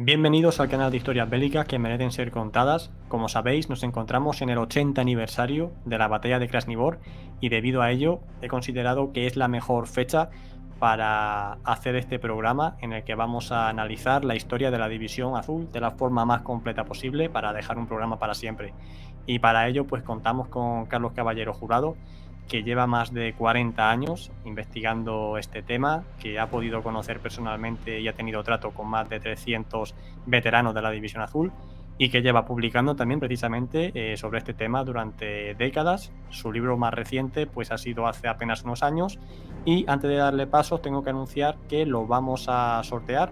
Bienvenidos al canal de historias bélicas que merecen ser contadas. Como sabéis, nos encontramos en el 80 aniversario de la batalla de Krasnivor y debido a ello he considerado que es la mejor fecha para hacer este programa en el que vamos a analizar la historia de la División Azul de la forma más completa posible para dejar un programa para siempre. Y para ello pues contamos con Carlos Caballero Jurado, que lleva más de 40 años investigando este tema, que ha podido conocer personalmente y ha tenido trato con más de 300 veteranos de la División Azul y que lleva publicando también precisamente eh, sobre este tema durante décadas. Su libro más reciente pues ha sido hace apenas unos años y antes de darle paso tengo que anunciar que lo vamos a sortear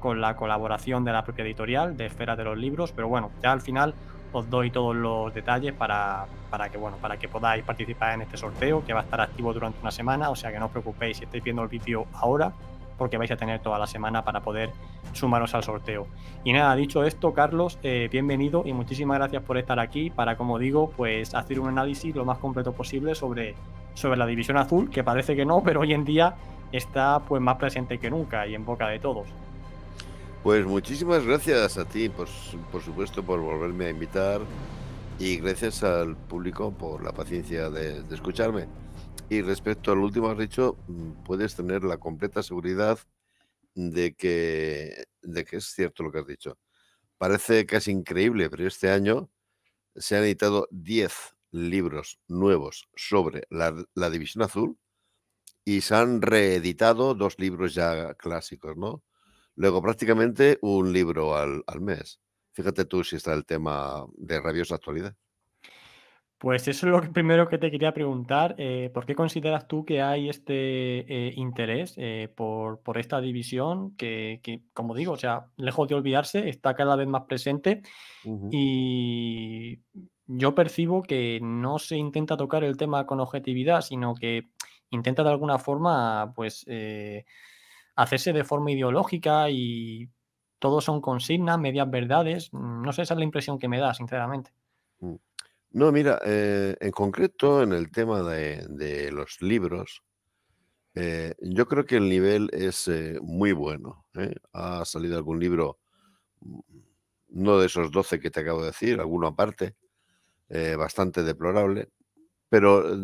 con la colaboración de la propia editorial de Esfera de los Libros, pero bueno, ya al final os doy todos los detalles para, que, bueno, para que podáis participar en este sorteo que va a estar activo durante una semana, o sea que no os preocupéis si estáis viendo el vídeo ahora porque vais a tener toda la semana para poder sumaros al sorteo. Y nada, dicho esto, Carlos, eh, bienvenido y muchísimas gracias por estar aquí para, como digo, pues hacer un análisis lo más completo posible sobre, sobre la división azul, que parece que no, pero hoy en día está pues más presente que nunca y en boca de todos. Pues muchísimas gracias a ti, por, supuesto, por volverme a invitar y gracias al público por la paciencia de, escucharme. Y respecto al último has dicho, mm, puedes tener la completa seguridad de que, es cierto lo que has dicho. Parece casi increíble, pero este año se han editado 10 libros nuevos sobre la, la División Azul y se han reeditado dos libros ya clásicos, ¿no? Luego, prácticamente un libro al, mes. Fíjate tú si está el tema de rabiosa actualidad. Pues eso es lo primero que te quería preguntar. Eh, ¿Por qué consideras tú que hay este eh, interés eh, por, esta división que, como digo, o sea, lejos de olvidarse, está cada vez más presente y yo percibo que no se intenta tocar el tema con objetividad, sino que intenta de alguna forma, pues hacerse de forma ideológica y todo son consignas, medias verdades. Mm, no sé, esa es la impresión que me da, sinceramente. Mm. No, mira, eh, en concreto en el tema de, los libros, eh, yo creo que el nivel es eh, muy bueno. Ha salido algún libro, mm, no de esos 12 que te acabo de decir, alguno aparte, bastante deplorable, pero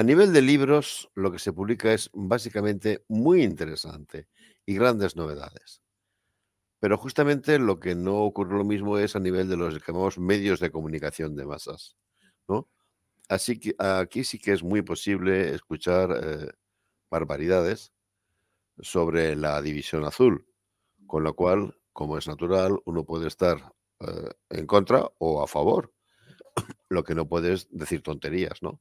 a nivel de libros, lo que se publica es básicamente muy interesante y grandes novedades. Pero justamente lo que no ocurre lo mismo es a nivel de los que medios de comunicación de masas. ¿no? Así que aquí sí que es muy posible escuchar eh, barbaridades sobre la división azul, con lo cual, como es natural, uno puede estar eh, en contra o a favor. Lo que no puede es decir tonterías, ¿no?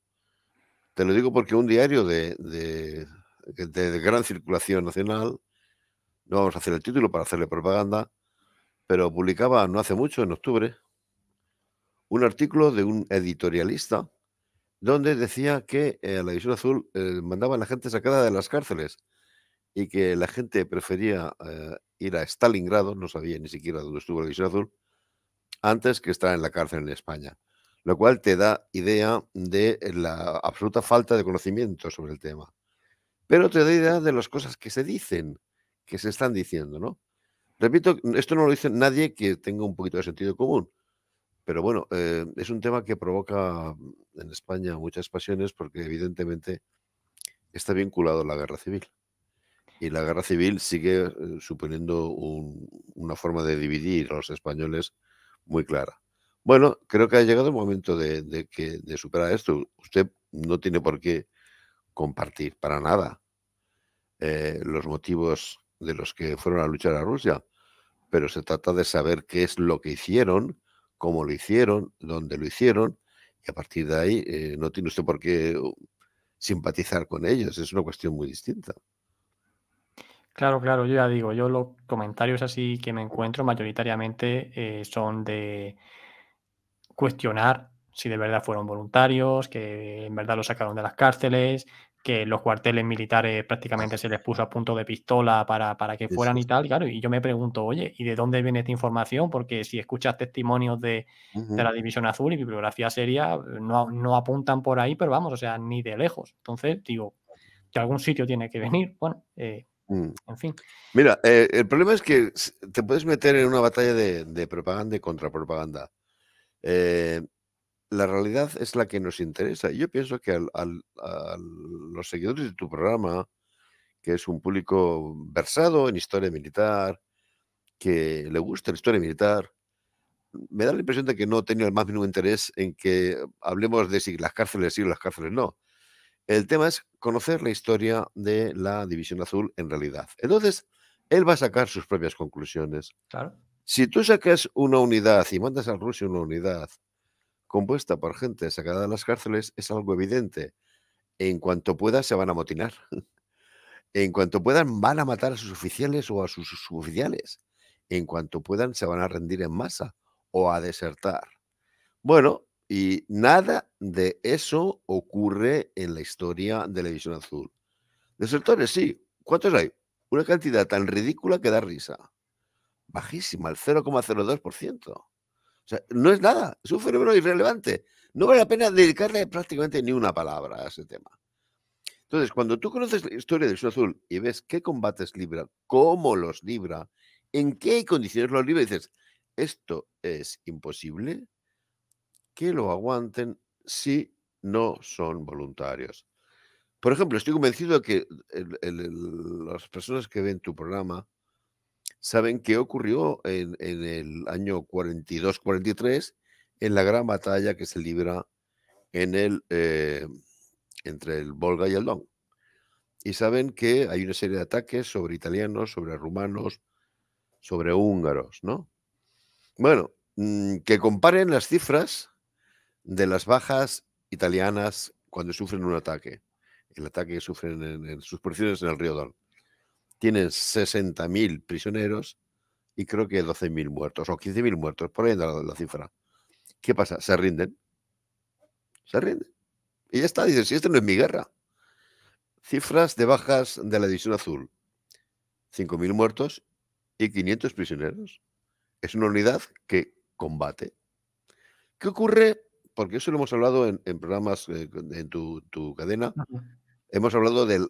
Te lo digo porque un diario de, gran circulación nacional, no vamos a hacer el título para hacerle propaganda, pero publicaba no hace mucho, en octubre, un artículo de un editorialista donde decía que eh, la División Azul eh, mandaba a la gente sacada de las cárceles y que la gente prefería eh, ir a Stalingrado, no sabía ni siquiera dónde estuvo la División Azul, antes que estar en la cárcel en España lo cual te da idea de eh, la absoluta falta de conocimiento sobre el tema. Pero te da idea de las cosas que se dicen, que se están diciendo, ¿no? Repito, esto no lo dice nadie que tenga un poquito de sentido común, pero bueno, eh, es un tema que provoca en España muchas pasiones porque evidentemente está vinculado a la guerra civil. Y la guerra civil sigue eh, suponiendo una forma de dividir a los españoles muy clara. Bueno, creo que ha llegado el momento de, que, de superar esto. Usted no tiene por qué compartir para nada eh, los motivos de los que fueron a luchar a Rusia, pero se trata de saber qué es lo que hicieron, cómo lo hicieron, dónde lo hicieron, y a partir de ahí eh, no tiene usted por qué uh, simpatizar con ellos, es una cuestión muy distinta. Claro, claro, yo ya digo, yo los comentarios así que me encuentro mayoritariamente eh, son de cuestionar si de verdad fueron voluntarios, que en verdad los sacaron de las cárceles, que los cuarteles militares prácticamente se les puso a punto de pistola para, que fueran y tal, claro, y yo me pregunto, oye, ¿y de dónde viene esta información? Porque si escuchas testimonios de, la División Azul y bibliografía seria, no, apuntan por ahí, pero vamos, o sea, ni de lejos. Entonces, digo, que algún sitio tiene que venir, bueno, eh, mm. en fin. Mira, eh, el problema es que te puedes meter en una batalla de, de propaganda y contrapropaganda. Eh, la realidad es la que nos interesa. Yo pienso que a los seguidores de tu programa, que es un público versado en historia militar, que le gusta la historia militar, me da la impresión de que no tenía el más mínimo interés en que hablemos de si las cárceles sí o las cárceles no. El tema es conocer la historia de la División Azul en realidad. Entonces, él va a sacar sus propias conclusiones. Claro. Si tú sacas una unidad y mandas a Rusia una unidad compuesta por gente sacada de las cárceles, es algo evidente. En cuanto pueda se van a motinar. en cuanto puedan, van a matar a sus oficiales o a sus suboficiales. En cuanto puedan, se van a rendir en masa o a desertar. Bueno, y nada de eso ocurre en la historia de la División Azul. Desertores, sí. ¿Cuántos hay? Una cantidad tan ridícula que da risa bajísima, el 0,02%. O sea, no es nada, es un fenómeno irrelevante. No vale la pena dedicarle prácticamente ni una palabra a ese tema. Entonces, cuando tú conoces la historia del Sur Azul y ves qué combates libra, cómo los libra, en qué condiciones los libra, dices, esto es imposible que lo aguanten si no son voluntarios. Por ejemplo, estoy convencido de que las personas que ven tu programa saben qué ocurrió en, el año 42-43 en la gran batalla que se libra en el, eh, entre el Volga y el Don. Y saben que hay una serie de ataques sobre italianos, sobre rumanos, sobre húngaros, ¿no? Bueno, mm, que comparen las cifras de las bajas italianas cuando sufren un ataque, el ataque que sufren en, en sus porciones en el río Don tienen 60.000 prisioneros y creo que 12.000 muertos o 15.000 muertos, por ahí anda la, cifra. ¿Qué pasa? Se rinden. Se rinden. Y ya está, dicen, si esto no es mi guerra. Cifras de bajas de la División Azul. 5.000 muertos y 500 prisioneros. Es una unidad que combate. ¿Qué ocurre? Porque eso lo hemos hablado en, programas, eh, en tu, cadena, hemos hablado de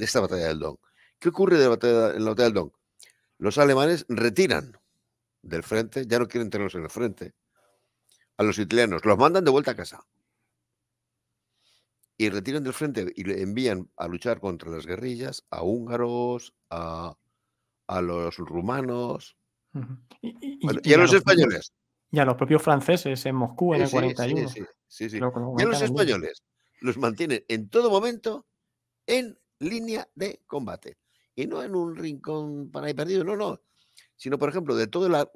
esta batalla del Don. ¿Qué ocurre en la batalla del Don? Los alemanes retiran del frente, ya no quieren tenerlos en el frente, a los italianos, los mandan de vuelta a casa. Y retiran del frente y le envían a luchar contra las guerrillas a húngaros, a, los rumanos y, a, los, españoles. Y a los propios franceses en Moscú en el 41. Sí, sí, Y a los españoles los mantienen en todo momento en línea de combate y no en un rincón para ahí perdido, no, no, sino por ejemplo de toda la,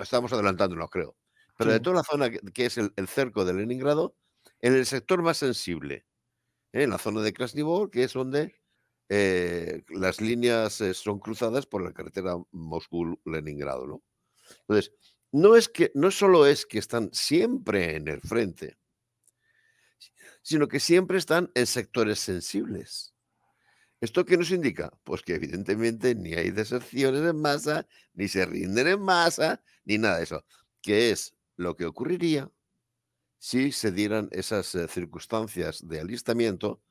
estamos adelantándonos creo, pero de toda la zona que, es el, cerco de Leningrado, en el sector más sensible, ¿eh? en la zona de Krasnivor, que es donde eh, las líneas eh, son cruzadas por la carretera Moscú-Leningrado, ¿no? Entonces, no es que, no solo es que están siempre en el frente, sino que siempre están en sectores sensibles. ¿Esto qué nos indica? Pues que evidentemente ni hay deserciones en masa, ni se rinden en masa, ni nada de eso. Que es lo que ocurriría si se dieran esas eh, circunstancias de alistamiento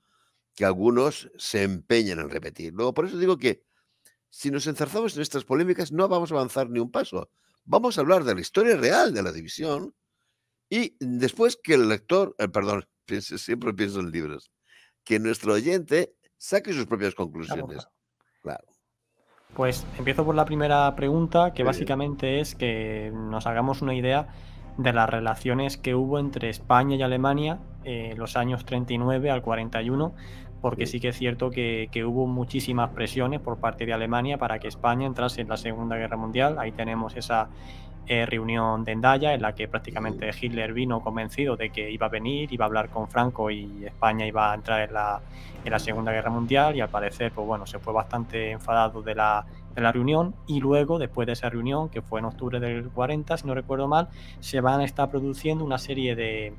que algunos se empeñan en repetir. Luego, por eso digo que si nos enzarzamos en estas polémicas no vamos a avanzar ni un paso. Vamos a hablar de la historia real de la división y después que el lector, eh, perdón, siempre pienso en libros, que nuestro oyente Saque sus propias conclusiones. Claro. Pues empiezo por la primera pregunta, que básicamente es que nos hagamos una idea de las relaciones que hubo entre España y Alemania en eh, los años 39 al 41, porque sí, que es cierto que, que, hubo muchísimas presiones por parte de Alemania para que España entrase en la Segunda Guerra Mundial. Ahí tenemos esa, eh, reunión de Endaya en la que prácticamente Hitler vino convencido de que iba a venir, iba a hablar con Franco y España iba a entrar en la, la Segunda Guerra Mundial y al parecer, pues bueno, se fue bastante enfadado de la, de la reunión y luego, después de esa reunión, que fue en octubre del 40, si no recuerdo mal, se van a estar produciendo una serie de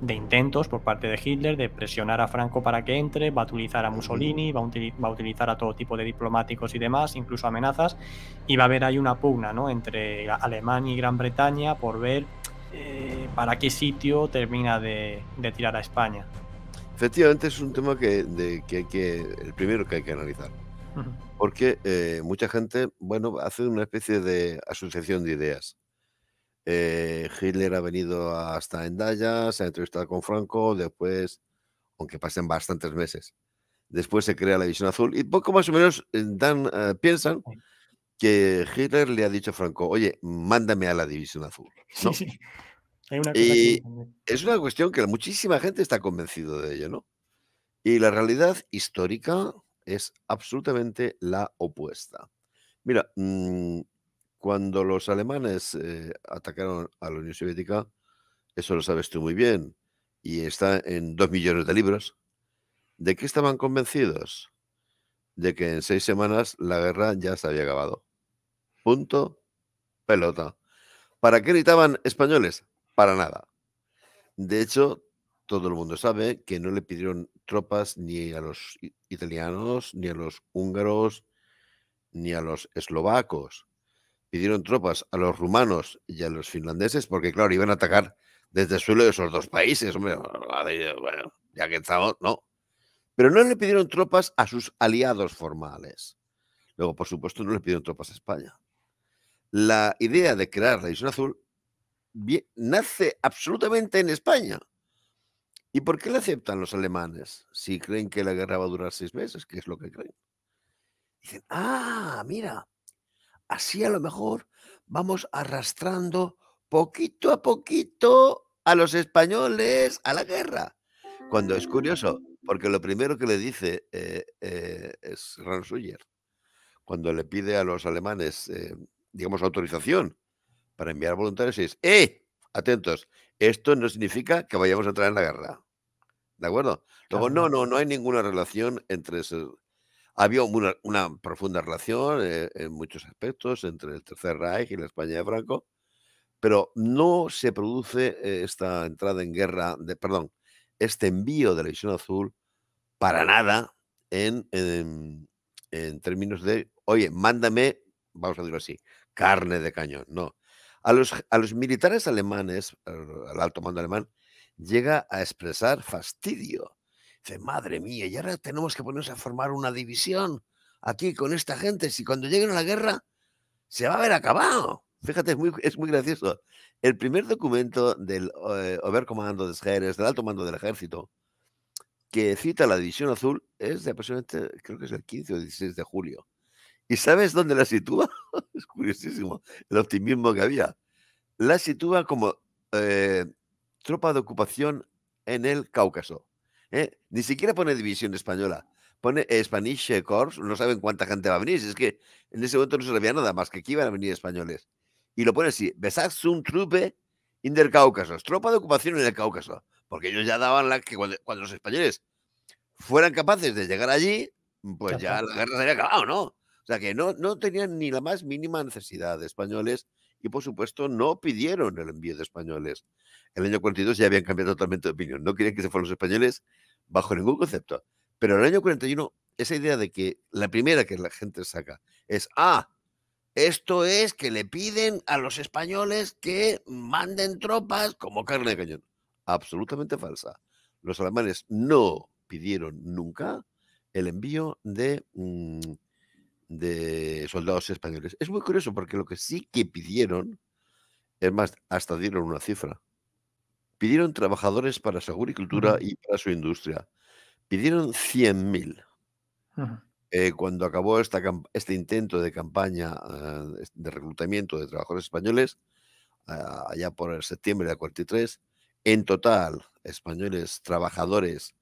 de intentos por parte de Hitler de presionar a Franco para que entre, va a utilizar a Mussolini, va a, utilizar a todo tipo de diplomáticos y demás, incluso amenazas, y va a haber ahí una pugna ¿no? entre Alemania y Gran Bretaña por ver eh, para qué sitio termina de, tirar a España. Efectivamente es un tema que, de, hay que, el primero que hay que analizar, porque eh, mucha gente, bueno, hace una especie de asociación de ideas eh, Hitler ha venido hasta Endaya, se ha entrevistado con Franco, después, aunque pasen bastantes meses, después se crea la División Azul y poco más o menos eh, dan, eh, piensan que Hitler le ha dicho a Franco, oye, mándame a la División Azul. Sí, y es una cuestión que muchísima gente está convencido de ello, ¿no? Y la realidad histórica es absolutamente la opuesta. Mira, mm, cuando los alemanes eh, atacaron a la Unión Soviética, eso lo sabes tú muy bien, y está en dos millones de libros, ¿de qué estaban convencidos? De que en seis semanas la guerra ya se había acabado. Punto. Pelota. ¿Para qué gritaban españoles? Para nada. De hecho, todo el mundo sabe que no le pidieron tropas ni a los italianos, ni a los húngaros, ni a los eslovacos pidieron tropas a los rumanos y a los finlandeses, porque claro, iban a atacar desde el suelo de esos dos países. Hombre, bueno, ya que estamos, no. Pero no le pidieron tropas a sus aliados formales. Luego, por supuesto, no le pidieron tropas a España. La idea de crear la Isla Azul nace absolutamente en España. ¿Y por qué la aceptan los alemanes si creen que la guerra va a durar seis meses, qué es lo que creen? Dicen, ah, mira, Así a lo mejor vamos arrastrando poquito a poquito a los españoles a la guerra. Cuando es curioso, porque lo primero que le dice eh, eh es cuando le pide a los alemanes, eh, digamos, autorización para enviar voluntarios, es, ¡eh! Atentos, esto no significa que vayamos a entrar en la guerra. ¿De acuerdo? Luego, no, no, no hay ninguna relación entre eso. Había una, profunda relación eh, en muchos aspectos entre el Tercer Reich y la España de Franco, pero no se produce eh, esta entrada en guerra, de, perdón, este envío de la visión Azul para nada en, términos de, oye, mándame, vamos a decirlo así, carne de cañón. No. A los, a los militares alemanes, al alto mando alemán, llega a expresar fastidio Dice, madre mía, y ahora tenemos que ponernos a formar una división aquí con esta gente. Si cuando lleguen a la guerra se va a ver acabado. Fíjate, es muy, es muy gracioso. El primer documento del eh, Oberkommando des del alto mando del ejército, que cita la División Azul, es de aproximadamente, creo que es el 15 o 16 de julio. ¿Y sabes dónde la sitúa? es curiosísimo el optimismo que había. La sitúa como eh, tropa de ocupación en el Cáucaso. ¿eh? Ni siquiera pone división española. Pone Spanish eh, Corps, no saben cuánta gente va a venir. Es que en ese momento no se sabía nada más que aquí iban a venir españoles. Y lo pone así: Besatzung trupe in el Cáucaso, tropa de ocupación en el Cáucaso. Porque ellos ya daban la que cuando, los españoles fueran capaces de llegar allí, pues ya la guerra se había acabado, ¿no? O sea que no, no tenían ni la más mínima necesidad de españoles y por supuesto no pidieron el envío de españoles. el año 42 ya habían cambiado totalmente de opinión, no querían que se fueran los españoles bajo ningún concepto. Pero en el año 41, esa idea de que la primera que la gente saca es, ah, esto es que le piden a los españoles que manden tropas como carne de cañón. Absolutamente falsa. Los alemanes no pidieron nunca el envío de, mm, soldados españoles. Es muy curioso porque lo que sí que pidieron, es más, hasta dieron una cifra, Pidieron trabajadores para su agricultura y para su industria. Pidieron 100.000. Eh, cuando acabó esta, este intento de campaña ah, de reclutamiento de trabajadores españoles, ah, allá por el septiembre de 43, en total, españoles trabajadores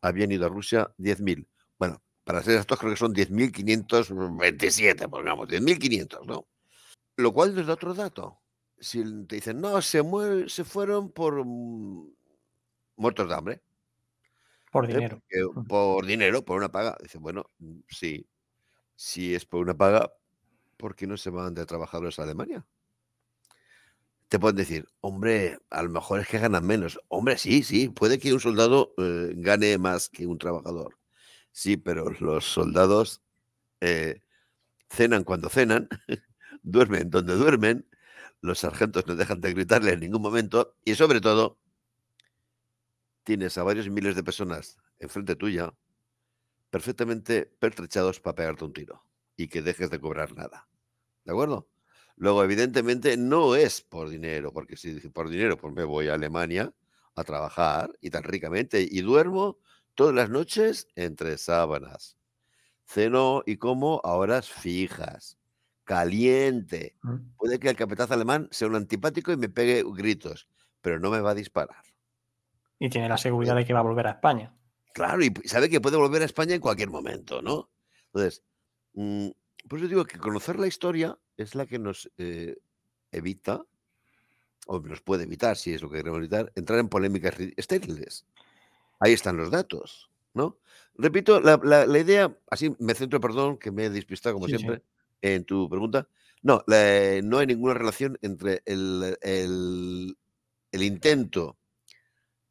habían ido a Rusia 10.000. Bueno, para ser exactos creo que son 10.527, pongamos, 10.500, ¿no? Lo cual nos da otro dato si te dicen, no, se, se fueron por mm, muertos de hambre. Por ¿Eh? dinero. Mm. por dinero, por una paga. Dice, bueno, mm, sí, si es por una paga, ¿por qué no se van de trabajadores a Alemania? Te pueden decir, hombre, a lo mejor es que ganan menos. Hombre, sí, sí, puede que un soldado eh, gane más que un trabajador. Sí, pero los soldados eh, cenan cuando cenan, duermen donde duermen, los sargentos no dejan de gritarle en ningún momento y sobre todo tienes a varios miles de personas enfrente tuya perfectamente pertrechados para pegarte un tiro y que dejes de cobrar nada. ¿De acuerdo? Luego, evidentemente, no es por dinero, porque si por dinero, pues me voy a Alemania a trabajar y tan ricamente y duermo todas las noches entre sábanas. Ceno y como a horas fijas caliente. Puede que el capitán alemán sea un antipático y me pegue gritos, pero no me va a disparar. Y tiene la seguridad de que va a volver a España. Claro, y sabe que puede volver a España en cualquier momento, ¿no? Entonces, mm, pues yo digo que conocer la historia es la que nos eh, evita, o nos puede evitar, si es lo que queremos evitar, entrar en polémicas estériles. Ahí están los datos, ¿no? Repito, la, idea, así me centro, perdón, que me he despistado como siempre en tu pregunta. No, eh, no hay ninguna relación entre el, intento,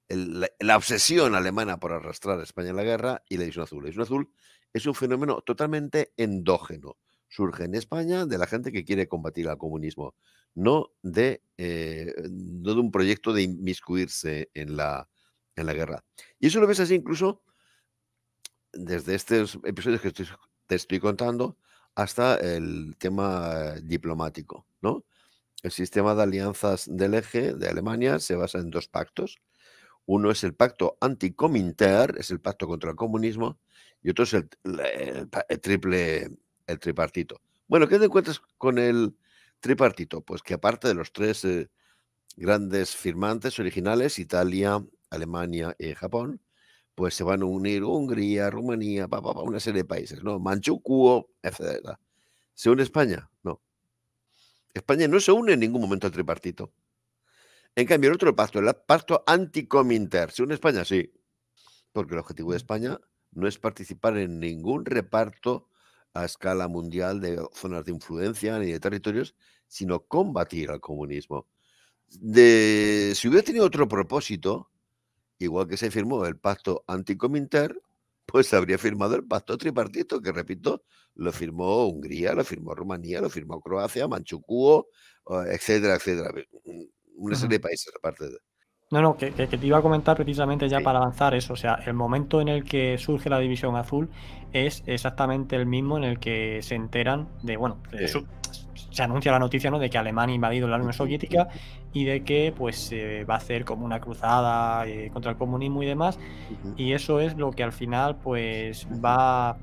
la, obsesión alemana por arrastrar a España en la guerra y la visión Azul. La visión Azul es un fenómeno totalmente endógeno. Surge en España de la gente que quiere combatir al comunismo, no de, eh, de un proyecto de inmiscuirse en la, en la guerra. Y eso lo ves así incluso desde estos episodios que estoy, te estoy contando, hasta el tema diplomático, ¿no? El sistema de alianzas del eje de Alemania se basa en dos pactos. Uno es el pacto anticominter, es el pacto contra el comunismo, y otro es el, triple, el tripartito. Bueno, ¿qué te encuentras con el tripartito? Pues que aparte de los tres eh, grandes firmantes originales, Italia, Alemania y Japón, pues se van a unir Hungría, Rumanía, una serie de países, ¿no? Manchukuo, etc. ¿Se une España? No. España no se une en ningún momento al tripartito. En cambio, el otro pacto, el pacto anticominter, ¿se une España? Sí. Porque el objetivo de mm. España no es participar en ningún reparto a escala mundial de zonas de influencia ni de territorios, sino combatir al comunismo. si hubiera tenido otro propósito, igual que se firmó el pacto anticominter, pues habría firmado el pacto tripartito, que repito, lo firmó Hungría, lo firmó Rumanía, lo firmó Croacia, Manchukuo, etcétera, etcétera. Una serie de países aparte de. No, no, que, te iba a comentar precisamente ya para avanzar eso. O sea, el momento en el que surge la División Azul es exactamente el mismo en el que se enteran de, bueno, se anuncia la noticia ¿no? de que Alemania ha invadido la Unión Soviética y de que pues va a hacer como una cruzada eh, contra el comunismo y demás. Y eso es lo que al final pues va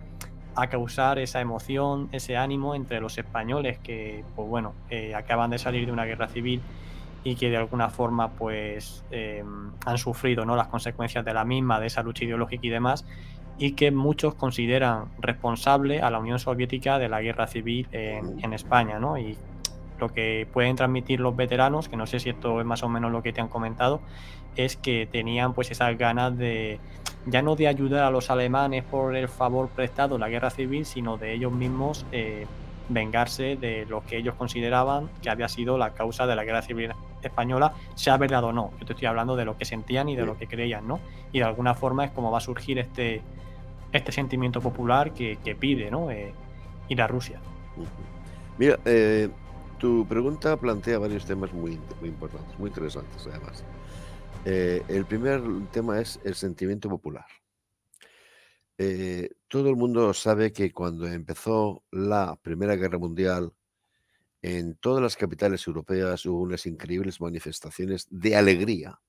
a causar esa emoción, ese ánimo entre los españoles que, pues bueno, eh, acaban de salir de una guerra civil y que de alguna forma pues eh, han sufrido ¿no? las consecuencias de la misma, de esa lucha ideológica y demás, y que muchos consideran responsable a la Unión Soviética de la guerra civil en, España, ¿no? Y lo que pueden transmitir los veteranos, que no sé si esto es más o menos lo que te han comentado, es que tenían pues esas ganas de ya no de ayudar a los alemanes por el favor prestado en la guerra civil, sino de ellos mismos eh, vengarse de lo que ellos consideraban que había sido la causa de la guerra civil española, sea verdad o no. Yo te estoy hablando de lo que sentían y de lo que creían, ¿no? Y de alguna forma es como va a surgir este, este sentimiento popular que, pide, ¿no? Eh, ir a Rusia. Mira, eh, tu pregunta plantea varios temas muy, muy importantes, muy interesantes además. Eh, el primer tema es el sentimiento popular. todo el mundo sabe que cuando empezó la Primera Guerra Mundial, en todas las capitales europeas hubo unas increíbles manifestaciones de alegría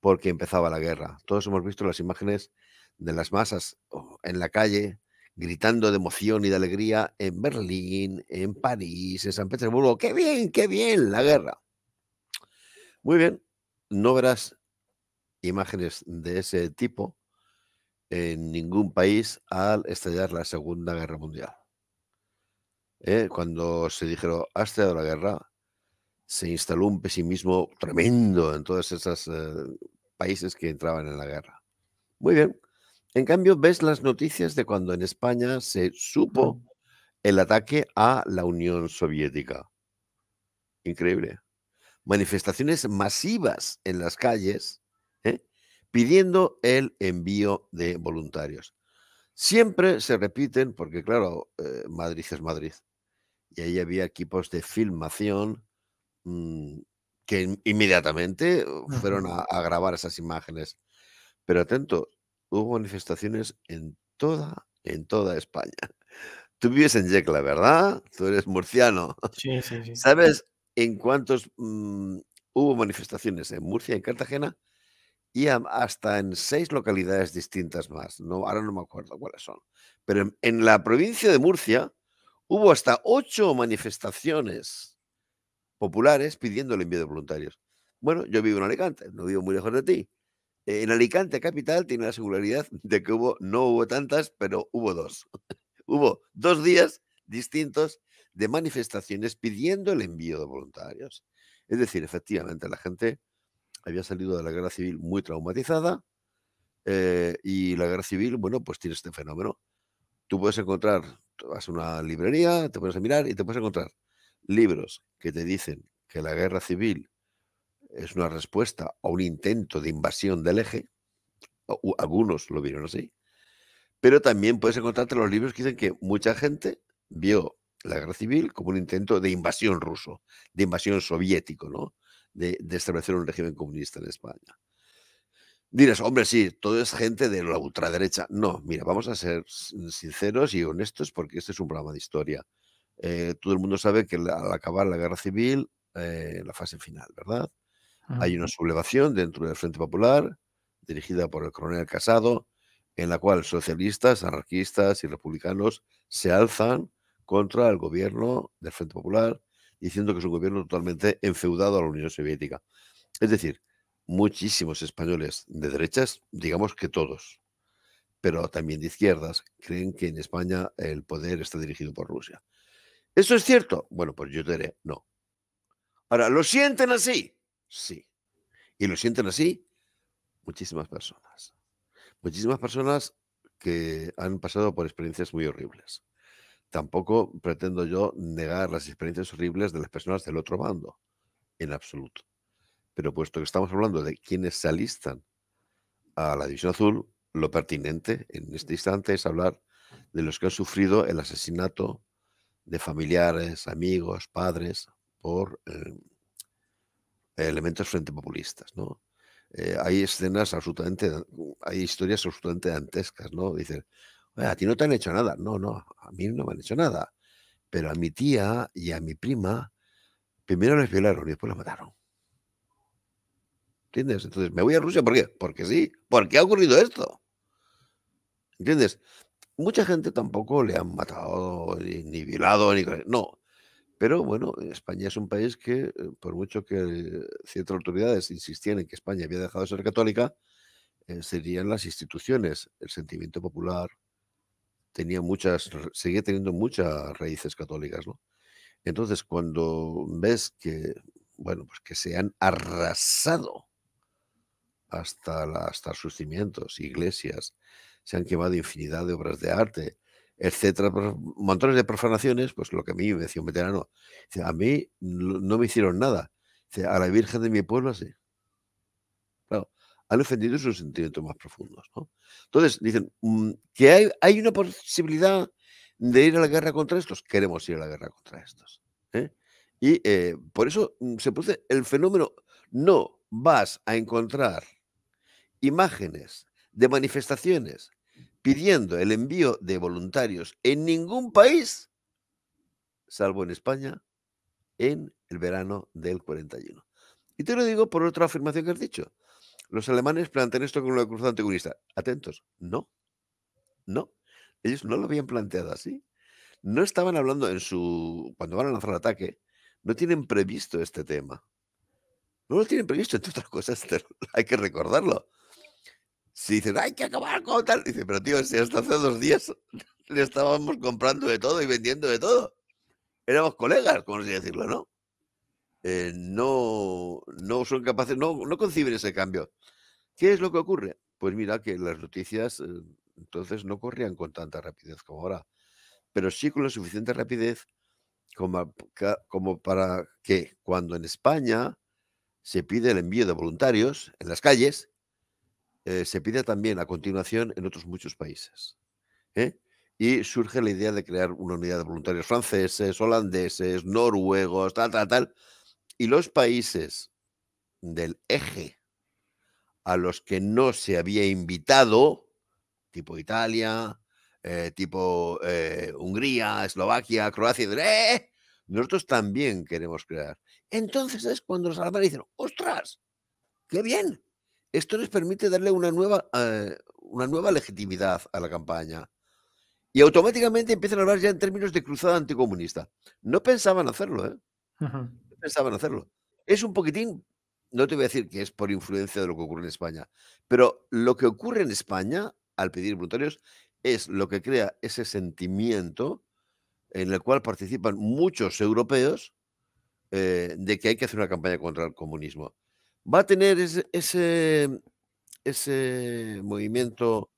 porque empezaba la guerra. Todos hemos visto las imágenes de las masas oh, en la calle gritando de emoción y de alegría en Berlín, en París, en San Petersburgo. ¡Qué bien, qué bien la guerra! Muy bien, no verás imágenes de ese tipo en ningún país al estallar la Segunda Guerra Mundial. ¿eh? cuando se dijeron hasta de la guerra, se instaló un pesimismo tremendo en todos esos eh, países que entraban en la guerra. Muy bien. En cambio, ves las noticias de cuando en España se supo el ataque a la Unión Soviética. Increíble. Manifestaciones masivas en las calles ¿eh? pidiendo el envío de voluntarios. Siempre se repiten, porque claro, Madrid es Madrid, y ahí había equipos de filmación mm, que inmediatamente uh, fueron a, grabar esas imágenes. Pero atento, hubo manifestaciones en toda, en toda España. Tú vives en Yecla, ¿verdad? Tú eres murciano. Sí, sí, sí. ¿Sabes en cuántos mm, hubo manifestaciones en Murcia, en Cartagena? y hasta en seis localidades distintas más. No, ahora no me acuerdo cuáles son. Pero en, la provincia de Murcia Hubo hasta ocho manifestaciones populares pidiendo el envío de voluntarios. Bueno, yo vivo en Alicante, no vivo muy lejos de ti. Eh, en Alicante capital tiene la singularidad de que no hubo tantas, pero hubo dos. hubo dos días distintos de manifestaciones pidiendo el envío de voluntarios. Es decir, efectivamente, la gente había salido de la guerra civil muy traumatizada eh, y la guerra civil, bueno, pues tiene este fenómeno. Tú puedes encontrar vas a una librería, te pones a mirar y te puedes encontrar libros que te dicen que la guerra civil es una respuesta a un intento de invasión del eje, algunos lo vieron así, pero también puedes encontrarte los libros que dicen que mucha gente vio la guerra civil como un intento de invasión ruso, de invasión soviético, ¿no? de establecer un régimen comunista en España. Dirás, hombre, sí, todo es gente de la ultraderecha. No, mira, vamos a ser sinceros y honestos porque este es un programa de historia. Eh, todo el mundo sabe que al acabar la guerra civil, eh, la fase final, ¿verdad? Hay una sublevación dentro del Frente Popular, dirigida por el coronel Casado, en la cual socialistas, anarquistas y republicanos se alzan contra el gobierno del Frente Popular, diciendo que es un gobierno totalmente enfeudado a la Unión Soviética. Es decir, muchísimos españoles de derechas, digamos que todos, pero también de izquierdas, creen que en España el poder está dirigido por Rusia. ¿Eso es cierto? Bueno, pues yo diré, no. Ahora, ¿lo sienten así? Sí. Y lo sienten así muchísimas personas. Muchísimas personas que han pasado por experiencias muy horribles. Tampoco pretendo yo negar las experiencias horribles de las personas del otro bando, en absoluto. Pero puesto que estamos hablando de quienes se alistan a la División Azul, lo pertinente en este instante es hablar de los que han sufrido el asesinato de familiares, amigos, padres, por eh, elementos frente populistas, ¿no? Eh, hay escenas absolutamente, hay historias absolutamente dantescas, ¿no? Dicen, a ti no te han hecho nada. No, no, a mí no me han hecho nada. Pero a mi tía y a mi prima, primero les violaron y después la mataron. ¿Entiendes? Entonces, me voy a Rusia, ¿por qué? Porque sí, ¿Por qué ha ocurrido esto. ¿Entiendes? Mucha gente tampoco le han matado, ni, violado, ni... No. Pero bueno, España es un país que, eh, por mucho que ciertas autoridades insistían en que España había dejado de ser católica, eh, serían las instituciones. El sentimiento popular tenía muchas, seguía teniendo muchas raíces católicas, ¿no? Entonces, cuando ves que, bueno, pues que se han arrasado hasta, hasta sus cimientos, iglesias, se han quemado infinidad de obras de arte, etcétera, montones de profanaciones, pues lo que a mí me decía un veterano, a mí no me hicieron nada, a la Virgen de mi pueblo así Claro, han ofendido sus sentimientos más profundos. Entonces, dicen, mm, que hay, hay una posibilidad de ir a la guerra contra estos, queremos ir a la guerra contra estos. ¿eh? Y eh, por eso mm, se produce el fenómeno, no vas a encontrar imágenes de manifestaciones pidiendo el envío de voluntarios en ningún país, salvo en España, en el verano del 41. Y te lo digo por otra afirmación que has dicho. Los alemanes plantean esto como una cruz anticomunista. Atentos, no, no. Ellos no lo habían planteado así. No estaban hablando en su... Cuando van a lanzar el ataque, no tienen previsto este tema. No lo tienen previsto, entre otras cosas, hay que recordarlo. Si dicen, hay que acabar con tal. Dice, pero tío, si hasta hace dos días le estábamos comprando de todo y vendiendo de todo. Éramos colegas, como si decirlo, ¿no? Eh, no, no son capaces, no, no conciben ese cambio. ¿Qué es lo que ocurre? Pues mira que las noticias eh, entonces no corrían con tanta rapidez como ahora, pero sí con la suficiente rapidez como para que cuando en España se pide el envío de voluntarios en las calles, eh, se pide también a continuación en otros muchos países. ¿eh? Y surge la idea de crear una unidad de voluntarios franceses, holandeses, noruegos, tal, tal, tal. Y los países del eje a los que no se había invitado, tipo Italia, eh, tipo Hungría, Eslovaquia, Croacia, eh nosotros también queremos crear. Entonces es cuando los alemanes dicen, ostras, qué bien, esto les permite darle una nueva, eh, una nueva legitimidad a la campaña. Y automáticamente empiezan a hablar ya en términos de cruzada anticomunista. No pensaban hacerlo, ¿eh? No pensaban hacerlo. Es un poquitín, no te voy a decir que es por influencia de lo que ocurre en España, pero lo que ocurre en España al pedir voluntarios es lo que crea ese sentimiento en el cual participan muchos europeos eh, de que hay que hacer una campaña contra el comunismo va a tener ese, mm, ese, movimiento,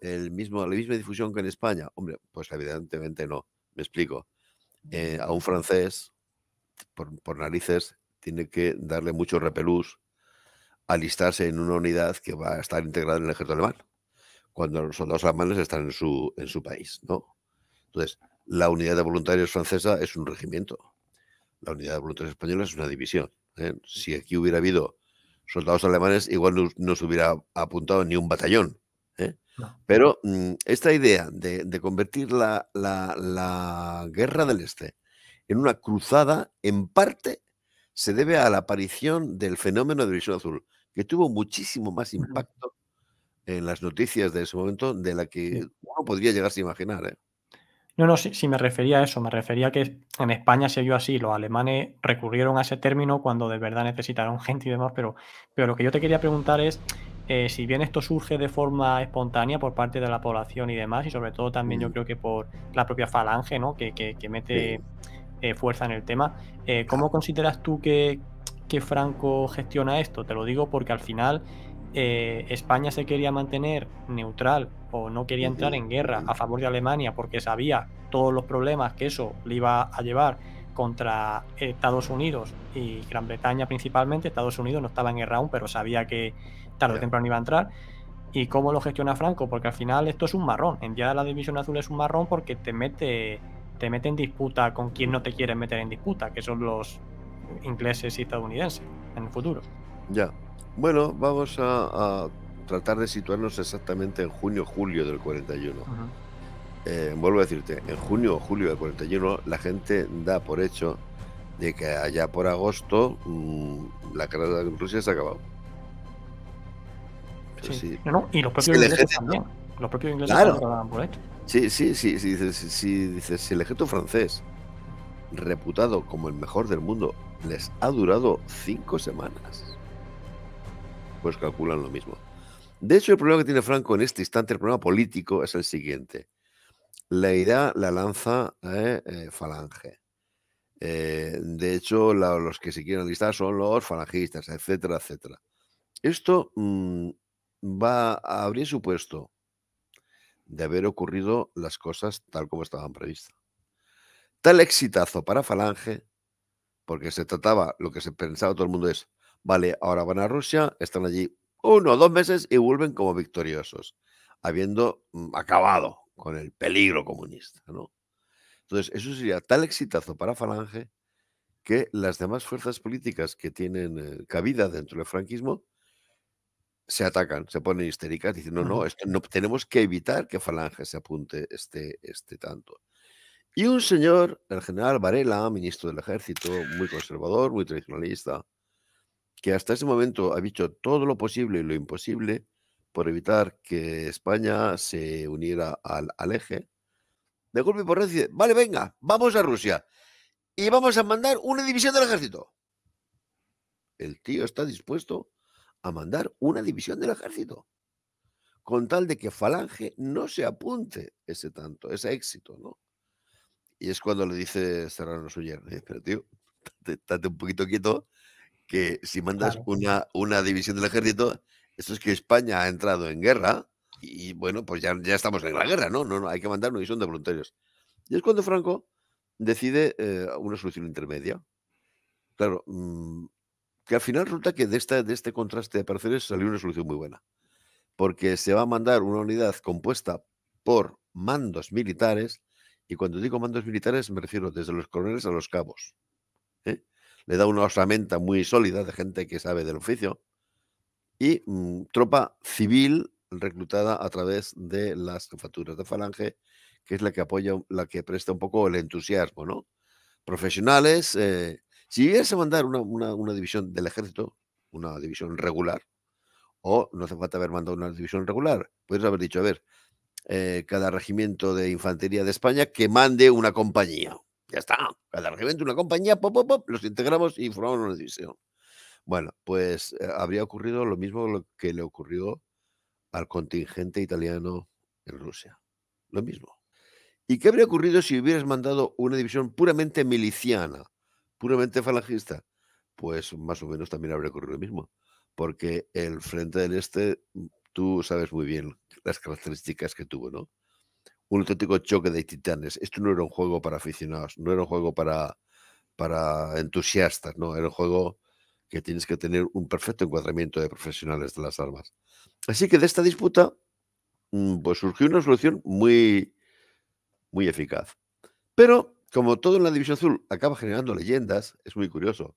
el mismo, la misma difusión que en España. Hombre, pues evidentemente no, me explico. Eh, a un francés, por, narices, tiene que darle mucho repelús alistarse en una unidad que va a estar integrada en el ejército alemán, cuando los soldados alemanes están en su, en su país, ¿no? Entonces, la unidad de voluntarios francesa es un regimiento, la unidad de voluntarios española es una división. ¿eh? Si aquí hubiera habido soldados alemanes, igual no, se hubiera apuntado ni un batallón. ¿eh? Pero mm, esta idea de, convertir la, guerra del Este en una cruzada, en parte, se debe a la aparición del fenómeno de Visión Azul, que tuvo muchísimo más impacto en las noticias de ese momento de la que uno podría llegarse a imaginar. ¿eh? No, no, si, me refería a eso, me refería a que en España se vio así, los alemanes recurrieron a ese término cuando de verdad necesitaron gente y demás, pero, pero lo que yo te quería preguntar es, eh, si bien esto surge de forma espontánea por parte de la población y demás, y sobre todo también yo mm. creo que por la propia falange, ¿no? Que, que, que mete eh, fuerza en el tema, eh, ¿cómo consideras tú que, que Franco gestiona esto? Te lo digo porque al final... Eh, España se quería mantener neutral o no quería entrar en guerra a favor de Alemania porque sabía todos los problemas que eso le iba a llevar contra Estados Unidos y Gran Bretaña principalmente. Estados Unidos no estaba en guerra aún, pero sabía que tarde o temprano iba a entrar. ¿Y cómo lo gestiona Franco? Porque al final esto es un marrón. En día la División Azul es un marrón porque te mete, te mete en disputa con quien no te quiere meter en disputa, que son los ingleses y estadounidenses en el futuro. Ya. Bueno, vamos a, tratar de situarnos exactamente en junio-julio del 41. Eh, vuelvo a decirte, en junio o julio del 41 la gente da por hecho de que allá por agosto mm, la guerra de Rusia se ha acabado. Sí. No, y los propios ingleses también. Sí, sí, sí, dices, si, si el ejército francés, reputado como el mejor del mundo, les ha durado cinco semanas pues calculan lo mismo. De hecho, el problema que tiene Franco en este instante, el problema político, es el siguiente. La idea la lanza eh, eh, Falange. Eh, de hecho, los que se quieren listar son los falangistas, etcétera, etcétera. Esto habría mm, va a abrir supuesto de haber ocurrido las cosas tal como estaban previstas. Tal exitazo para Falange, porque se trataba, lo que se pensaba todo el mundo es, Vale, ahora van a Rusia, están allí uno o dos meses y vuelven como victoriosos, habiendo mm, acabado con el peligro comunista, ¿no? Entonces, eso sería tal exitazo para Falange que las demás fuerzas políticas que tienen eh, cabida dentro del franquismo se atacan, se ponen histéricas diciendo, no, no, no tenemos que evitar que Falange se apunte este, este tanto. Y un señor, el general Varela, ministro del ejército, muy conservador, muy tradicionalista, que hasta ese momento ha dicho todo lo posible y lo imposible por evitar que España se uniera al, al eje, de golpe por dice, vale, venga, vamos a Rusia y vamos a mandar una división del ejército. El tío está dispuesto a mandar una división del ejército, con tal de que Falange no se apunte ese tanto, ese éxito, ¿no? Y es cuando le dice Serrano Suyer, pero tío, date un poquito quieto, que si mandas una, una división del ejército, esto es que España ha entrado en guerra y bueno, pues ya, ya estamos en la guerra, ¿no? No, no hay que mandar una división de voluntarios. Y es cuando Franco decide eh, una solución intermedia. Claro, mm, que al final resulta que de, esta, de este contraste de pareceres salió una solución muy buena, porque se va a mandar una unidad compuesta por mandos militares, y cuando digo mandos militares me refiero desde los coroneles a los cabos le da una osamenta muy sólida de gente que sabe del oficio, y mm, tropa civil reclutada a través de las jefaturas de Falange, que es la que apoya, la que presta un poco el entusiasmo, ¿no? Profesionales, eh, si hubiese mandado una, división del ejército, una división regular, o no hace falta haber mandado una división regular. Puedes haber dicho, a ver, eh, cada regimiento de infantería de España que mande una compañía. Ya está. Cada regimiento una compañía, pop, pop, pop, los integramos y formamos una división. Bueno, pues eh, habría ocurrido lo mismo que le ocurrió al contingente italiano en Rusia. Lo mismo. ¿Y qué habría ocurrido si hubieras mandado una división puramente miliciana, puramente falangista? Pues más o menos también habría ocurrido lo mismo, porque el Frente del Este, mm, tú sabes muy bien las características que tuvo, ¿no? un auténtico choque de titanes. Esto no era un juego para aficionados, no era un juego para, para entusiastas, no, era un juego que tienes que tener un perfecto encuadramiento de profesionales de las armas. Así que de esta disputa, mm, pues surgió una solución muy, muy eficaz. Pero, como todo en la División Azul acaba generando leyendas, es muy curioso.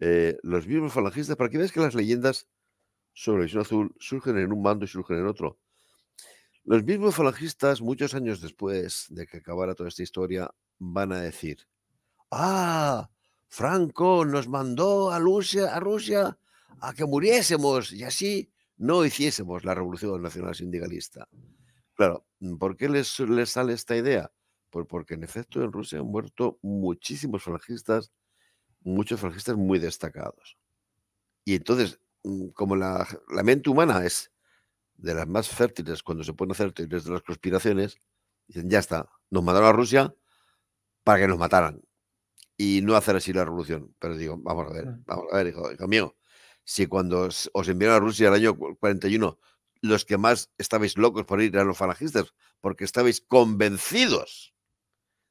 Eh, los mismos falangistas, para que veas que las leyendas sobre la División Azul surgen en un mando y surgen en otro. Los mismos falangistas, muchos años después de que acabara toda esta historia, van a decir, ah, Franco nos mandó a Rusia, a Rusia a que muriésemos y así no hiciésemos la Revolución Nacional Sindicalista. Claro, ¿por qué les, sale esta idea? Pues porque en efecto en Rusia han muerto muchísimos falangistas, muchos falangistas muy destacados. Y entonces, mm, como la mente humana es de las más fértiles, cuando se pueden hacer teorías de las conspiraciones, dicen, ya está, nos mandaron a Rusia para que nos mataran y no hacer así la revolución. Pero digo, vamos a ver, vamos a ver, hijo, mío, si cuando os enviaron a Rusia el año 41, los que más estabais locos por ir eran los falangistas, porque estabais convencidos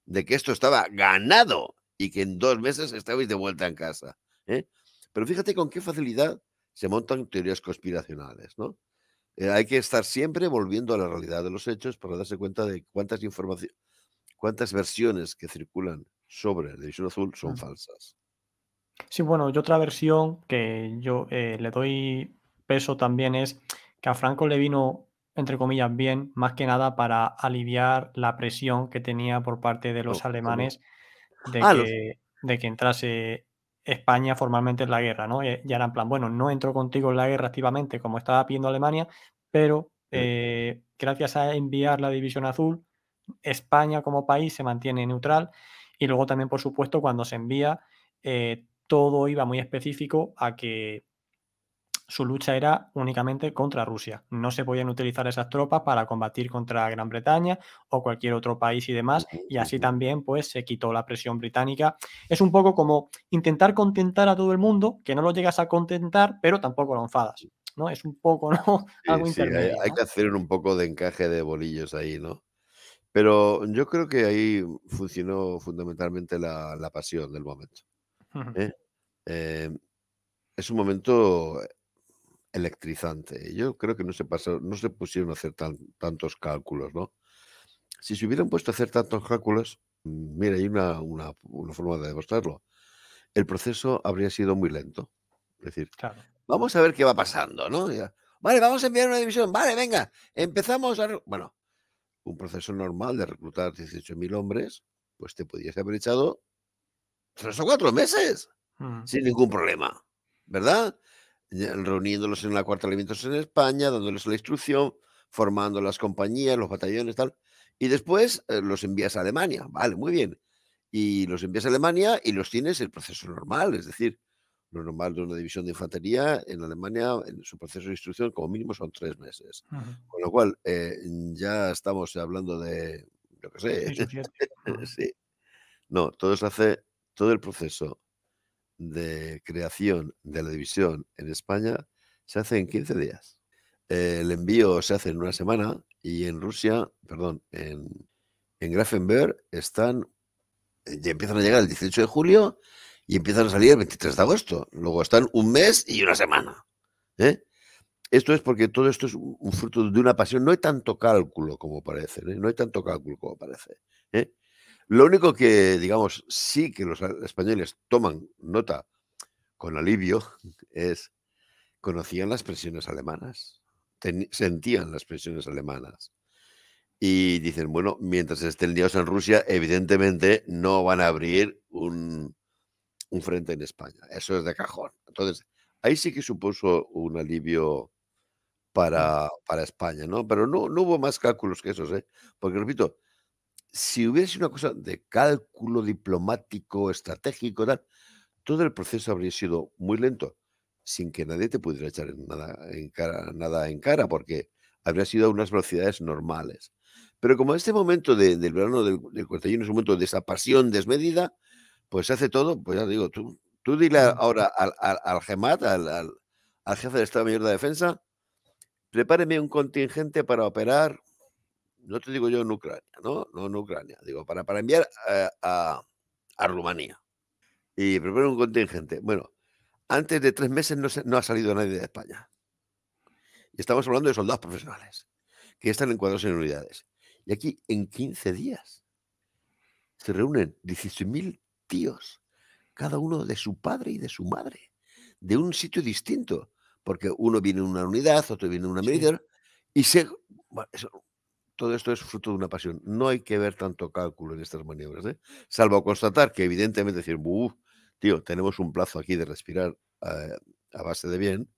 de que esto estaba ganado y que en dos meses estabais de vuelta en casa. ¿eh? Pero fíjate con qué facilidad se montan teorías conspiracionales, ¿no? Eh, hay que estar siempre volviendo a la realidad de los hechos para darse cuenta de cuántas informaciones, cuántas versiones que circulan sobre la división azul son falsas. Sí, bueno, y otra versión que yo eh, le doy peso también es que a Franco le vino, entre comillas, bien, más que nada para aliviar la presión que tenía por parte de los alemanes De, ah, que, de, que, entrase España formalmente en la guerra, ¿no? Eh, ya era en plan, bueno, no entró contigo en la guerra activamente como estaba pidiendo Alemania, pero eh, gracias a enviar la División Azul, España como país se mantiene neutral y luego también, por supuesto, cuando se envía, eh, todo iba muy específico a que su lucha era únicamente contra Rusia. No se podían utilizar esas tropas para combatir contra Gran Bretaña o cualquier otro país y demás, y así también pues se quitó la presión británica. Es un poco como intentar contentar a todo el mundo, que no lo llegas a contentar, pero tampoco lo enfadas. ¿no? Es un poco, ¿no? Algo hay, que hacer un poco de encaje de bolillos ahí, ¿no? Pero yo creo que ahí funcionó fundamentalmente la, pasión del momento. ¿eh? Eh, es un momento electrizante. Yo creo que no se, pasaron, no se pusieron a hacer tantos cálculos, ¿no? Si se hubieran puesto a hacer tantos cálculos, mm, mira, hay una, forma de demostrarlo. El proceso habría sido muy lento. Es decir, vamos a ver qué va pasando, ¿no? vale, vamos a enviar una división, vale, venga, empezamos a... Bueno, un proceso normal de reclutar 18.000 hombres, pues te podías haber echado tres o cuatro meses sin ningún problema, ¿verdad? reuniéndolos en la de Alimentos en España, dándoles la instrucción, formando las compañías, los batallones, tal. Y después eh, los envías a Alemania. Vale, muy bien. Y los envías a Alemania y los tienes el proceso normal, es decir, lo normal de una división de infantería en Alemania, en su proceso de instrucción, como mínimo son tres meses. Con lo cual, eh, ya estamos hablando de, yo qué sé, sí. no, todo se hace, todo el proceso de creación de la división en España se hace en 15 días. El envío se hace en una semana y en Rusia, perdón, en, Grafenberg están, eh, ya empiezan a llegar el 18 de julio y empiezan a salir el 23 de agosto. Luego están un mes y una semana. ¿eh? Esto es porque todo esto es un fruto de una pasión. No hay tanto cálculo como parece, ¿eh? no hay tanto cálculo como parece. Lo único que, digamos, sí que los españoles toman nota con alivio es, conocían las presiones alemanas, sentían las presiones alemanas. Y dicen, bueno, mientras estén liados en Rusia, evidentemente no van a abrir un, frente en España. Eso es de cajón. Entonces, ahí sí que supuso un alivio mm. para, para España, ¿no? Pero no, no hubo más cálculos que esos, ¿eh? Porque, repito, si hubiera sido una cosa de cálculo diplomático, estratégico, todo el proceso habría sido muy lento, sin que nadie te pudiera echar nada en cara, nada en cara porque habría sido a unas velocidades normales. Pero como este momento del verano del, del 41 es un momento de esa pasión desmedida, pues hace todo, pues ya digo, tú, tú dile ahora al, GEMAT, al, jefe del Estado Mayor de la Defensa, prepáreme un contingente para operar no te digo yo en Ucrania, no, no en Ucrania, digo, para, para enviar a, Rumanía y preparar un contingente. Bueno, antes de tres meses no, no ha salido nadie de España. Y estamos hablando de soldados profesionales que están encuadrados en unidades. Y aquí, en 15 días, se reúnen 16.000 tíos, cada uno de su padre y de su madre, de un sitio distinto, porque uno viene en una unidad, otro viene en una militar, y se, todo esto es fruto de una pasión. No hay que ver tanto cálculo en estas maniobras, ¿eh? salvo constatar que evidentemente decir, tío, tenemos un plazo aquí de respirar eh, a, base de bien,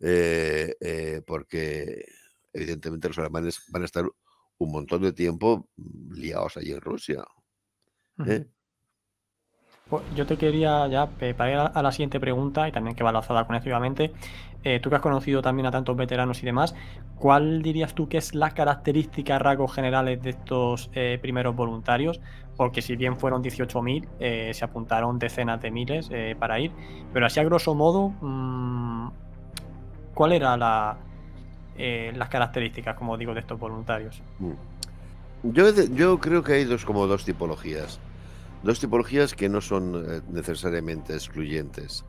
eh, eh, porque evidentemente los alemanes van a estar un montón de tiempo mm, liados allí en Rusia. Pues yo te quería ya, eh, para ir a, la siguiente pregunta, y también que va lanzada con esto, eh, tú que has conocido también a tantos veteranos y demás, ¿cuál dirías tú que es las características, rasgos generales de estos eh, primeros voluntarios? Porque si bien fueron 18.000, se apuntaron decenas de miles para ir, pero así a grosso modo, mm, ¿cuál era la, las características, como digo, de estos voluntarios? Mm. Yo, yo creo que hay dos, como dos tipologías dos tipologías que no son eh, necesariamente excluyentes.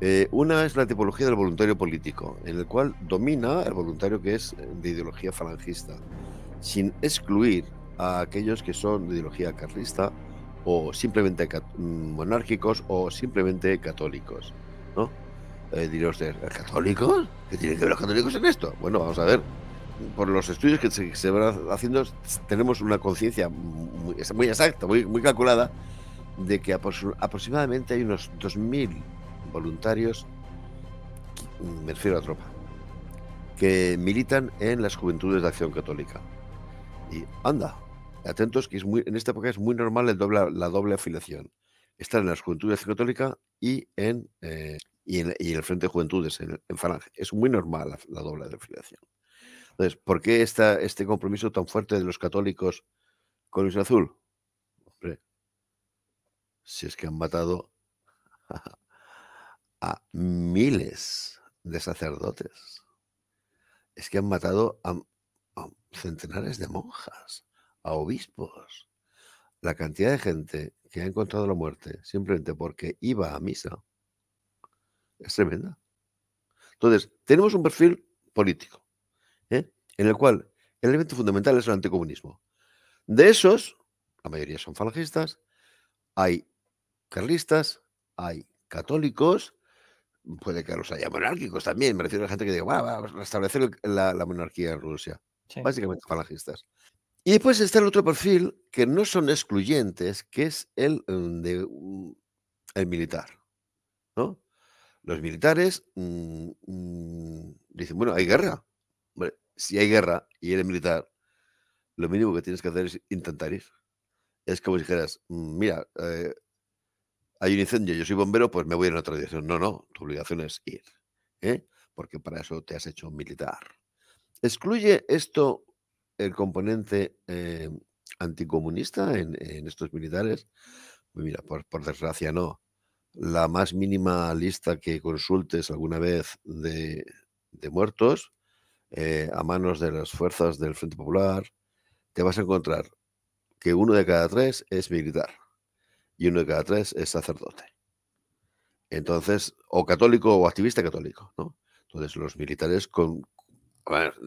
Eh, una es la tipología del voluntario político, en el cual domina el voluntario que es de ideología falangista, sin excluir a aquellos que son de ideología carlista o simplemente mm, monárquicos o simplemente católicos. ¿no? Eh, usted, ¿Qué tienen que ver los católicos en esto? Bueno, vamos a ver por los estudios que se, van haciendo, tenemos una conciencia muy, exacta, muy, muy calculada, de que aproximadamente hay unos 2.000 voluntarios, me refiero a tropa, que militan en las juventudes de acción católica. Y anda, atentos que es muy, en esta época es muy normal la doble afiliación. Estar en las juventudes de acción católica y en, eh, y el Frente de Juventudes, en, Falange. Es muy normal la doble afiliación. Entonces, ¿por qué está este compromiso tan fuerte de los católicos con Luis Azul? Hombre, si es que han matado a, miles de sacerdotes, es que han matado a centenares de monjas, a obispos. La cantidad de gente que ha encontrado la muerte simplemente porque iba a misa es tremenda. Entonces, tenemos un perfil político en el cual el elemento fundamental es el anticomunismo. De esos, la mayoría son falangistas, hay carlistas, hay católicos, puede que los haya monárquicos también, me refiero a la gente que diga, va, a restablecer la, monarquía en Rusia. Básicamente falangistas. Y después está el otro perfil que no son excluyentes, que es el, mm, de, mm, el militar. ¿no? Los militares mm, dicen, bueno, hay guerra, si hay guerra y eres militar, lo mínimo que tienes que hacer es intentar ir. Es como si dijeras, mm, mira, eh, hay un incendio, yo soy bombero, pues me voy en otra dirección. No, no, tu obligación es ir, ¿eh? porque para eso te has hecho militar. ¿Excluye esto el componente eh, anticomunista en, estos militares? Pues mira, por, desgracia no. La más mínima lista que consultes alguna vez de, de muertos, eh, a manos de las fuerzas del Frente Popular, te vas a encontrar que uno de cada tres es militar y uno de cada tres es sacerdote. Entonces, o católico o activista católico, Entonces, los militares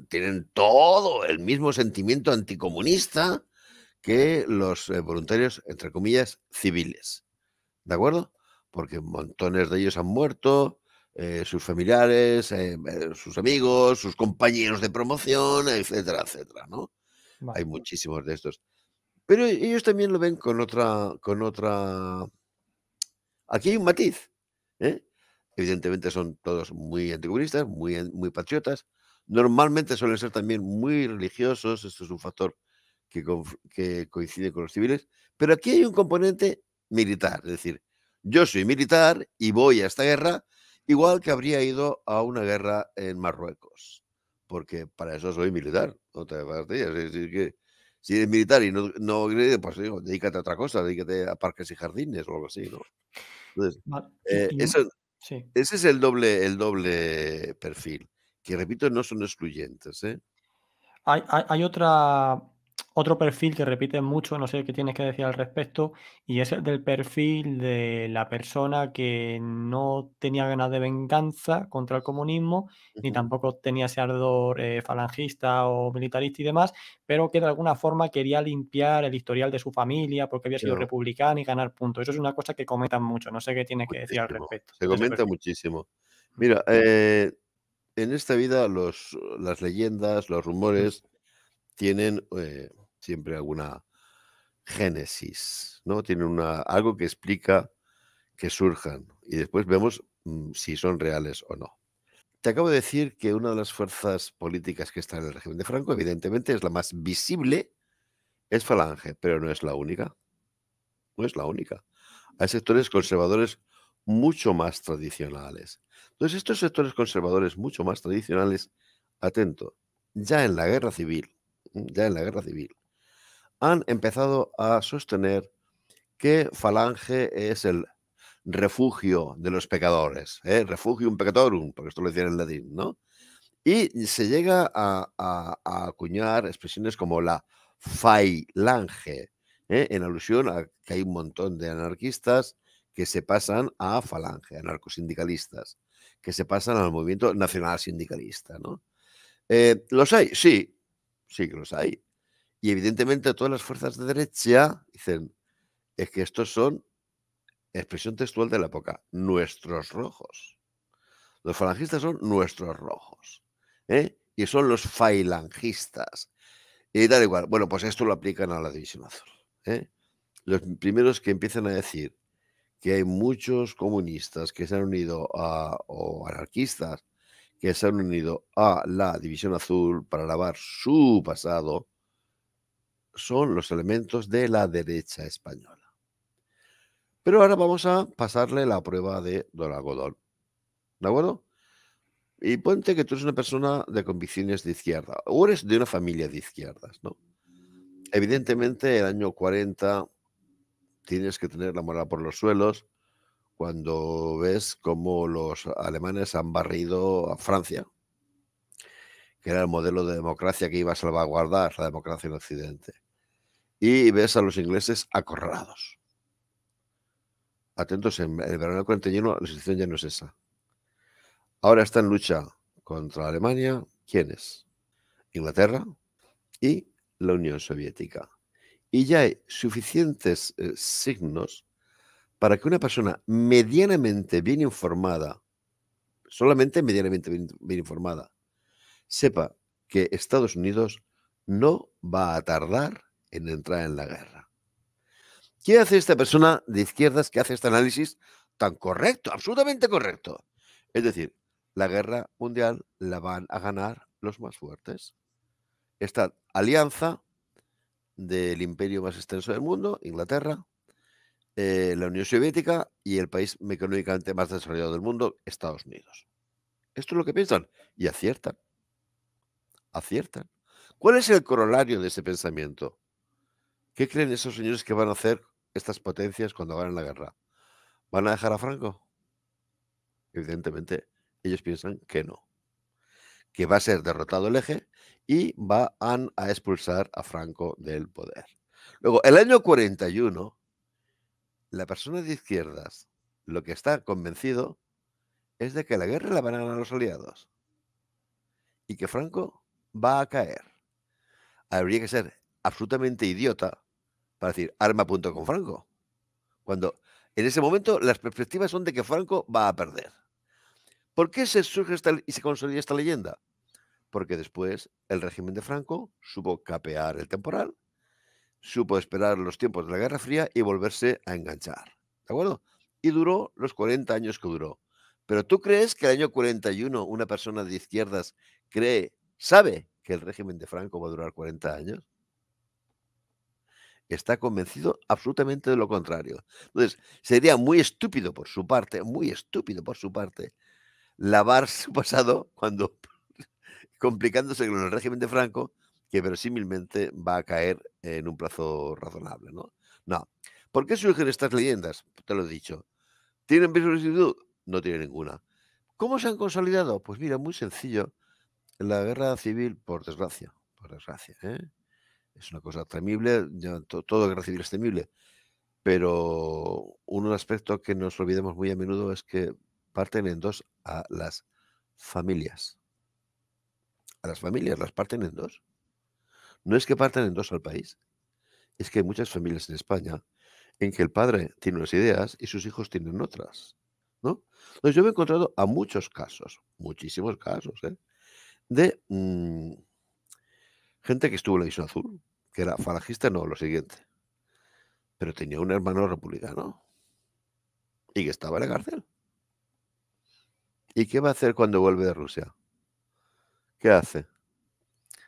tienen todo el mismo sentimiento anticomunista que los eh, voluntarios, entre comillas, civiles. ¿De acuerdo? Porque montones de ellos han muerto, eh, sus familiares, eh, eh, sus amigos, sus compañeros de promoción, etcétera, etcétera, ¿no? Hay muchísimos de estos. Pero e-, ellos también lo ven con otra, con otra. Aquí hay un matiz. Evidentemente son todos muy anticomunistas, muy, muy patriotas. Normalmente suelen ser también muy religiosos. Esto es un factor que, que coincide con los civiles. Pero aquí hay un componente militar. Es decir, yo soy militar y voy a esta guerra igual que habría ido a una guerra en Marruecos, porque para eso soy militar, si eres militar y no, no pues digo, dedícate a otra cosa, dedícate a parques y jardines o algo así, eh, ese es el doble, el doble perfil, que repito, no son excluyentes, ¿eh? hay, hay otra otro perfil que repiten mucho, no sé qué tienes que decir al respecto, y es el del perfil de la persona que no tenía ganas de venganza contra el comunismo, ni tampoco tenía ese ardor eh, falangista o militarista y demás, pero que de alguna forma quería limpiar el historial de su familia porque había sido republicano republicana y ganar puntos. Eso es una cosa que comentan mucho, no sé qué tienes que decir al respecto. Se comenta muchísimo. Mira, eh, en esta vida los, las leyendas, los rumores tienen... Eh, siempre alguna génesis, ¿no? tiene una, algo que explica que surjan y después vemos mm, si son reales o no. Te acabo de decir que una de las fuerzas políticas que está en el régimen de Franco, evidentemente, es la más visible, es Falange, pero no es la única. No es la única. Hay sectores conservadores mucho más tradicionales. Entonces, estos sectores conservadores mucho más tradicionales, atento, ya en la guerra civil, ya en la guerra civil, han empezado a sostener que Falange es el refugio de los pecadores, ¿eh? refugium pecatorum, porque esto lo decía en latín, ¿no? Y se llega a, acuñar expresiones como la failange, ¿eh? en alusión a que hay un montón de anarquistas que se pasan a falange, anarcosindicalistas, que se pasan al movimiento nacional sindicalista, ¿no? Eh, ¿Los hay? Sí, sí que los hay. Y evidentemente todas las fuerzas de derecha dicen, es que estos son, expresión textual de la época, nuestros rojos. Los falangistas son nuestros rojos. ¿eh? Y son los falangistas. Y da igual. Bueno, pues esto lo aplican a la División Azul. ¿eh? Los primeros que empiezan a decir que hay muchos comunistas que se han unido a, o anarquistas que se han unido a la División Azul para lavar su pasado, son los elementos de la derecha española. Pero ahora vamos a pasarle la prueba de Don Algodón. ¿De acuerdo? Y ponte que tú eres una persona de convicciones de izquierda, o eres de una familia de izquierdas, ¿no? Evidentemente, el año 40 tienes que tener la moral por los suelos cuando ves cómo los alemanes han barrido a Francia, que era el modelo de democracia que iba a salvaguardar la democracia en Occidente y ves a los ingleses acorralados. Atentos, en el verano del 41 la situación ya no es esa. Ahora está en lucha contra Alemania, ¿quiénes? Inglaterra y la Unión Soviética. Y ya hay suficientes eh, signos para que una persona medianamente bien informada, solamente medianamente bien informada, sepa que Estados Unidos no va a tardar en entrar en la guerra. ¿Qué hace esta persona de izquierdas que hace este análisis tan correcto, absolutamente correcto? Es decir, la guerra mundial la van a ganar los más fuertes. Esta alianza del imperio más extenso del mundo, Inglaterra, eh, la Unión Soviética y el país económicamente más desarrollado del mundo, Estados Unidos. Esto es lo que piensan y aciertan. Aciertan. ¿Cuál es el corolario de ese pensamiento? ¿Qué creen esos señores que van a hacer estas potencias cuando ganen la guerra? ¿Van a dejar a Franco? Evidentemente, ellos piensan que no. Que va a ser derrotado el eje y van a expulsar a Franco del poder. Luego, el año 41, la persona de izquierdas lo que está convencido es de que la guerra la van a ganar los aliados y que Franco va a caer. Habría que ser absolutamente idiota para decir arma punto con Franco. Cuando en ese momento las perspectivas son de que Franco va a perder. ¿Por qué se surge esta, y se consolida esta leyenda? Porque después el régimen de Franco supo capear el temporal, supo esperar los tiempos de la Guerra Fría y volverse a enganchar. ¿De acuerdo? Y duró los 40 años que duró. Pero ¿tú crees que el año 41 una persona de izquierdas cree, sabe que el régimen de Franco va a durar 40 años? está convencido absolutamente de lo contrario. Entonces, sería muy estúpido por su parte, muy estúpido por su parte, lavar su pasado cuando complicándose con el régimen de Franco, que verosímilmente va a caer en un plazo razonable. ¿no? no. ¿Por qué surgen estas leyendas? Te lo he dicho. ¿Tienen visibilidad? No tiene ninguna. ¿Cómo se han consolidado? Pues mira, muy sencillo. la guerra civil, por desgracia, por desgracia, ¿eh? Es una cosa temible, todo que es temible, pero un aspecto que nos olvidamos muy a menudo es que parten en dos a las familias. A las familias las parten en dos. No es que parten en dos al país, es que hay muchas familias en España en que el padre tiene unas ideas y sus hijos tienen otras. ¿no? Entonces yo me he encontrado a muchos casos, muchísimos casos, ¿eh? de mm, Gente que estuvo en la Isla Azul, que era falangista, no, lo siguiente. Pero tenía un hermano republicano y que estaba en la cárcel. ¿Y qué va a hacer cuando vuelve de Rusia? ¿Qué hace?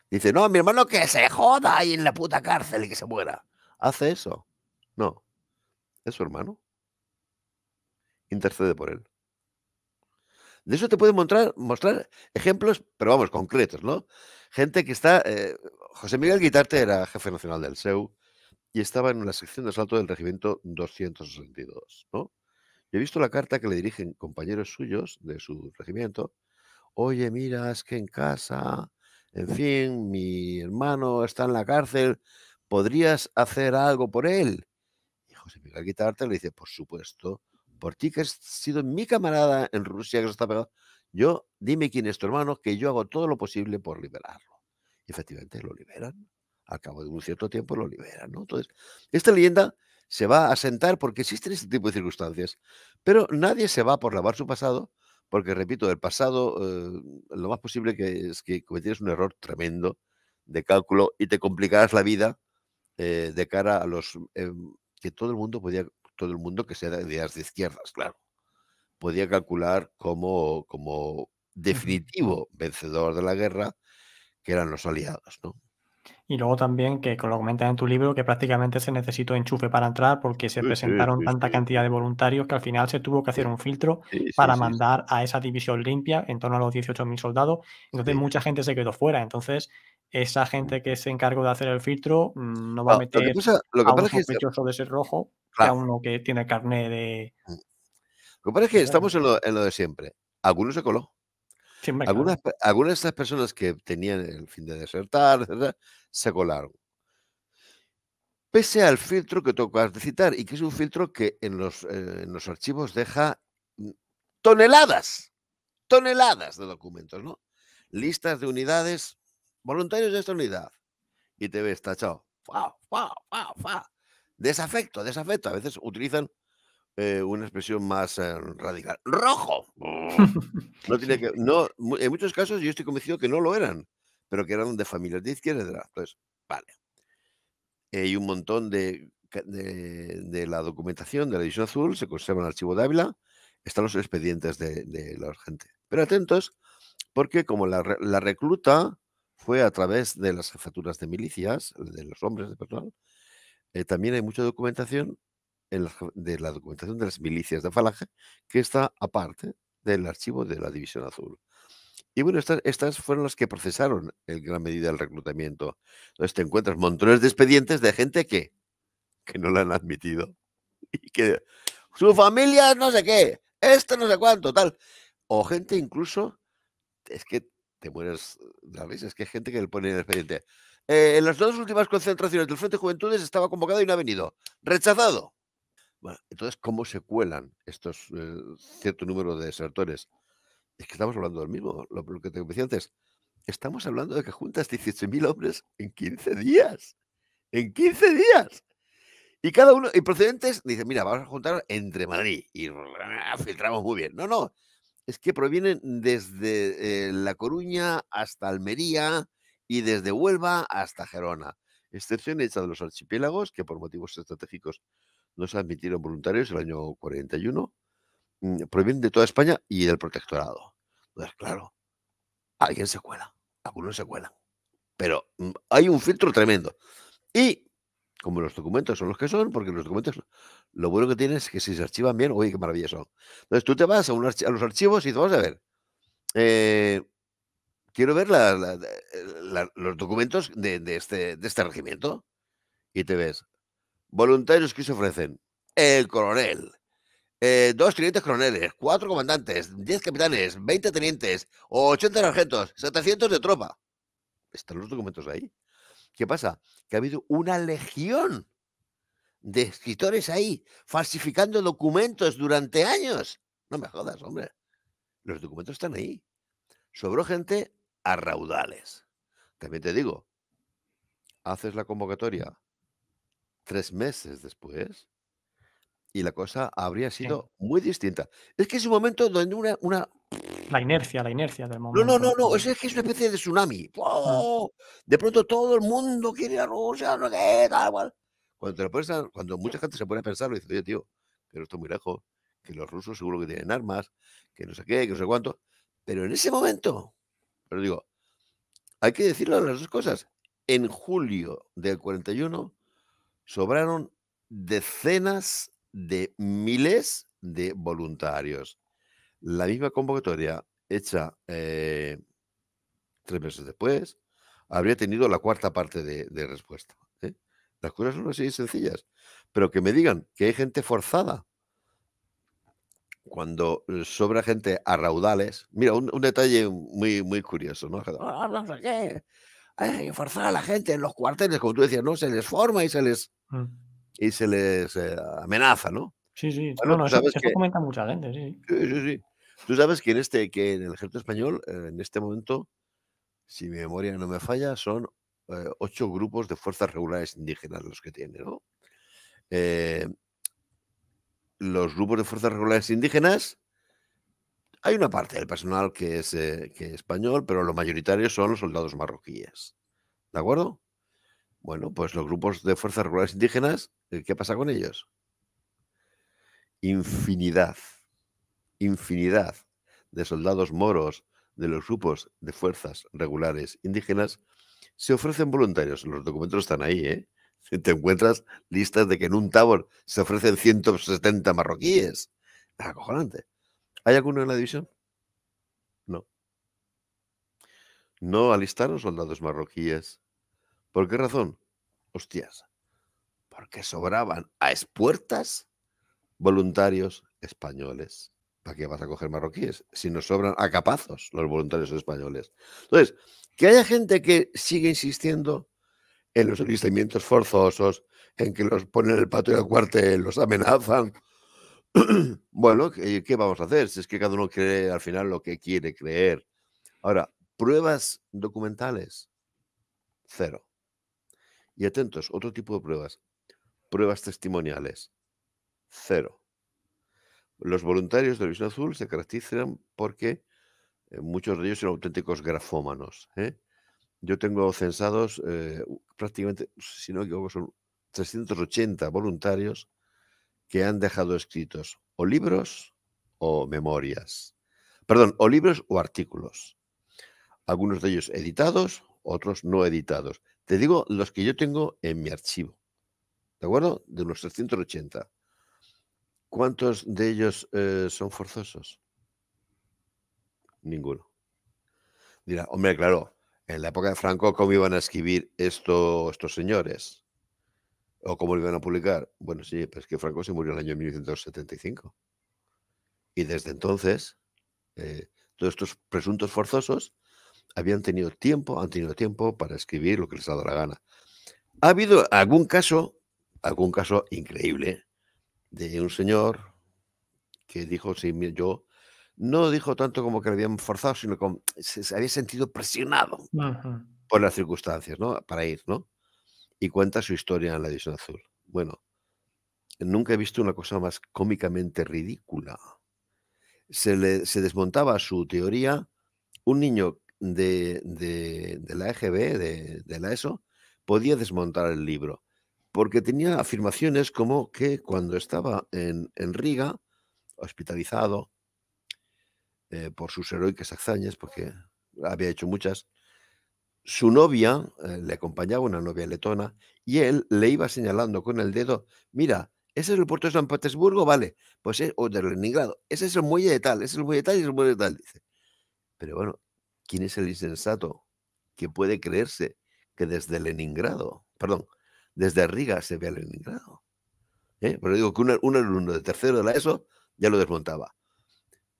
Dice, no, mi hermano que se joda ahí en la puta cárcel y que se muera. ¿Hace eso? No. Es su hermano. Intercede por él. De eso te pueden mostrar, mostrar ejemplos, pero vamos, concretos, ¿no? Gente que está. Eh, José Miguel Guitarte era jefe nacional del SEU y estaba en la sección de asalto del regimiento 262, ¿no? Yo he visto la carta que le dirigen compañeros suyos de su regimiento. Oye, mira, es que en casa, en fin, mi hermano está en la cárcel, ¿podrías hacer algo por él? Y José Miguel Guitarte le dice, por supuesto, por ti que has sido mi camarada en Rusia, que se está pegando... Yo, dime quién es tu hermano, que yo hago todo lo posible por liberarlo. Y efectivamente lo liberan. Al cabo de un cierto tiempo lo liberan. ¿no? Entonces, esta leyenda se va a asentar porque existen este tipo de circunstancias. Pero nadie se va por lavar su pasado, porque, repito, el pasado eh, lo más posible que es que cometieras un error tremendo de cálculo y te complicarás la vida eh, de cara a los eh, que todo el mundo podía, todo el mundo que sea de ideas de izquierdas, claro podía calcular como, como definitivo vencedor de la guerra, que eran los aliados, Y luego también, que lo comentas en tu libro, que prácticamente se necesitó enchufe para entrar porque se presentaron tanta cantidad de voluntarios que al final se tuvo que hacer un filtro para mandar a esa división limpia en torno a los 18.000 soldados. Entonces mucha gente se quedó fuera. Entonces esa mm. gente que se encargó de hacer el filtro mm, no va a meter lo a un sospechoso de ser rojo que a uno que tiene carné de, mm. Lo que pasa es que estamos en lo, en lo de siempre. Algunos se coló. algunas, algunas de esas personas que tenían el fin de desertar, se colaron. Pese al filtro que tocas de citar, y que es un filtro que en los, eh, en los archivos deja mm, toneladas, toneladas de documentos, ¿no? Listas de unidades, voluntarios de esta unidad. Y te ves tachado. ¡Fua, fua, fua! Desafecto, desafecto. A veces utilizan eh, una expresión más eh, radical. ¡Rojo! No tiene que. No, en muchos casos yo estoy convencido que no lo eran, pero que eran de familias de izquierda. Entonces, vale. Hay eh, un montón de, de, la documentación de la edición Azul, se conserva en el archivo de Ávila, están los expedientes de, de la gente. Pero atentos, porque como la, la recluta fue a través de las jefaturas de milicias, de los hombres de personal, también hay mucha documentación de la documentación de las milicias de Falange, que está aparte del archivo de la División Azul. Y bueno, estas, fueron las que procesaron en gran medida el reclutamiento. Entonces te encuentras montones de expedientes de gente que, que no la han admitido. Y que su familia no sé qué, esto no sé cuánto, tal. O gente incluso, es que te mueres la risa, es que hay gente que le pone el expediente. Eh, en las dos últimas concentraciones del Frente de Juventudes estaba convocado y no ha venido. Rechazado entonces, ¿cómo se cuelan estos eh, cierto número de desertores? Es que estamos hablando del mismo, lo, que te decía antes. Estamos hablando de que juntas 18.000 hombres en 15 días. En 15 días. Y cada uno, y procedentes, dice, mira, vamos a juntar entre Madrid y ah, filtramos muy bien. No, no, es que provienen desde eh, La Coruña hasta Almería y desde Huelva hasta Gerona, excepción hecha de los archipiélagos, que por motivos estratégicos no se admitieron voluntarios el año 41, mm, provienen de toda España y del protectorado. Entonces, claro, alguien se cuela, algunos se cuelan, pero mm, hay un filtro tremendo. Y como los documentos son los que son, porque los documentos lo bueno que tienen es que si se archivan bien, oye, qué maravilla son. Entonces tú te vas a, los archivos y dices, vamos a ver, eh, quiero ver los documentos este, de este regimiento. Y te ves Voluntarios que se ofrecen. El coronel. Eh, dos tenientes coroneles, cuatro comandantes, diez capitanes, veinte tenientes, ochenta sargentos, setecientos de tropa. ¿Están los documentos ahí? ¿Qué pasa? Que ha habido una legión de escritores ahí falsificando documentos durante años. No me jodas, hombre. Los documentos están ahí. Sobró gente a raudales. También te digo, haces la convocatoria tres meses después, y la cosa habría sido muy distinta. Es que es un momento donde una, una... La inercia, la inercia del momento. No, no, no, no. Es, es que es una especie de tsunami. Mm. De pronto todo el mundo quiere a Rusia, no qué, tal, cual. Cuando, cuando mucha gente se pone a pensarlo y dice, oye, tío, que no estoy muy lejos, que los rusos seguro que tienen armas, que no sé qué, que no sé cuánto. Pero en ese momento, pero digo, hay que decirlo las dos cosas. En julio del 41, sobraron decenas de miles de voluntarios. La misma convocatoria hecha eh, tres meses después habría tenido la cuarta parte de, respuesta. ¿eh? Las cosas son así sencillas, pero que me digan que hay gente forzada. Cuando eh, sobra gente a raudales, mira, un, detalle muy, muy curioso, ¿no? Ah, qué hay eh, que forzar a la gente en los cuarteles, como tú decías, ¿no? Se les forma y se les, mm. y se les eh, amenaza, ¿no? Sí, sí, eso, que... comenta mucha gente, sí. sí. Sí, sí, Tú sabes que en, este, que en el ejército español, eh, en este momento, si mi memoria no me falla, son ocho grupos de fuerzas regulares indígenas los que tiene, ¿no? los grupos de fuerzas regulares indígenas hay una parte del personal eh, que es, español, pero lo mayoritario son los soldados marroquíes. ¿De acuerdo? Bueno, pues los grupos de fuerzas regulares indígenas, eh, ¿qué pasa con ellos? Infinidad, infinidad de soldados moros de los grupos de fuerzas regulares indígenas se ofrecen voluntarios. Los documentos están ahí, ¿eh? Te encuentras listas de que en un tabor se ofrecen 170 marroquíes. Acojonante. ¿Hay alguno en la división? No. No alistaron soldados marroquíes. ¿Por qué razón? Hostias. Porque sobraban a espuertas voluntarios españoles. ¿Para qué vas a coger marroquíes? Si nos sobran a capazos los voluntarios españoles. Entonces, que haya gente que sigue insistiendo en los alistamientos forzosos, en que los ponen el patio del cuartel, los amenazan, bueno, eh, ¿qué, vamos a hacer? Si es que cada uno cree al final lo que quiere creer. Ahora, pruebas documentales, cero. Y atentos, otro tipo de pruebas, pruebas testimoniales, cero. Los voluntarios de la Visión Azul se caracterizan porque eh, muchos de ellos son auténticos grafómanos. ¿eh? Yo tengo censados prácticamente, si no me equivoco, son 380 voluntarios que han dejado escritos o libros o memorias. Perdón, o libros o artículos. Algunos de ellos editados, otros no editados. Te digo los que yo tengo en mi archivo. ¿De acuerdo? De unos 380. ¿Cuántos de ellos eh, son forzosos? Ninguno. Dirá, hombre, claro, en la época de Franco, ¿cómo iban a escribir estos señores? ¿O cómo lo iban a publicar? Bueno, sí, pero es que Franco se murió en el año 1975. Y desde entonces, eh, todos estos presuntos forzosos habían tenido tiempo, han tenido tiempo para escribir lo que les ha dado la gana. Ha habido algún caso, algún caso increíble, de un señor que dijo, sí, yo no dijo tanto como que le habían forzado, sino como se, había sentido presionado por las circunstancias, ¿no? Para ir, ¿no? y cuenta su historia en la edición azul. Bueno, nunca he visto una cosa más cómicamente ridícula. Se, desmontaba su teoría un niño de, la EGB, de, la ESO, e podía desmontar el libro, porque tenía afirmaciones como que cuando estaba en, Riga, hospitalizado eh, por sus heroicas hazañas, porque había hecho muchas, su novia eh, le acompañaba, una novia letona, y él le iba señalando con el dedo, mira, ese es el puerto de San Petersburgo, vale, pues es, o de Leningrado, ese es el muelle de tal, ese es el muelle de tal y es el muelle de tal, dice. Pero bueno, ¿quién es el insensato que puede creerse que desde Leningrado, perdón, desde Riga se ve a Leningrado? ¿Eh? Pero digo que un, alumno de tercero de la ESO ya lo desmontaba.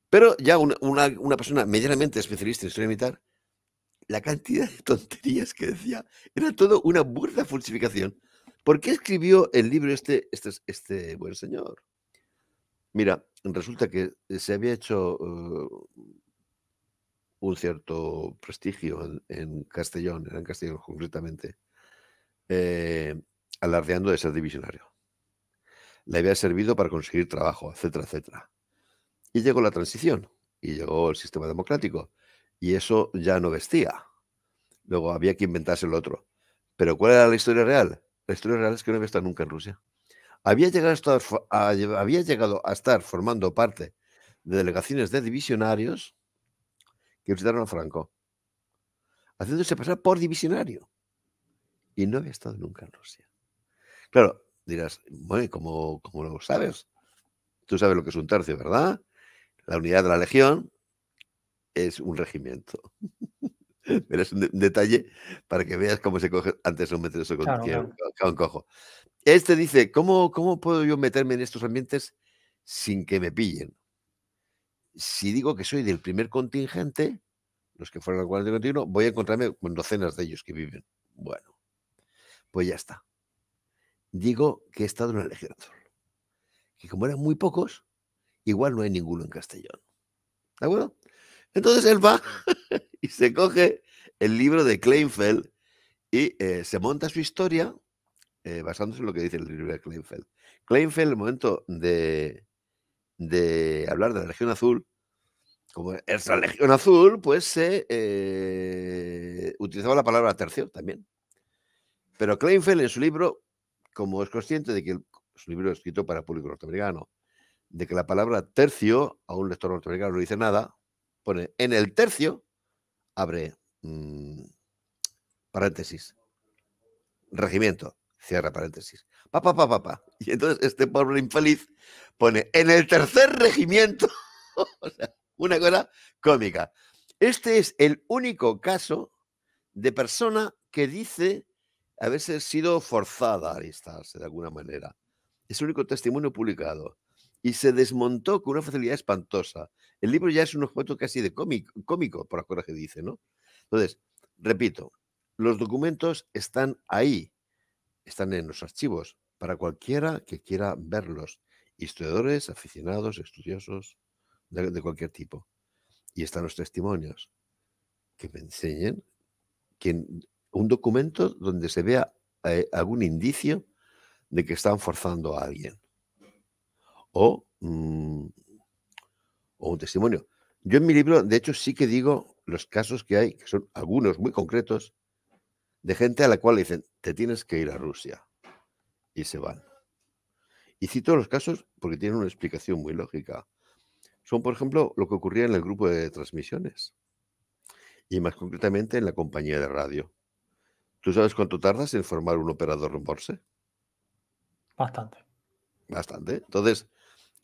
Pero ya una, una persona medianamente especialista en historia militar la cantidad de tonterías que decía era todo una burda falsificación. ¿Por qué escribió el libro este, este, este buen señor? Mira, resulta que eh, se había hecho uh, un cierto prestigio en, Castellón, en Castellón concretamente, eh, alardeando de ser divisionario. Le había servido para conseguir trabajo, etcétera, etcétera. Y llegó la transición y llegó el sistema democrático y eso ya no vestía. Luego había que inventarse el otro. Pero ¿cuál era la historia real? La historia real es que no había estado nunca en Rusia. Había llegado a estar, había llegado a estar formando parte de delegaciones de divisionarios que visitaron a Franco, haciéndose pasar por divisionario. Y no había estado nunca en Rusia. Claro, dirás, bueno, como, como lo sabes? Tú sabes lo que es un tercio, ¿verdad? La unidad de la legión, es un regimiento. Pero es un, detalle para que veas cómo se coge antes de meterse con cojo. Este dice, ¿cómo, ¿cómo puedo yo meterme en estos ambientes sin que me pillen? Si digo que soy del primer contingente, los que fueron al continuo voy a encontrarme con docenas de ellos que viven. Bueno, pues ya está. Digo que he estado en el ejército. Que como eran muy pocos, igual no hay ninguno en Castellón. ¿De acuerdo? Entonces él va y se coge el libro de Kleinfeld y eh, se monta su historia eh, basándose en lo que dice el libro de Kleinfeld. Kleinfeld, en el momento de, hablar de la Legión Azul, como es la Legión Azul, pues se eh, utilizaba la palabra tercio también. Pero Kleinfeld en su libro, como es consciente de que su libro es escrito para público norteamericano, de que la palabra tercio a un lector norteamericano no dice nada, pone en el tercio, abre mm, paréntesis, regimiento, cierra paréntesis, papá papá papá Y entonces este pobre infeliz pone en el tercer regimiento, o una cosa cómica. Este es el único caso de persona que dice haberse sido forzada a alistarse de alguna manera. Es el único testimonio publicado y se desmontó con una facilidad espantosa. El libro ya es un objeto casi de cómico, cómico por las que dice, ¿no? Entonces, repito, los documentos están ahí, están en los archivos, para cualquiera que quiera verlos, historiadores, aficionados, estudiosos, de, cualquier tipo. Y están los testimonios, que me enseñen un documento donde se vea eh, algún indicio de que están forzando a alguien. Mm, o, un testimonio. Yo en mi libro, de hecho, sí que digo los casos que hay, que son algunos muy concretos, de gente a la cual le dicen, te tienes que ir a Rusia. Y se van. Y cito los casos porque tienen una explicación muy lógica. Son, por ejemplo, lo que ocurría en el grupo de transmisiones. Y más concretamente en la compañía de radio. ¿Tú sabes cuánto tardas en formar un operador en Morse? Bastante. Bastante. Entonces,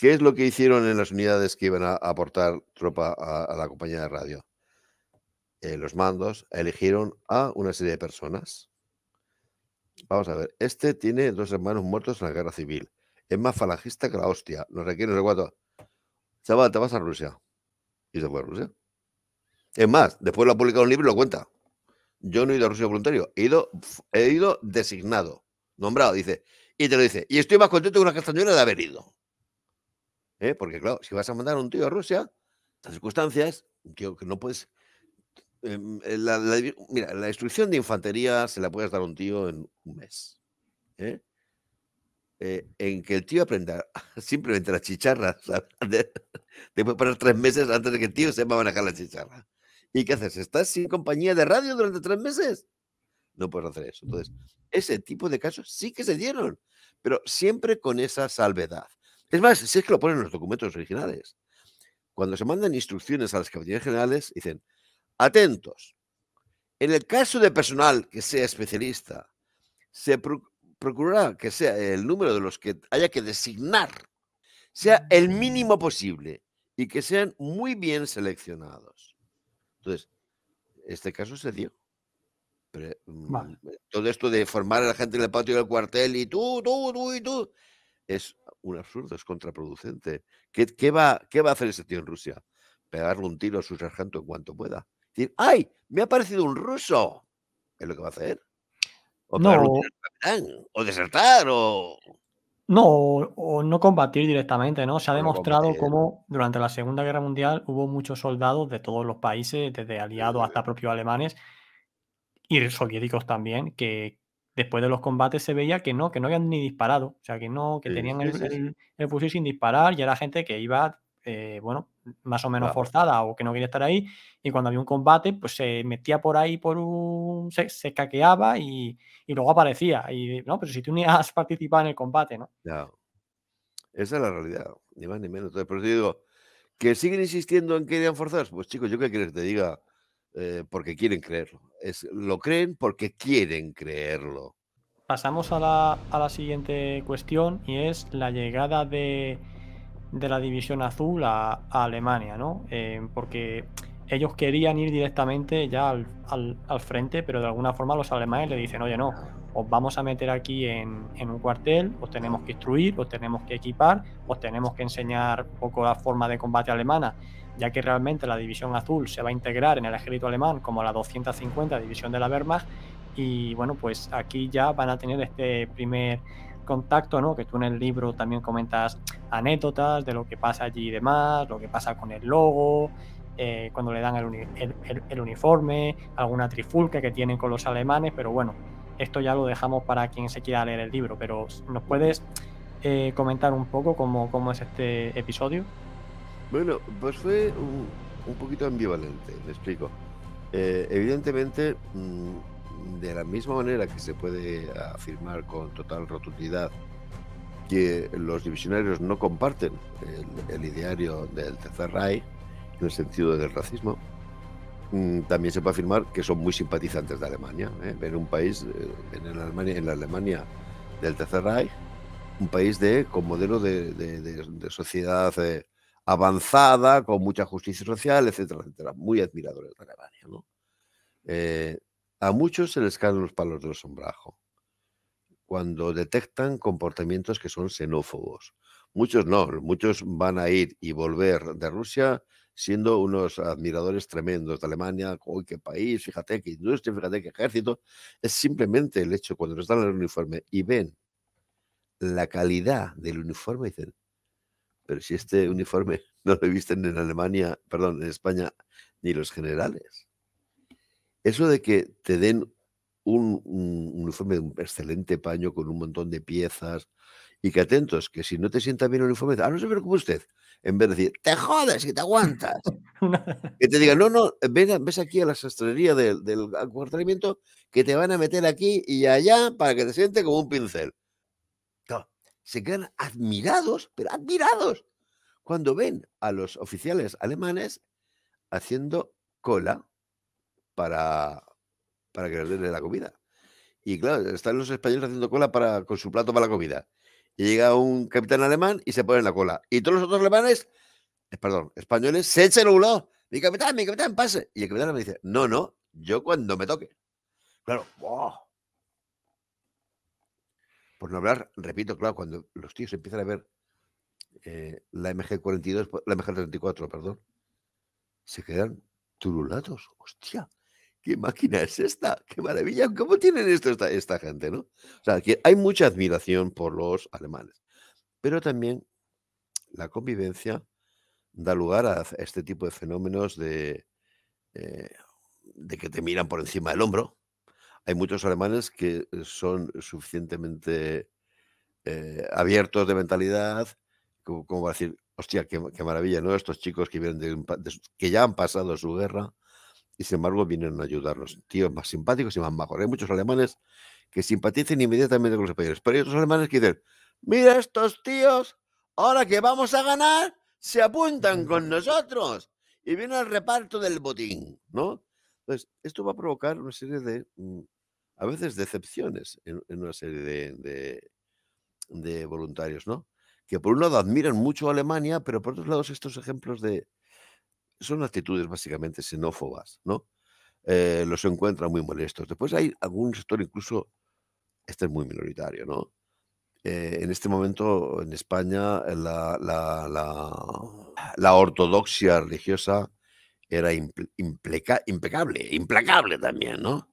¿Qué es lo que hicieron en las unidades que iban a aportar tropa a, la compañía de radio? Eh, los mandos eligieron a una serie de personas. Vamos a ver, este tiene dos hermanos muertos en la guerra civil. Es más falangista que la hostia. No sé qué, no Chaval, te vas a Rusia. Y se fue a Rusia. Es más, después lo ha publicado un libro y lo cuenta. Yo no he ido a Rusia voluntario. He ido, he ido designado, nombrado, dice. Y te lo dice. Y estoy más contento que una castañuela de haber ido. ¿eh? Porque, claro, si vas a mandar a un tío a Rusia, las circunstancias, un tío que no puedes. Em, eh, mira, la instrucción de infantería se la puedes dar a un tío en un mes. ¿eh? en que el tío aprenda simplemente las chicharras. Te puede parar tres meses antes de que el tío sepa manejar las chicharras. ¿Y qué haces? ¿Estás sin compañía de radio durante tres meses? No puedes hacer eso. Entonces, ese tipo de casos sí que se dieron, pero siempre con esa salvedad. Es más, si es que lo ponen en los documentos originales. Cuando se mandan instrucciones a las caballerías generales, dicen, atentos, en el caso de personal que sea especialista, se procurará que sea el número de los que haya que designar sea el mínimo posible y que sean muy bien seleccionados. Entonces, este caso se dio. Mm, todo esto de formar a la gente en el patio del cuartel y tú, tú, tú y tú, es un absurdo, es contraproducente. ¿Qué, qué va, qué va a hacer ese tío en Rusia? Pegarle un tiro a su sargento en cuanto pueda. Decir, ¡ay! Me ha parecido un ruso. Es lo que va a hacer. O, no. o desertar, o. No, o no combatir directamente, ¿no? Se ha demostrado cómo durante la Segunda Guerra Mundial hubo muchos soldados de todos los países, desde aliados hasta propios alemanes y soviéticos también, que, después de los combates se veía que no, que no habían ni disparado, o sea, que no, que tenían el, fusil sin disparar y era gente que iba, eh, bueno, más o menos forzada o que no quería estar ahí y cuando había un combate, pues se metía por ahí por un... se, caqueaba y, y, luego aparecía y, no, pero si tú ni has participado en el combate, ¿no? Esa es la realidad, ni más ni menos. Entonces, por digo, ¿que siguen insistiendo en que eran forzados? Pues chicos, yo qué quieres que te diga eh, porque quieren creerlo. Es, lo creen porque quieren creerlo. Pasamos a la, a la siguiente cuestión y es la llegada de, de la División Azul a, Alemania, ¿no? Eh, porque ellos querían ir directamente ya al, al, frente, pero de alguna forma los alemanes le dicen, oye, no, os vamos a meter aquí en, en, un cuartel, os tenemos que instruir, os tenemos que equipar, os tenemos que enseñar un poco la forma de combate alemana ya que realmente la División Azul se va a integrar en el ejército alemán como la 250 División de la Wehrmacht y bueno, pues aquí ya van a tener este primer contacto, ¿no? Que tú en el libro también comentas anécdotas de lo que pasa allí y demás, lo que pasa con el logo, eh, cuando le dan el, uniforme, alguna trifulca que tienen con los alemanes, pero bueno, esto ya lo dejamos para quien se quiera leer el libro, pero ¿nos puedes eh, comentar un poco cómo, cómo es este episodio? Bueno, pues fue un, poquito ambivalente, me explico. Eh, evidentemente, mm, de la misma manera que se puede afirmar con total rotundidad que los divisionarios no comparten el, ideario del Tercer Reich en el sentido del racismo, mm, también se puede afirmar que son muy simpatizantes de Alemania. ¿eh? un país, eh, en, la Alemania, del Tercer Reich, un país de, con modelo de, sociedad eh, avanzada, con mucha justicia social, etcétera, etcétera. Muy admiradores de Alemania, ¿no? Eh, a muchos se les caen los palos del sombrajo cuando detectan comportamientos que son xenófobos. Muchos no, muchos van a ir y volver de Rusia siendo unos admiradores tremendos de Alemania, ¡Uy, qué país, fíjate qué industria, fíjate qué ejército. Es simplemente el hecho cuando están en el uniforme y ven la calidad del uniforme, dicen, pero si este uniforme no lo visten en Alemania, perdón, en España, ni los generales. Eso de que te den un, uniforme de un excelente paño con un montón de piezas y que atentos, que si no te sienta bien el uniforme, ah, no se preocupe usted, en vez de decir, te jodes y te aguantas. que te digan, no, no, ven, ves aquí a la sastrería del, del acuartelamiento que te van a meter aquí y allá para que te siente como un pincel se quedan admirados, pero admirados, cuando ven a los oficiales alemanes haciendo cola para, para que les den la comida. Y claro, están los españoles haciendo cola para, con su plato para la comida. Y llega un capitán alemán y se pone en la cola. Y todos los otros alemanes, eh, perdón, españoles, se echan a un lado. Mi capitán, mi capitán, pase. Y el capitán me dice, no, no, yo cuando me toque. Claro, ¡buah! Por no hablar, repito, claro, cuando los tíos empiezan a ver eh, la MG42, pues, la MG34, perdón, se quedan turulados. Hostia, ¿qué máquina es esta? ¡Qué maravilla! ¿Cómo tienen esto esta, gente, no? O sea, que hay mucha admiración por los alemanes, pero también la convivencia da lugar a este tipo de fenómenos de, eh, de que te miran por encima del hombro, hay muchos alemanes que son suficientemente eh, abiertos de mentalidad, como, para decir, hostia, qué, maravilla, ¿no? Estos chicos que, vienen de, que ya han pasado su guerra y sin embargo vienen a ayudarnos. Tíos más simpáticos y más majos. Hay muchos alemanes que simpatizan inmediatamente con los españoles, pero hay otros alemanes que dicen, mira estos tíos, ahora que vamos a ganar, se apuntan con nosotros y viene el reparto del botín, ¿no? Entonces, esto va a provocar una serie de mm, a veces decepciones en, una serie de, voluntarios, ¿no? Que por un lado admiran mucho a Alemania, pero por otro lado estos ejemplos de... Son actitudes básicamente xenófobas, ¿no? Eh, los encuentran muy molestos. Después hay algún sector incluso, este es muy minoritario, ¿no? Eh, en este momento en España la, ortodoxia religiosa era impecable, implacable también, ¿no?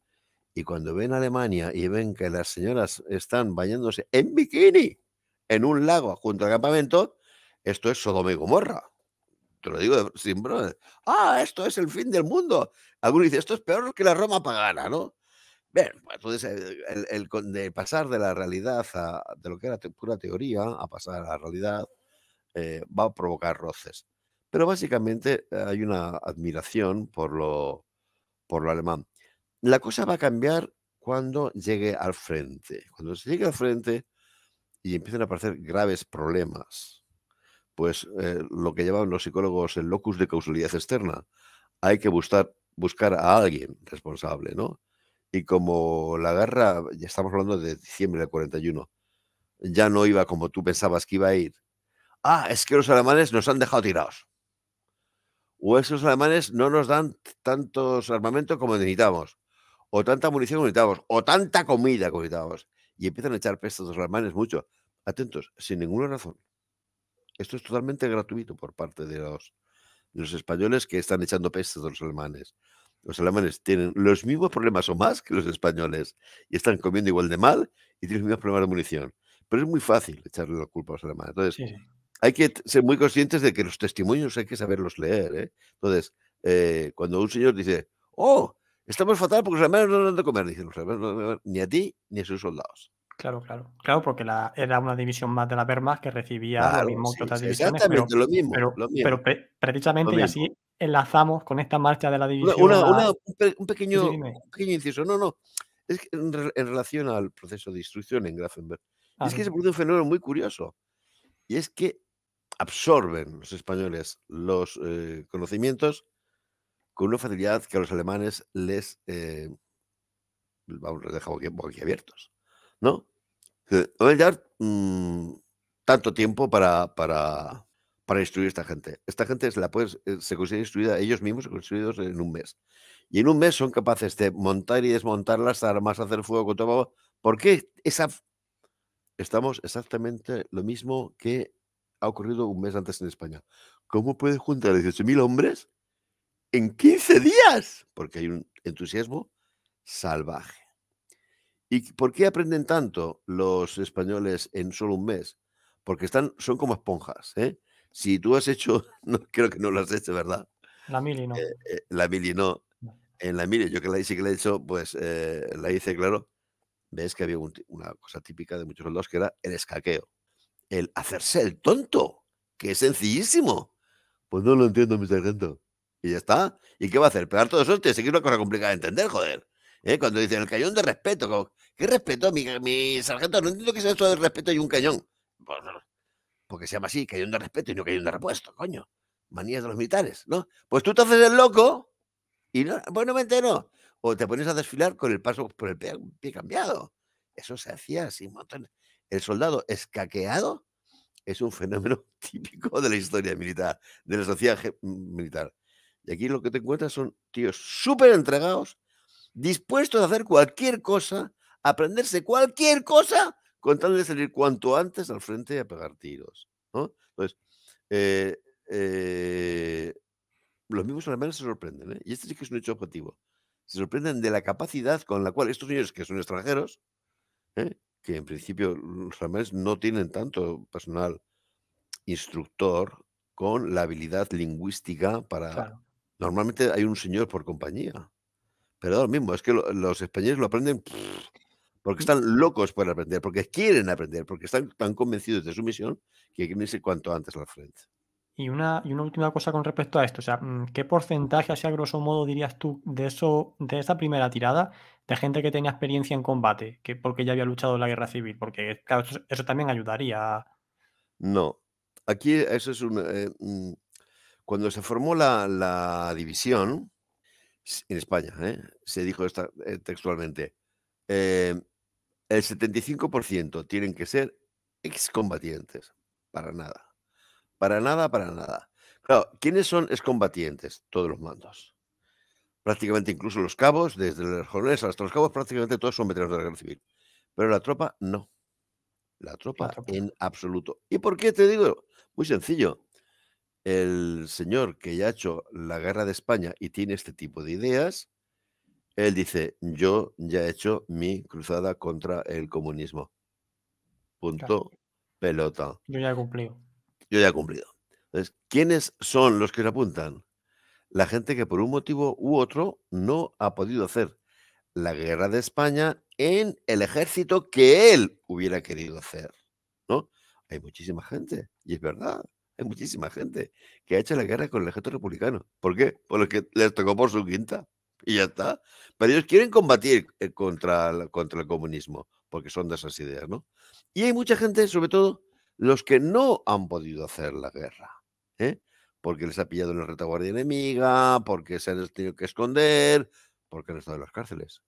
Y cuando ven Alemania y ven que las señoras están bañándose en bikini en un lago junto al campamento, esto es Sodoma y Gomorra. Te lo digo sin broma. Ah, esto es el fin del mundo. Algunos dicen, esto es peor que la Roma pagana, ¿no? Bien, pues entonces el, pasar de la realidad a de lo que era pura teoría a pasar a la realidad eh, va a provocar roces. Pero básicamente eh, hay una admiración por lo, por lo alemán la cosa va a cambiar cuando llegue al frente. Cuando se llegue al frente y empiecen a aparecer graves problemas, pues eh, lo que llaman los psicólogos el locus de causalidad externa, hay que buscar, buscar a alguien responsable, ¿no? Y como la guerra, ya estamos hablando de diciembre del 41, ya no iba como tú pensabas que iba a ir. Ah, es que los alemanes nos han dejado tirados. O esos alemanes no nos dan tantos armamentos como necesitamos o tanta munición como necesitábamos, o tanta comida como necesitábamos. Y empiezan a echar a los alemanes mucho. Atentos, sin ninguna razón. Esto es totalmente gratuito por parte de los, españoles que están echando pestes a los alemanes. Los alemanes tienen los mismos problemas o más que los españoles y están comiendo igual de mal y tienen los mismos problemas de munición. Pero es muy fácil echarle la culpa a los alemanes. Entonces, hay que ser muy conscientes de que los testimonios hay que saberlos leer. ¿eh? Entonces, eh, cuando un señor dice, oh, Estamos fatal porque los alemanes no dan de comer, dicen los ni a ti ni a sus soldados. Claro, claro, claro, porque era una división más de la Wehrmacht que recibía lo mismo que otras divisiones. Exactamente, pero, lo mismo. Pero, precisamente, y así enlazamos con esta marcha de la división. un, pequeño, inciso, no, no. Es en, relación al proceso de instrucción en Grafenberg. es que se produce un fenómeno muy curioso. Y es que absorben los españoles los eh, conocimientos con una facilidad que a los alemanes les, eh, vamos, les aquí abiertos, ¿no? voy mm, tanto tiempo para, para, para, instruir a esta gente. Esta gente eh, se, la considera instruida, ellos mismos se construidos en un mes. Y en un mes son capaces de montar y desmontar las armas, hacer fuego con todo. ¿Por qué esa... Estamos exactamente lo mismo que ha ocurrido un mes antes en España. ¿Cómo puedes juntar 18.000 hombres en 15 días, porque hay un entusiasmo salvaje. ¿Y por qué aprenden tanto los españoles en solo un mes? Porque están, son como esponjas. ¿eh? Si tú has hecho, no, creo que no lo has hecho, ¿verdad? La mili no. Eh, eh, la mili no. En la mili, yo que la hice, que la he hecho, pues eh, la hice, claro. Ves que había una cosa típica de muchos soldados que era el escaqueo. El hacerse el tonto, que es sencillísimo. Pues no lo entiendo, mi sargento. Y ya está. ¿Y qué va a hacer? ¿Pegar todos eso Es que una cosa complicada de entender, joder. ¿eh? Cuando dicen el cañón de respeto, ¿qué respeto? Mi, mi, sargento, no entiendo qué es esto de respeto y un cañón. Pues porque se llama así, cañón de respeto y no cañón de repuesto, coño. Manías de los militares, ¿no? Pues tú te haces el loco y no, bueno, pues me entero. O te pones a desfilar con el paso por el pie, cambiado. Eso se hacía así, montón. El soldado escaqueado es un fenómeno típico de la historia militar, de la sociedad militar. Y aquí lo que te encuentras son tíos súper entregados, dispuestos a hacer cualquier cosa, aprenderse cualquier cosa, con tal de salir cuanto antes al frente a pegar tiros. Entonces, eh, eh, los mismos alemanes se sorprenden, ¿eh? y este sí que es un hecho objetivo. Se sorprenden de la capacidad con la cual estos niños, que son extranjeros, que en principio los alemanes no tienen tanto personal instructor con la habilidad lingüística para, Normalmente hay un señor por compañía. Pero lo mismo, es que los españoles lo aprenden porque mm. están locos por aprender, porque quieren aprender, porque están tan convencidos de su misión que quieren irse cuanto antes al frente. Y una, y una última cosa con respecto a esto, o sea, mm, ¿qué porcentaje, así a grosso modo, dirías tú de eso, de esa primera tirada, de gente que tenía experiencia en combate, que porque ya había luchado en la guerra civil? Porque, eso, también ayudaría. No, aquí eso es un... Eh, mm, cuando se formó la, división en España, ¿eh? se dijo eh, textualmente, eh, el 75% tienen que ser excombatientes. Para nada. Para nada, para nada. Claro, ¿quiénes son excombatientes? Todos los mandos. Prácticamente incluso los cabos, desde los jóvenes hasta los cabos, prácticamente todos son veteranos de la guerra civil. Pero la tropa no. la tropa en absoluto. ¿Y por qué te digo? Muy sencillo el señor que ya ha hecho la guerra de España y tiene este tipo de ideas, él dice, yo ya he hecho mi cruzada contra el comunismo. Punto. Pelota. Yo ya he cumplido. Yo ya he cumplido. Entonces, ¿quiénes son los que se apuntan? La gente que por un motivo u otro no ha podido hacer la guerra de España en el ejército que él hubiera querido hacer. ¿no? Hay muchísima gente, y es verdad. Hay muchísima gente que ha hecho la guerra con el ejército republicano. ¿Por qué? Porque les tocó por su quinta y ya está. Pero ellos quieren combatir eh, contra el, comunismo, porque son de esas ideas, ¿no? Y hay mucha gente, sobre todo los que no han podido hacer la guerra, ¿eh? porque les ha pillado en la retaguardia enemiga, porque se han tenido que esconder, porque han estado en las cárceles.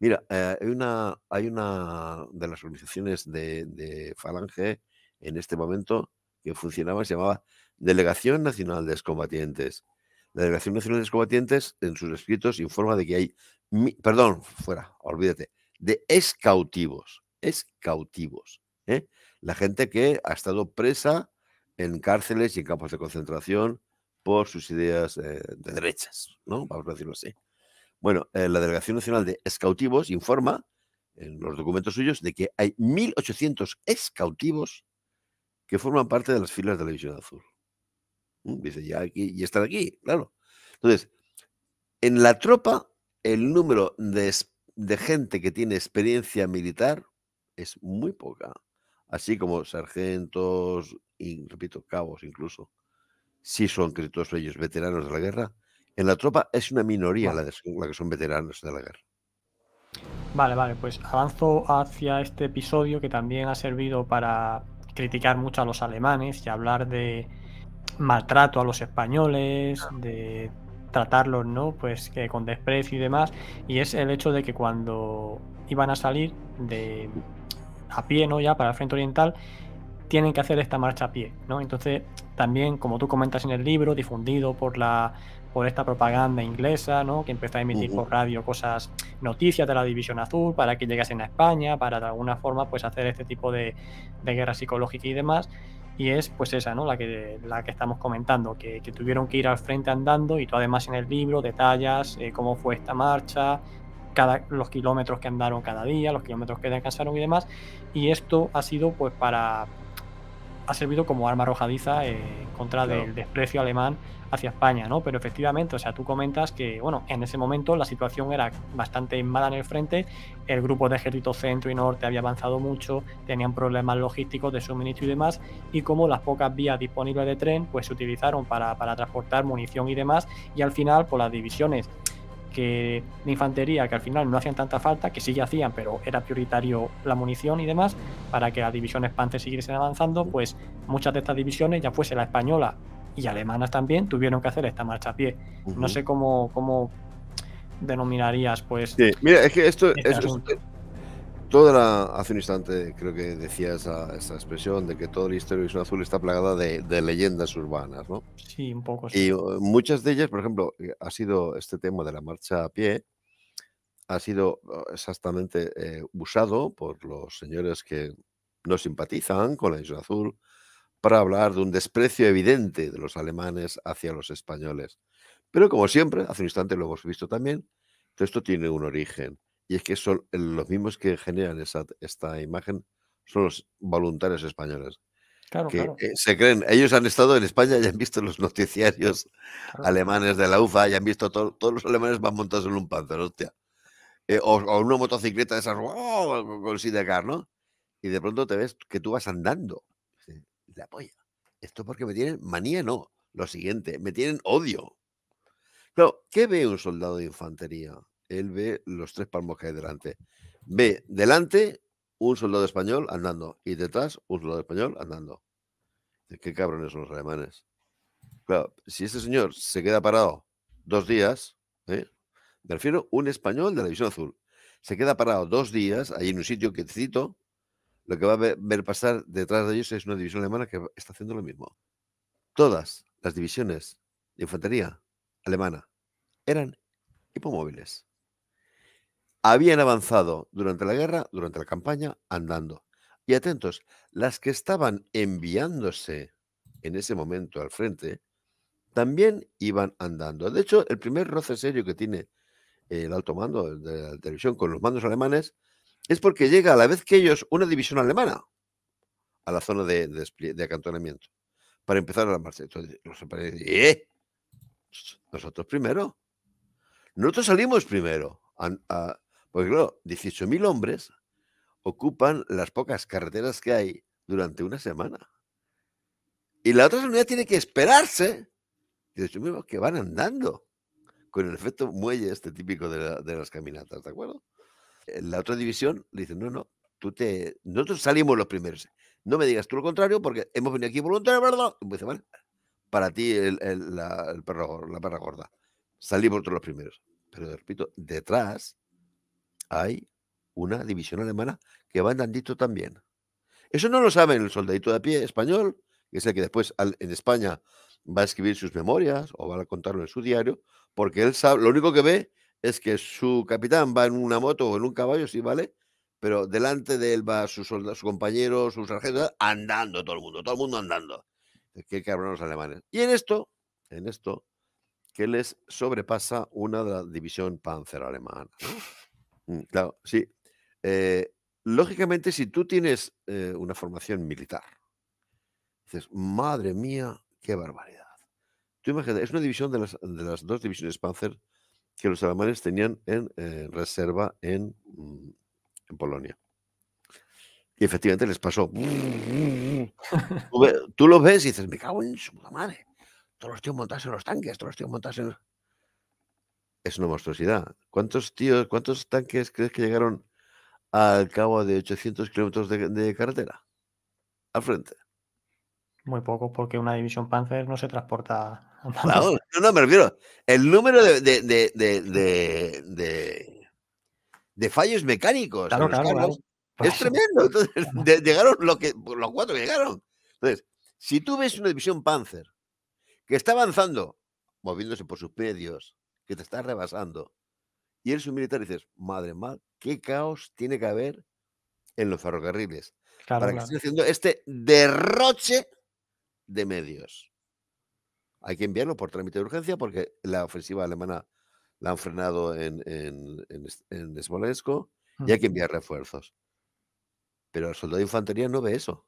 Mira, eh, hay, una, hay una de las organizaciones de Falange en este momento que funcionaba se llamaba Delegación Nacional de Excombatientes. La Delegación Nacional de Excombatientes en sus escritos informa de que hay, perdón, fuera, olvídate, de excautivos, excautivos. ¿eh? La gente que ha estado presa en cárceles y en campos de concentración por sus ideas eh, de derechas, ¿no? Vamos a decirlo así. Bueno, eh, la Delegación Nacional de Excautivos informa en los documentos suyos de que hay 1.800 excautivos que forman parte de las filas de la División Azul. Mm, dice, ya aquí, y están aquí, claro. Entonces, en la tropa, el número de, gente que tiene experiencia militar es muy poca, así como sargentos, y repito, cabos incluso, si son que todos ellos veteranos de la guerra, en la tropa es una minoría la, la, que son veteranos de la guerra. Vale, vale, pues avanzo hacia este episodio que también ha servido para criticar mucho a los alemanes y hablar de maltrato a los españoles, de tratarlos, ¿no? Pues que con desprecio y demás. Y es el hecho de que cuando iban a salir de a pie, ¿no? Ya para el frente oriental, tienen que hacer esta marcha a pie, ¿no? Entonces, también, como tú comentas en el libro, difundido por la por esta propaganda inglesa, ¿no? Que empezó a emitir por radio cosas, noticias de la División Azul para que llegasen a España, para de alguna forma pues hacer este tipo de, guerra psicológica y demás y es pues esa, ¿no? La que, la que estamos comentando, que, tuvieron que ir al frente andando y tú además en el libro detallas eh, cómo fue esta marcha, cada, los kilómetros que andaron cada día, los kilómetros que descansaron y demás, y esto ha sido pues para... ha servido como arma arrojadiza eh, contra el del desprecio alemán hacia España, ¿no? Pero efectivamente, o sea, tú comentas que, bueno, en ese momento la situación era bastante mala en el frente, el grupo de ejército centro y norte había avanzado mucho, tenían problemas logísticos de suministro y demás, y como las pocas vías disponibles de tren, pues se utilizaron para, transportar munición y demás, y al final, por las divisiones que de infantería que al final no hacían tanta falta, que sí ya hacían, pero era prioritario la munición y demás, para que las divisiones Panzer siguiesen avanzando, pues muchas de estas divisiones, ya fuese la española y alemanas también tuvieron que hacer esta marcha a pie. No sé cómo, cómo denominarías, pues. Mira, es que esto este es. toda la, hace un instante creo que decías esa, expresión de que todo el Isla azul está plagada de, leyendas urbanas, ¿no? Sí, un poco. Y eh, muchas de ellas, por ejemplo, eh, ha sido este tema de la marcha a pie, ha sido eh, exactamente usado por los señores que no simpatizan con la isla azul para hablar de un desprecio evidente de los alemanes hacia los españoles. Pero como siempre, hace un instante lo hemos visto también, esto tiene un origen. Y es que son eh, los mismos que generan esa, esta imagen son los voluntarios españoles. Claro, que eh, se creen, ellos han estado en España y han visto los noticiarios alemanes de la UFA y han visto todos los alemanes van montados en un panzer, eh, o, una motocicleta de esas, con sidecar, ¿no? Y de pronto te ves que tú vas andando la apoya Esto porque me tienen manía, no. Lo siguiente, me tienen odio. Claro, ¿qué ve un soldado de infantería? Él ve los tres palmos que hay delante. Ve delante un soldado español andando y detrás un soldado español andando. Qué cabrones son los alemanes. Claro, si este señor se queda parado dos días, ¿eh? me refiero un español de la División Azul, se queda parado dos días ahí en un sitio que cito, lo que va a ver pasar detrás de ellos es una división alemana que está haciendo lo mismo. Todas las divisiones de infantería alemana eran hipomóviles. Habían avanzado durante la guerra, durante la campaña, andando. Y atentos, las que estaban enviándose en ese momento al frente también iban andando. De hecho, el primer roce serio que tiene el alto mando de la televisión con los mandos alemanes es porque llega a la vez que ellos una división alemana a la zona de, acantonamiento para empezar a la marcha. Entonces los alemanes dicen, eh, Nosotros primero. Nosotros salimos primero. A, porque claro, 18.000 hombres ocupan las pocas carreteras que hay durante una semana. Y la otra unidad tiene que esperarse que van andando con el efecto muelle este típico de las caminatas, ¿de acuerdo? la otra división le dice, no, no, tú te... nosotros salimos los primeros. No me digas tú lo contrario porque hemos venido aquí voluntariamente, ¿verdad? para ti el, la, la perra gorda. Salimos todos los primeros. Pero repito, detrás hay una división alemana que va andandito también. Eso no lo sabe el soldadito de a pie español, que es el que después en España va a escribir sus memorias o va a contarlo en su diario, porque él sabe, lo único que ve es que su capitán va en una moto o en un caballo, sí, ¿vale? Pero delante de él va su, compañero, su sargento, andando todo el mundo, todo el mundo andando. Qué cabrón los alemanes. Y en esto, en esto, que les sobrepasa una de la división Panzer alemana. Mm, claro, sí. Eh, lógicamente, si tú tienes eh, una formación militar, dices, madre mía, qué barbaridad. Tú imagínate, es una división de las, de las dos divisiones Panzer que los alemanes tenían en eh, reserva mm, en, Polonia. Y efectivamente les pasó. tú, lo ves y dices, me cago en su madre. Todos los tíos montados los tanques, todos los tíos montados Es una monstruosidad. ¿Cuántos tíos, cuántos tanques crees que llegaron al cabo de 800 kilómetros de, de carretera? Al frente. Muy poco, porque una división Panzer no se transporta. no, El número de, de, fallos mecánicos es tremendo. Entonces, llegaron lo que, los cuatro que llegaron. Entonces, si tú ves una división Panzer que está avanzando, moviéndose por sus medios, que te está rebasando, y eres un militar y dices, madre mía, qué caos tiene que haber en los ferrocarriles. para que esté haciendo este derroche de medios. Hay que enviarlo por trámite de urgencia porque la ofensiva alemana la han frenado en, en, en, Smolensk y hay que enviar refuerzos. Pero el soldado de infantería no ve eso.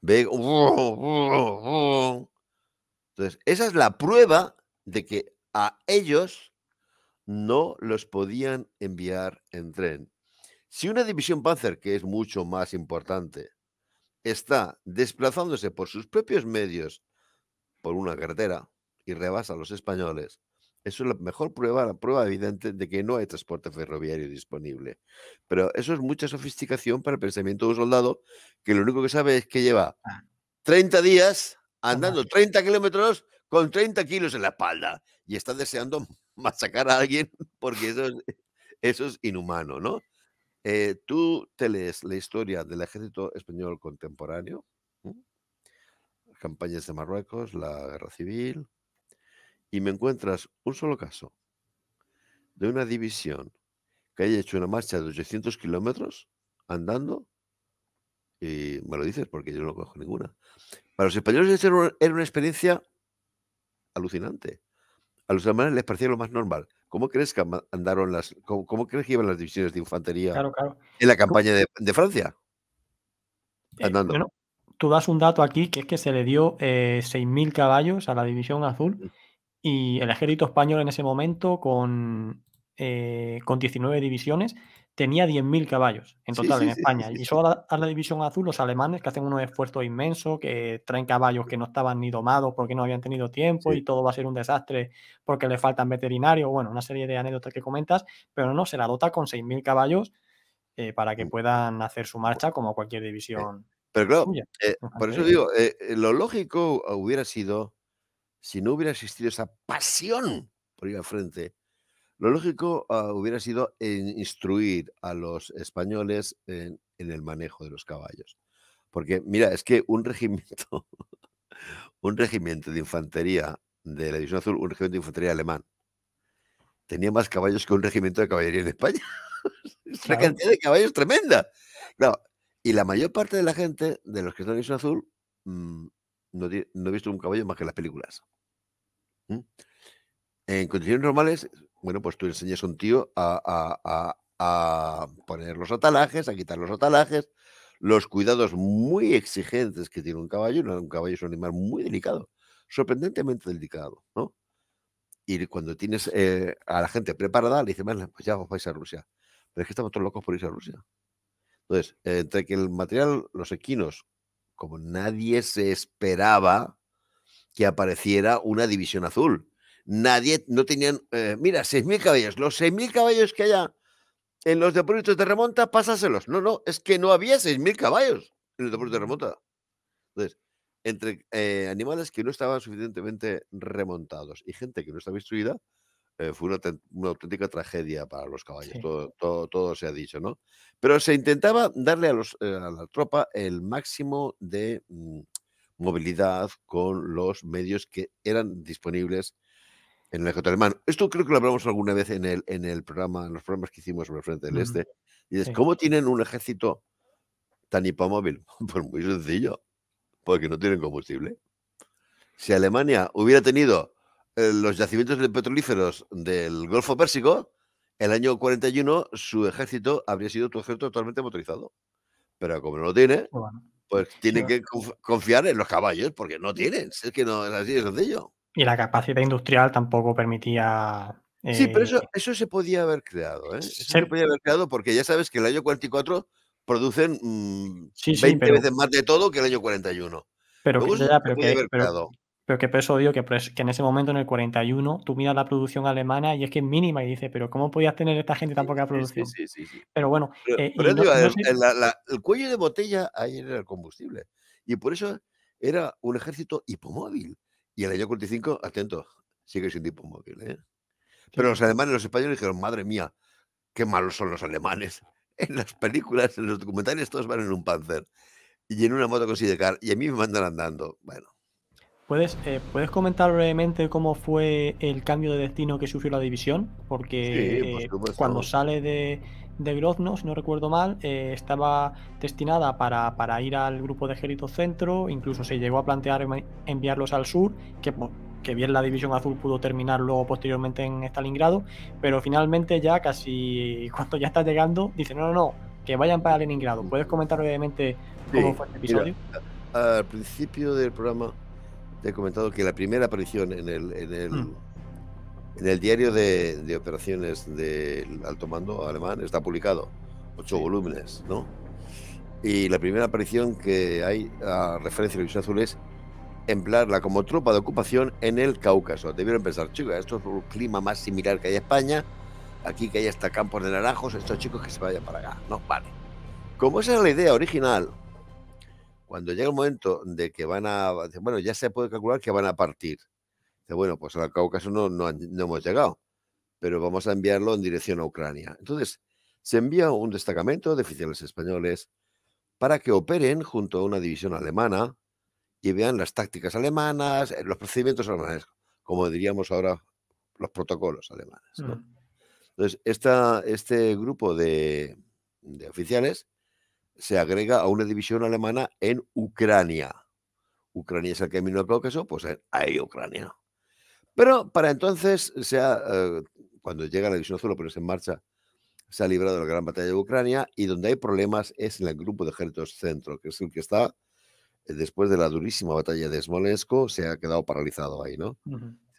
Ve. Uh, uh, uh. Entonces, esa es la prueba de que a ellos no los podían enviar en tren. Si una división Panzer, que es mucho más importante, está desplazándose por sus propios medios por una carretera y rebasa a los españoles, eso es la mejor prueba, la prueba evidente de que no hay transporte ferroviario disponible. Pero eso es mucha sofisticación para el pensamiento de un soldado que lo único que sabe es que lleva 30 ah. días andando 30 kilómetros con 30 kilos en la espalda y está deseando masacrar a alguien porque eso es, eso es inhumano, ¿no? Eh, tú te lees la historia del ejército español contemporáneo, las ¿Mm? campañas de Marruecos, la guerra civil, y me encuentras un solo caso de una división que haya hecho una marcha de 800 kilómetros andando, y me lo dices porque yo no cojo ninguna. Para los españoles era una experiencia alucinante. A los alemanes les parecía lo más normal. ¿Cómo crees que andaron las, cómo, crees que iban las divisiones de infantería en la campaña de, Francia? Eh, tú das un dato aquí que es que se le dio 6.000 eh, caballos a la división azul mm. y el ejército español en ese momento con, eh, con 19 divisiones tenía 10.000 caballos en total en España. y solo a, la, división azul, los alemanes, que hacen un esfuerzo inmenso, que traen caballos que no estaban ni domados porque no habían tenido tiempo y todo va a ser un desastre porque le faltan veterinarios, bueno, una serie de anécdotas que comentas, pero no, se la dota con 6.000 caballos eh, para que mm. puedan hacer su pues marcha como cualquier división. Pero claro, eh, por eso digo, eh, lo lógico hubiera sido, si no hubiera existido esa pasión por ir al frente, lo lógico ah, hubiera sido instruir a los españoles en, el manejo de los caballos. Porque, mira, es que un regimiento, un regimiento de infantería de la División Azul, un regimiento de infantería alemán, tenía más caballos que un regimiento de caballería en España. es una cantidad de caballos tremenda. y la mayor parte de la gente, de los que están en la División Azul, mm, no, ha visto un caballo más que en las películas. En condiciones normales bueno, pues tú enseñas a un tío a, poner los atalajes, a quitar los atalajes, los cuidados muy exigentes que tiene un caballo. Un caballo es un animal muy delicado, sorprendentemente delicado, ¿no? Y cuando tienes eh, a la gente preparada, le dices, bueno, pues ya a vais a Rusia. Pero es que estamos todos locos por ir a Rusia. Entonces, entre que el material, los equinos, como nadie se esperaba que apareciera una división azul nadie, no tenían, eh, mira, 6.000 caballos, los 6.000 caballos que haya en los depósitos de remonta, pásaselos. No, no, es que no había 6.000 caballos en los depósitos de remonta. Entonces, entre eh, animales que no estaban suficientemente remontados y gente que no estaba instruida, eh, fue una, auténtica tragedia para los caballos, todo, todo, se ha dicho, ¿no? Pero se intentaba darle a, los, a la tropa el máximo de mm, movilidad con los medios que eran disponibles en el ejército alemán. Esto creo que lo hablamos alguna vez en el, en el programa, en los programas que hicimos sobre el Frente del Este. Y dices, ¿cómo tienen un ejército tan hipomóvil? Pues muy sencillo, porque no tienen combustible. Si Alemania hubiera tenido eh, los yacimientos de petrolíferos del Golfo Pérsico, el año 41 su ejército habría sido ejército totalmente motorizado. Pero como no lo tiene, pues tiene que confiar en los caballos, porque no tienen. Es que no es así de sencillo. Y la capacidad industrial tampoco permitía sí, pero eh, eso, eso se podía haber creado. ¿eh? se, podía haber creado porque ya sabes que el año 44 producen 20 mm, veces más de todo que el año 41. Pero que, pero, que, por eso digo que, en ese momento, en el 41, tú miras la producción alemana y es que es mínima y dices, pero ¿cómo podías tener esta gente tan poca producción? Sí, sí, sí, Pero bueno. Eh, el cuello de botella ahí era el combustible. Y por eso era un ejército hipomóvil y el año 45, atento, sigue sin tipo móvil. ¿eh? Pero los alemanes, los españoles dijeron, madre mía, qué malos son los alemanes. En las películas, en los documentales, todos van en un panzer y en una moto con car y a mí me mandan andando. Bueno. ¿Puedes, eh, ¿Puedes comentar brevemente cómo fue el cambio de destino que sufrió la división? Porque eh, cuando sale de, de Grozno, si no recuerdo mal, eh, estaba destinada para, ir al grupo de ejército centro, incluso se llegó a plantear enviarlos al sur, que, bien la División Azul pudo terminar luego posteriormente en Stalingrado, pero finalmente ya casi cuando ya está llegando, dice, no, no, no, que vayan para Leningrado. ¿Puedes comentar brevemente cómo fue este episodio? al principio del programa te he comentado que la primera aparición en el... En el... Mm. En el diario de, operaciones del alto mando alemán está publicado, ocho volúmenes, ¿no? Y la primera aparición que hay a referencia de los Azul es emplearla como tropa de ocupación en el Cáucaso. Debieron pensar, chicos, esto es un clima más similar que hay en España, aquí que hay hasta campos de naranjos, estos chicos que se vayan para acá. No, vale. Como esa es la idea original, cuando llega el momento de que van a, bueno, ya se puede calcular que van a partir bueno, pues al Cáucaso no, no, hemos llegado, pero vamos a enviarlo en dirección a Ucrania. Entonces, se envía un destacamento de oficiales españoles para que operen junto a una división alemana y vean las tácticas alemanas, eh, los procedimientos alemanes, como diríamos ahora, los protocolos alemanes. Mm. Entonces, este grupo de, oficiales se agrega a una división alemana en Ucrania. Ucrania es el camino al Cáucaso, pues eh, ahí, Ucrania. Pero para entonces, eh, cuando llega la división azul, lo pones en marcha, se ha librado la gran batalla de Ucrania y donde hay problemas es en el grupo de ejércitos centro, que es el que está eh, después de la durísima batalla de Smolensk, se ha quedado paralizado ahí, ¿no?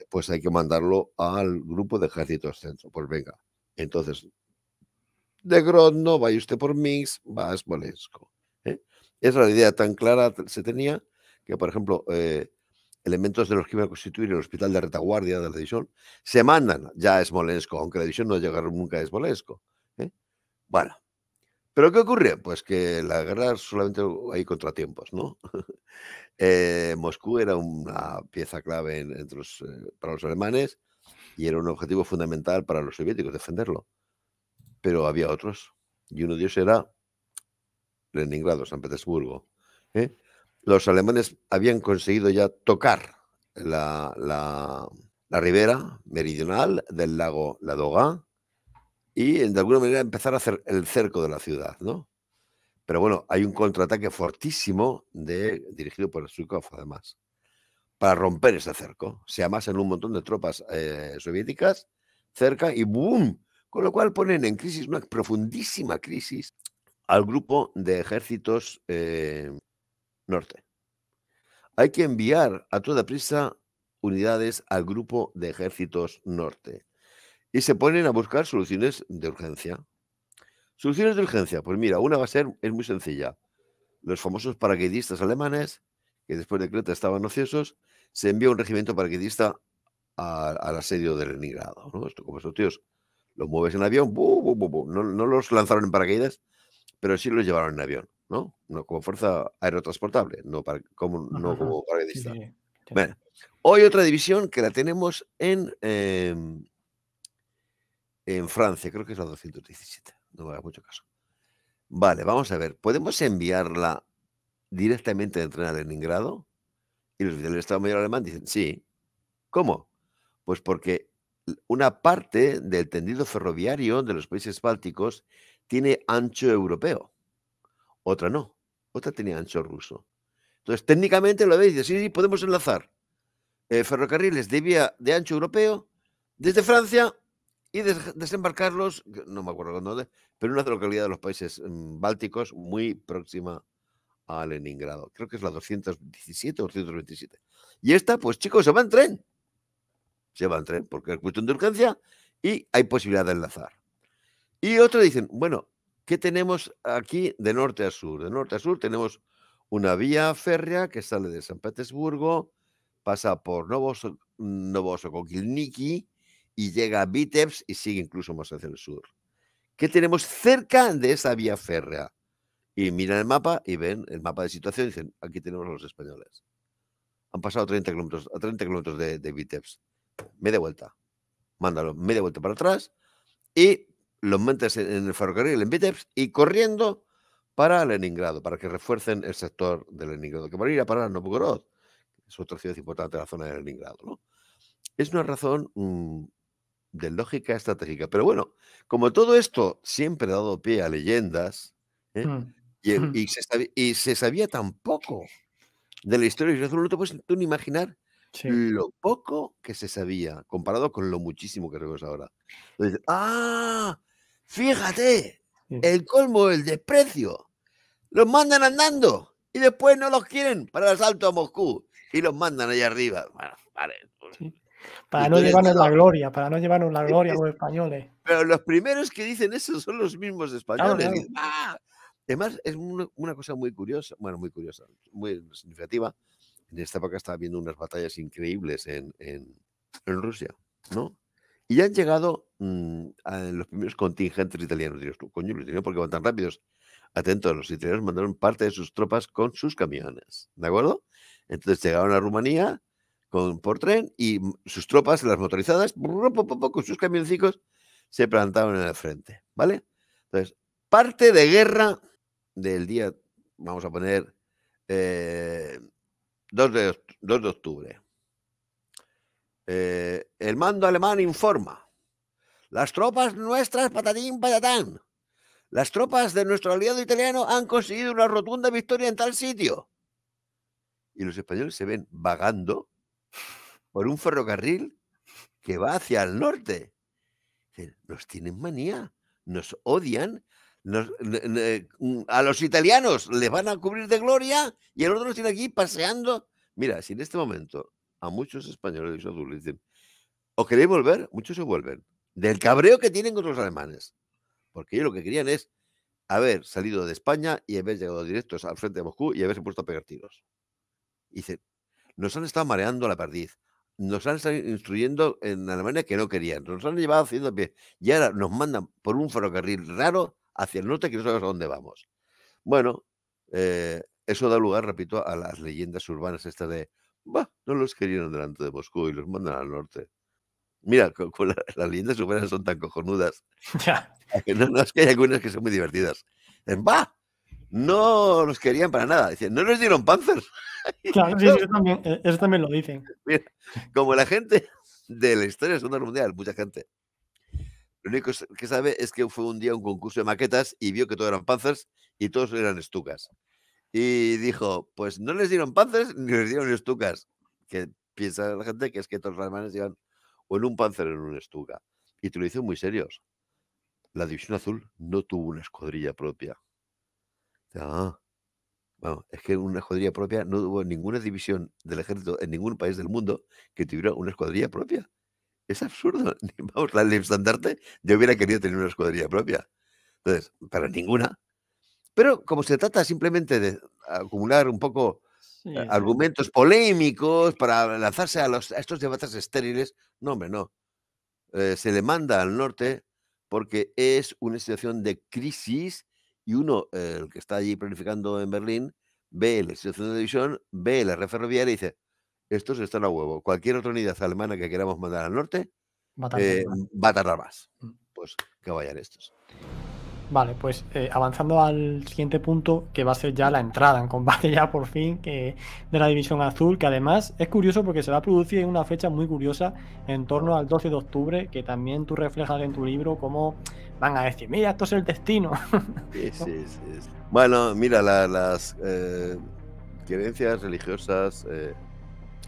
Pues hay que mandarlo al grupo de ejércitos centro. Pues venga, entonces, de Grodno, vaya usted por Minsk, va a Smolensk. ¿eh? Esa es la idea tan clara se tenía que, por ejemplo, elementos de los que iba a constituir el hospital de retaguardia de la división se mandan ya a Smolensk, aunque la división no llegaron nunca a Smolensk. ¿eh? Bueno, ¿pero qué ocurre? Pues que la guerra solamente hay contratiempos, ¿no? Eh, Moscú era una pieza clave eh, para los alemanes y era un objetivo fundamental para los soviéticos defenderlo. Pero había otros, y uno de ellos era Leningrado, San Petersburgo. ¿eh? los alemanes habían conseguido ya tocar la, ribera meridional del lago Ladoga y de alguna manera empezar a hacer el cerco de la ciudad, ¿no? Pero bueno, hay un contraataque fortísimo dirigido por Zhukov, además, para romper ese cerco. Se amasan un montón de tropas eh, soviéticas cerca y ¡boom! Con lo cual ponen en crisis, una profundísima crisis, al grupo de ejércitos eh, norte. Hay que enviar a toda prisa unidades al grupo de ejércitos norte y se ponen a buscar soluciones de urgencia. Soluciones de urgencia, pues mira, una va a ser, es muy sencilla. Los famosos paracaidistas alemanes, que después de Creta estaban ociosos, se envía un regimiento paracaidista al asedio de Leningrado. ¿no? Esto, como esos tíos los mueves en avión, no, no los lanzaron en paracaídas, pero sí los llevaron en avión. ¿no? No como fuerza aerotransportable, no, para, como, no hoy otra división que la tenemos en, em, en Francia, creo que es la 217, no me haga mucho caso. Vale, vamos a ver, ¿podemos enviarla directamente de tren a Leningrado? Y los del Estado Mayor Alemán dicen, sí. ¿Cómo? Pues porque una parte del tendido ferroviario de los países bálticos tiene ancho europeo. Otra no. Otra tenía ancho ruso. Entonces, técnicamente lo veis, sí, sí, podemos enlazar eh, ferrocarriles de vía de ancho europeo desde Francia y desembarcarlos, no me acuerdo dónde, pero en una localidad de los países mm, bálticos muy próxima a Leningrado. Creo que es la 217 o 227. Y esta, pues chicos, se va en tren. Se va en tren porque es cuestión de urgencia y hay posibilidad de enlazar. Y otros dicen, bueno, ¿Qué tenemos aquí de norte a sur? De norte a sur tenemos una vía férrea que sale de San Petersburgo, pasa por Novosokokilniki y llega a Vitebsk y sigue incluso más hacia el sur. ¿Qué tenemos cerca de esa vía férrea? Y miran el mapa y ven el mapa de situación y dicen, aquí tenemos a los españoles. Han pasado 30 kilómetros, a 30 kilómetros de, de Vitebsk. Media vuelta. Mándalo, media vuelta para atrás y los mentes en el ferrocarril en Vitebsk y corriendo para Leningrado, para que refuercen el sector de Leningrado, que van a ir a parar Novgorod, es otra ciudad importante de la zona de Leningrado. ¿no? Es una razón mm, de lógica estratégica. Pero bueno, como todo esto siempre ha dado pie a leyendas, ¿eh? hmm. hmm. y, se sabía, y, se sabía, tan poco de la historia y resulta no te puedes tú ni imaginar lo poco que se sabía comparado con lo muchísimo que sabemos ahora. Entonces, ah, Fíjate, el colmo, el desprecio. Los mandan andando y después no los quieren para el asalto a Moscú y los mandan allá arriba. Para no llevarnos la gloria, para no llevarnos la gloria los españoles. Pero los primeros que dicen eso son los mismos españoles. Es más, ah". Además, es una cosa muy curiosa, bueno, muy curiosa, muy significativa. En esta época estaba viendo unas batallas increíbles en Rusia, ¿no? Y han llegado mm, los primeros contingentes italianos. Digo, coño, los italianos, porque van tan rápidos? Atentos, los italianos mandaron parte de sus tropas con sus camiones, ¿de acuerdo? Entonces llegaron a Rumanía con, por tren y sus tropas, las motorizadas, con sus camioncicos, se plantaron en el frente, ¿vale? Entonces, parte de guerra del día, vamos a poner, eh, dos de, 2 de octubre, eh, el mando alemán informa. Las tropas nuestras, patatín, patatán. Las tropas de nuestro aliado italiano han conseguido una rotunda victoria en tal sitio. Y los españoles se ven vagando por un ferrocarril que va hacia el norte. Nos tienen manía, nos odian. a los italianos les van a cubrir de gloria y el otro nos tiene aquí paseando. Mira, si en este momento a muchos españoles y dicen, ¿o queréis volver? Muchos se vuelven. Del cabreo que tienen con los alemanes. Porque ellos lo que querían es haber salido de España y haber llegado directos al frente de Moscú y haberse puesto a pegar tiros. nos han estado mareando la perdiz. Nos han estado instruyendo en Alemania que no querían. Nos han llevado haciendo pie. Y ahora nos mandan por un ferrocarril raro hacia el norte que no sabemos a dónde vamos. Bueno, eh, eso da lugar, repito, a las leyendas urbanas estas de no los querían delante de Moscú y los mandan al norte. Mira, las leyendas superiores son tan cojonudas. Ya. No, no, es que hay algunas que son muy divertidas. va No los querían para nada. no les dieron panzers. Claro, e, eso, también, lo dicen. como la gente de la historia de la Mundial, mucha gente. Lo único que sabe es que fue un día un concurso de maquetas y vio que todos eran panzers y todos eran estucas. Y dijo, pues no les dieron panzers ni les dieron estucas. Que piensa la gente que es que todos los alemanes llevan o en un panzer o en un estuca. Y te lo dicen muy serios. La División Azul no tuvo una escuadrilla propia. Ah, bueno, es que una escuadrilla propia no hubo ninguna división del ejército en ningún país del mundo que tuviera una escuadrilla propia. Es absurdo. Vamos, la Estandarte yo hubiera querido tener una escuadrilla propia. Entonces, para ninguna, pero como se trata simplemente de acumular un poco eh, argumentos polémicos para lanzarse a, los, estos debates estériles, no, hombre, no. Eh, se le manda al norte porque es una situación de crisis y uno, eh, el que está allí planificando en Berlín, ve la situación de división, ve la red ferroviaria y dice, estos están a huevo. Cualquier otra unidad alemana que queramos mandar al norte va a tardar más. Mm. Pues que vayan estos. Vale, pues eh, avanzando al siguiente punto, que va a ser ya la entrada en combate ya por fin que, de la División Azul, que además es curioso porque se va a producir en una fecha muy curiosa, en torno al 12 de octubre, que también tú reflejas en tu libro cómo van a decir, mira, esto es el destino. Bueno, mira, las eh, creencias religiosas eh,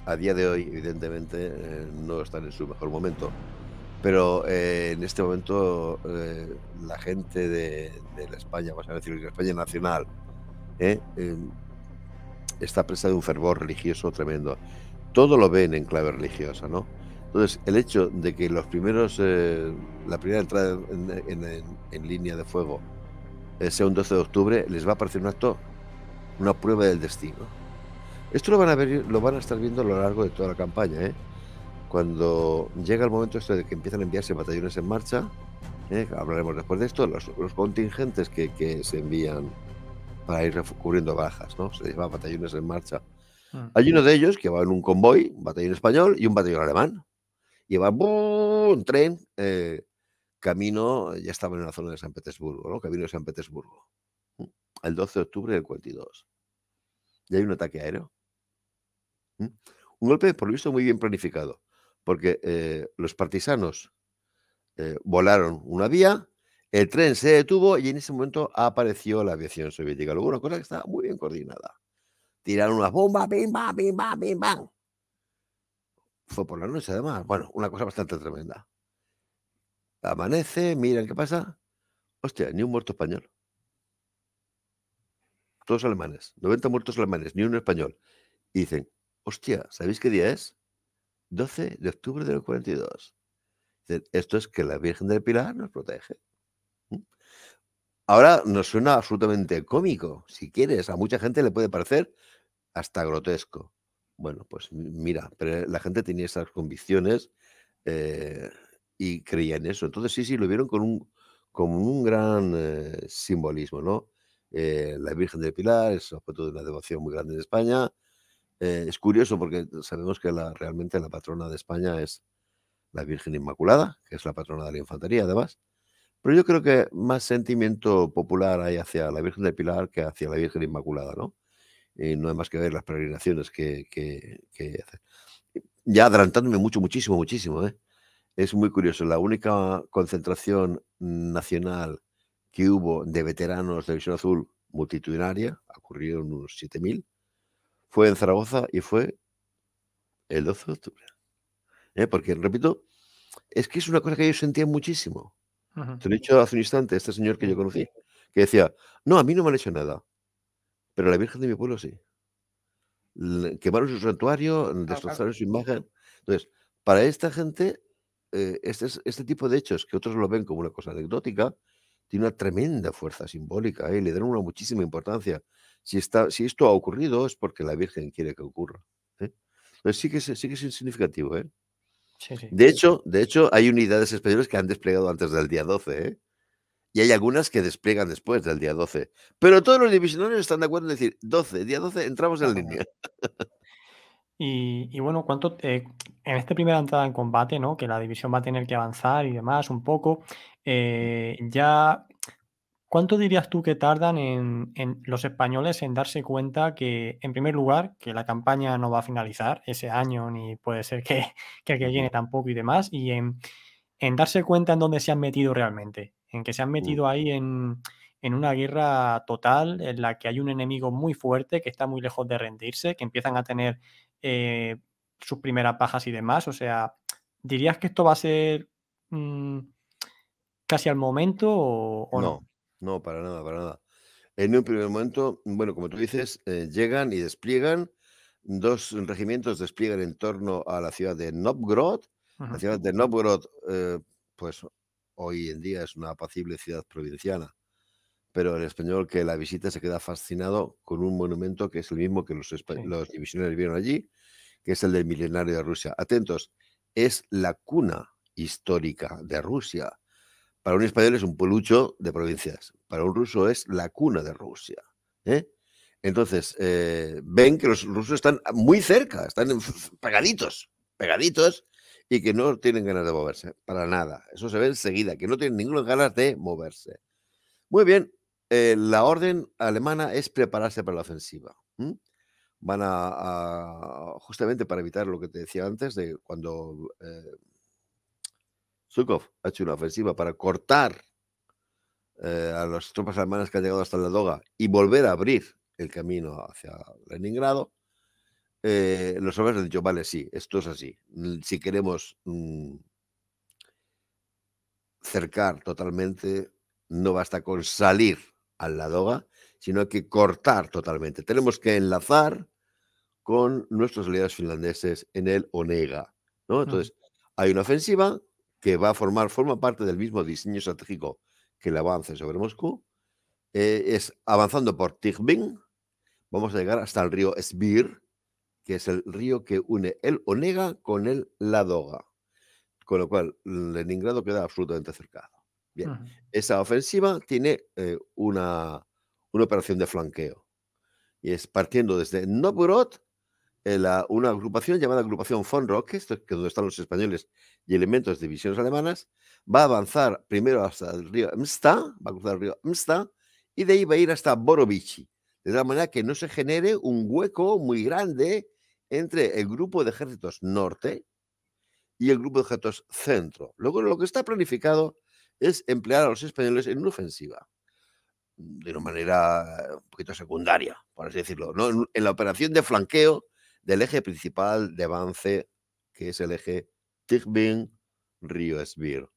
a día de hoy, evidentemente, no están en su mejor momento pero eh, en este momento eh, la gente de, la España, vamos a decir, de la España nacional, eh, em, está presa de un fervor religioso tremendo. Todo lo ven en clave religiosa, ¿no? Entonces, el hecho de que los primeros, la primera entrada en, línea de fuego sea un 12 de octubre, les va a parecer un acto, una prueba del destino. Esto lo van a ver, lo van a estar viendo a lo largo de toda la campaña, ¿eh? cuando llega el momento este de que empiezan a enviarse batallones en marcha, ¿eh? hablaremos después de esto, los, contingentes que, se envían para ir cubriendo bajas, ¿no? Se llevan batallones en marcha. Mm. Hay uno de ellos que va en un convoy, un batallón español y un batallón alemán. Y va un tren, eh, camino, ya estaba en la zona de San Petersburgo, Camino de San Petersburgo. El 12 de octubre del 42. Y hay un ataque aéreo. ¿Mm? Un golpe, por lo visto, muy bien planificado porque eh, los partisanos eh, volaron una vía, el tren se detuvo y en ese momento apareció la aviación soviética. Luego una cosa que estaba muy bien coordinada. Tiraron una bomba, bim, bam, bim, bam, bim, bam. Fue por la noche además. Bueno, una cosa bastante tremenda. Amanece, miren qué pasa. Hostia, ni un muerto español. Todos alemanes, 90 muertos alemanes, ni un español. Y dicen, hostia, ¿sabéis qué día es? 12 de octubre del 42. Esto es que la Virgen del Pilar nos protege. ¿Mm? Ahora nos suena absolutamente cómico, si quieres. A mucha gente le puede parecer hasta grotesco. Bueno, pues mira, pero la gente tenía esas convicciones eh, y creía en eso. Entonces sí, sí, lo vieron con un, un gran eh, simbolismo, ¿no? Eh, la Virgen del Pilar es objeto de una devoción muy grande en España eh, es curioso porque sabemos que la, realmente la patrona de España es la Virgen Inmaculada, que es la patrona de la infantería además, pero yo creo que más sentimiento popular hay hacia la Virgen del Pilar que hacia la Virgen Inmaculada, ¿no? Y no hay más que ver las peregrinaciones que, que, que hace. Ya adelantándome mucho, muchísimo, muchísimo, ¿eh? Es muy curioso, la única concentración nacional que hubo de veteranos de Visión Azul multitudinaria, ocurrieron unos 7.000, fue en Zaragoza y fue el 12 de octubre. ¿eh? Porque, repito, es que es una cosa que yo sentía muchísimo. Te lo he dicho hace un instante, este señor que yo conocí, que decía, no, a mí no me han hecho nada, pero a la Virgen de mi pueblo sí. quemaron su santuario, ah, destrozaron su imagen. Entonces, para esta gente, eh, este, este, tipo de hechos, que otros lo ven como una cosa anecdótica, tiene una tremenda fuerza simbólica ¿eh? y le dan una muchísima importancia. Si, está, si esto ha ocurrido es porque la Virgen quiere que ocurra. sí que, es, sí que es significativo. ¿eh? De, hecho, de hecho, hay unidades especiales que han desplegado antes del día 12. ¿eh? Y hay algunas que despliegan después del día 12. Pero todos los divisionarios están de acuerdo en decir, 12, día 12, entramos en línea. Y, bueno, cuánto en esta primera entrada en combate, ¿no? Que la división va a tener que avanzar y demás un poco. Eh, ya ¿Cuánto dirías tú que tardan en, los españoles en darse cuenta que, en primer lugar, que la campaña no va a finalizar ese año, ni puede ser que, que tampoco y demás, y en, darse cuenta en dónde se han metido realmente, en que se han mm. metido ahí en, una guerra total, en la que hay un enemigo muy fuerte que está muy lejos de rendirse, que empiezan a tener eh, sus primeras pajas y demás? O sea, ¿dirías que esto va a ser... Mm, casi al momento o, no? No, para nada, para nada. En un primer momento, bueno, como tú dices, eh, llegan y despliegan. Dos regimientos despliegan en torno a la ciudad de Novgorod. La ciudad de Novgorod, eh, pues hoy en día es una apacible ciudad provinciana. Pero el español que la visita se queda fascinado con un monumento que es el mismo que los, los vieron allí, que es el del milenario de Rusia. Atentos, es la cuna histórica de Rusia. Para un español es un pelucho de provincias, para un ruso es la cuna de Rusia. ¿eh? Entonces, eh, ven que los rusos están muy cerca, están pegaditos, pegaditos, y que no tienen ganas de moverse, para nada. Eso se ve enseguida, que no tienen ninguna ganas de moverse. Muy bien, eh, la orden alemana es prepararse para la ofensiva. Van a, justamente para evitar lo que te decía antes, de cuando Sukov ha hecho una ofensiva para cortar eh, a las tropas alemanas que han llegado hasta la Doga y volver a abrir el camino hacia Leningrado, eh, los hombres han dicho, vale, sí, esto es así. Si queremos mm, cercar totalmente, no basta con salir a la Doga, sino que cortar totalmente. Tenemos que enlazar con nuestros aliados finlandeses en el Onega. Entonces, hay una ofensiva que va a formar, forma parte del mismo diseño estratégico que el avance sobre Moscú, eh, es avanzando por Tigbin, vamos a llegar hasta el río Svir, que es el río que une el Onega con el Ladoga, con lo cual Leningrado queda absolutamente cercado. Bien, esa ofensiva tiene eh, una, una operación de flanqueo y es partiendo desde Novgorod eh, una agrupación llamada Agrupación von Rock, que es donde están los españoles y elementos de divisiones alemanas, va a avanzar primero hasta el río Msta, va a cruzar el río Msta, y de ahí va a ir hasta Borovichi, de tal manera que no se genere un hueco muy grande entre el grupo de ejércitos norte y el grupo de ejércitos centro. Luego lo que está planificado es emplear a los españoles en una ofensiva de una manera eh, un poquito secundaria, por así decirlo, ¿no? en la operación de flanqueo del eje principal de avance, que es el eje Tigbin-Río Esbir.